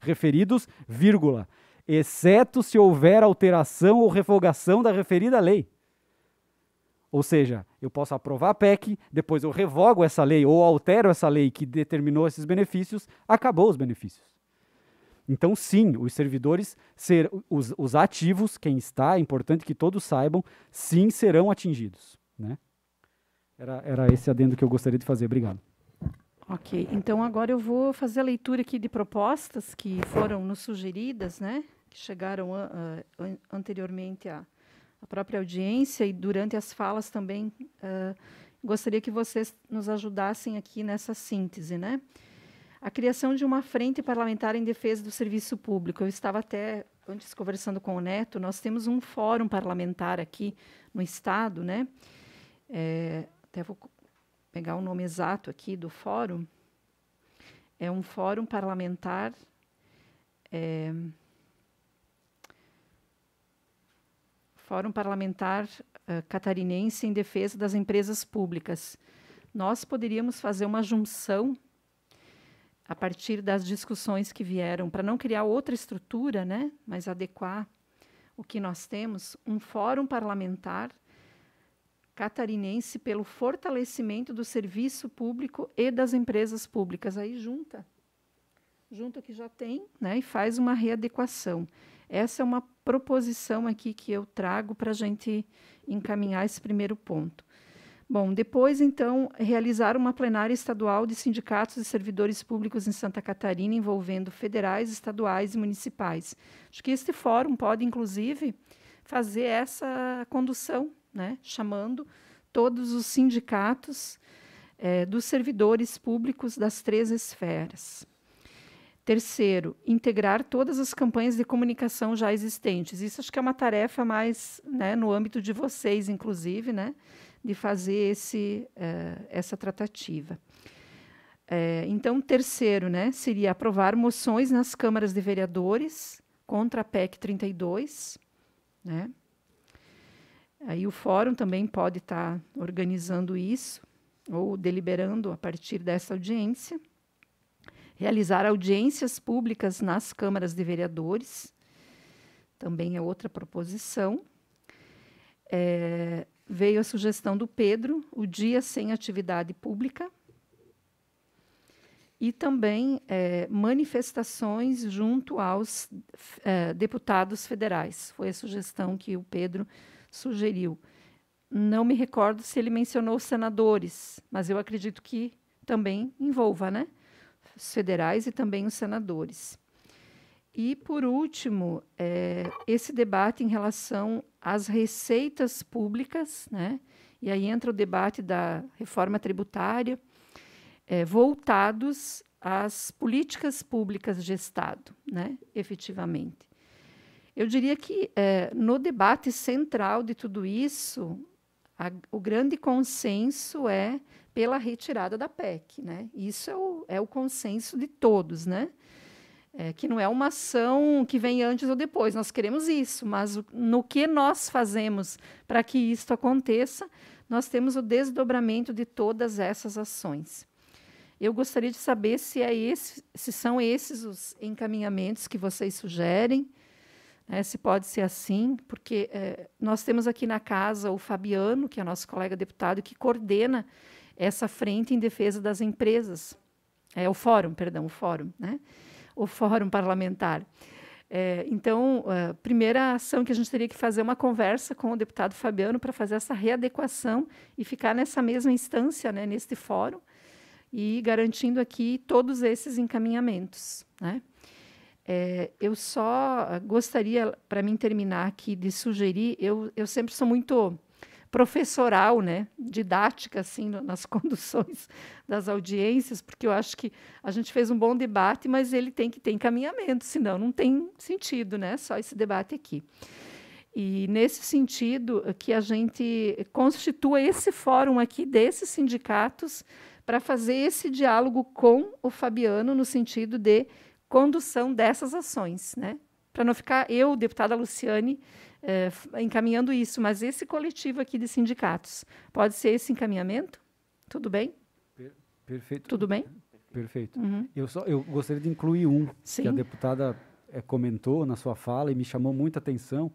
referidos, vírgula, exceto se houver alteração ou revogação da referida lei. Ou seja, eu posso aprovar a PEC, depois eu revogo essa lei ou altero essa lei que determinou esses benefícios, acabou os benefícios. Então, sim, os servidores, ser, os, os ativos, quem está, é importante que todos saibam, sim serão atingidos. Né? Era, era esse adendo que eu gostaria de fazer. Obrigado. Ok, então agora eu vou fazer a leitura aqui de propostas que foram nos sugeridas, né? que chegaram a, ah, a, ah, anteriormente a, a própria audiência e durante as falas também uh, gostaria que vocês nos ajudassem aqui nessa síntese, né? A criação de uma frente parlamentar em defesa do serviço público. Eu estava até antes conversando com o Neto. Nós temos um fórum parlamentar aqui no estado, né? É, até vou pegar o nome exato aqui do fórum. É um fórum parlamentar. É, Fórum Parlamentar uh, Catarinense em Defesa das Empresas Públicas. Nós poderíamos fazer uma junção a partir das discussões que vieram, para não criar outra estrutura, né, mas adequar o que nós temos, um fórum parlamentar catarinense pelo fortalecimento do serviço público e das empresas públicas. Aí junta, junta o que já tem né, e faz uma readequação. Essa é uma proposição aqui que eu trago para a gente encaminhar esse primeiro ponto. Bom, depois, então, realizar uma plenária estadual de sindicatos e servidores públicos em Santa Catarina, envolvendo federais, estaduais e municipais. Acho que este fórum pode, inclusive, fazer essa condução, né? chamando todos os sindicatos eh, dos servidores públicos das três esferas. Terceiro, integrar todas as campanhas de comunicação já existentes. Isso acho que é uma tarefa mais né, no âmbito de vocês, inclusive, né, de fazer esse, uh, essa tratativa. É, então, terceiro, né, seria aprovar moções nas câmaras de vereadores contra a PEC 32, né? Aí o fórum também pode estar tá organizando isso ou deliberando a partir dessa audiência realizar audiências públicas nas câmaras de vereadores, também é outra proposição. É, veio a sugestão do Pedro, o dia sem atividade pública. E também é, manifestações junto aos é, deputados federais. Foi a sugestão que o Pedro sugeriu. Não me recordo se ele mencionou senadores, mas eu acredito que também envolva, né? os federais e também os senadores. E, por último, é, esse debate em relação às receitas públicas, né? e aí entra o debate da reforma tributária, é, voltados às políticas públicas de Estado, né? efetivamente. Eu diria que é, no debate central de tudo isso, a, o grande consenso é pela retirada da PEC. Né? Isso é o é o consenso de todos, né? É, que não é uma ação que vem antes ou depois, nós queremos isso, mas o, no que nós fazemos para que isso aconteça, nós temos o desdobramento de todas essas ações. Eu gostaria de saber se, é esse, se são esses os encaminhamentos que vocês sugerem, né, se pode ser assim, porque é, nós temos aqui na casa o Fabiano, que é nosso colega deputado, que coordena essa frente em defesa das empresas é o fórum, perdão, o fórum, né? O fórum parlamentar. É, então, a primeira ação que a gente teria que fazer é uma conversa com o deputado Fabiano para fazer essa readequação e ficar nessa mesma instância, né, neste fórum, e garantindo aqui todos esses encaminhamentos. Né? É, eu só gostaria, para mim terminar aqui, de sugerir, eu, eu sempre sou muito professoral, né, didática assim nas conduções das audiências, porque eu acho que a gente fez um bom debate, mas ele tem que ter encaminhamento, senão não tem sentido, né, só esse debate aqui. E nesse sentido que a gente constitua esse fórum aqui desses sindicatos para fazer esse diálogo com o Fabiano no sentido de condução dessas ações, né? Para não ficar eu, deputada Luciane, é, encaminhando isso, mas esse coletivo aqui de sindicatos, pode ser esse encaminhamento? Tudo bem? Per perfeito. Tudo bem? Perfeito. Uhum. Eu, só, eu gostaria de incluir um Sim. que a deputada é, comentou na sua fala e me chamou muita atenção,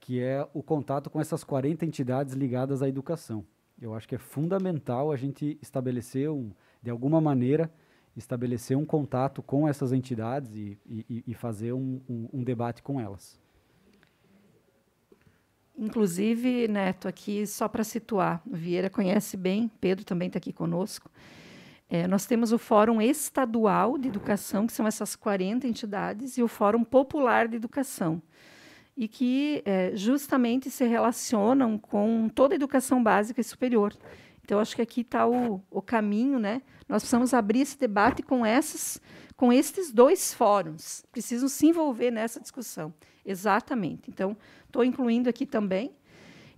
que é o contato com essas 40 entidades ligadas à educação. Eu acho que é fundamental a gente estabelecer, um, de alguma maneira, estabelecer um contato com essas entidades e, e, e fazer um, um, um debate com elas. Inclusive, Neto, né, aqui só para situar, Vieira conhece bem, Pedro também está aqui conosco. É, nós temos o Fórum Estadual de Educação, que são essas 40 entidades, e o Fórum Popular de Educação, e que é, justamente se relacionam com toda a educação básica e superior. Então, acho que aqui está o, o caminho, né? Nós precisamos abrir esse debate com essas com estes dois fóruns. Precisam se envolver nessa discussão. Exatamente. Então, estou incluindo aqui também.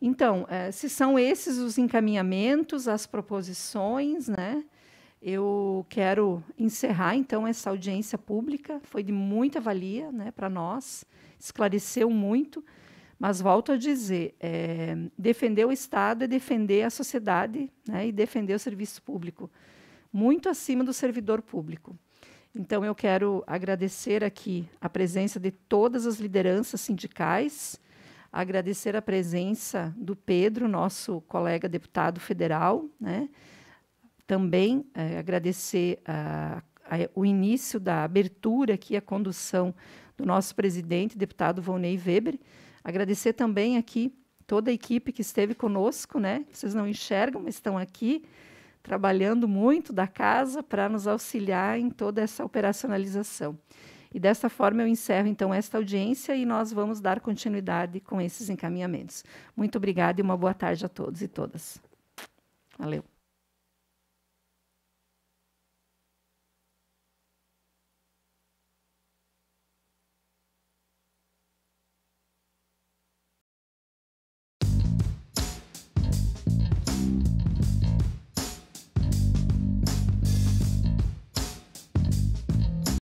Então, é, se são esses os encaminhamentos, as proposições, né? Eu quero encerrar então essa audiência pública. Foi de muita valia, né, para nós. Esclareceu muito, mas volto a dizer: é, defender o Estado é defender a sociedade, né, e defender o serviço público, muito acima do servidor público. Então, eu quero agradecer aqui a presença de todas as lideranças sindicais, agradecer a presença do Pedro, nosso colega deputado federal, né? também é, agradecer a, a, o início da abertura aqui, a condução do nosso presidente, deputado Volney Weber, agradecer também aqui toda a equipe que esteve conosco, né? Vocês não enxergam, mas estão aqui trabalhando muito da casa para nos auxiliar em toda essa operacionalização. E dessa forma eu encerro então esta audiência e nós vamos dar continuidade com esses encaminhamentos. Muito obrigada e uma boa tarde a todos e todas. Valeu.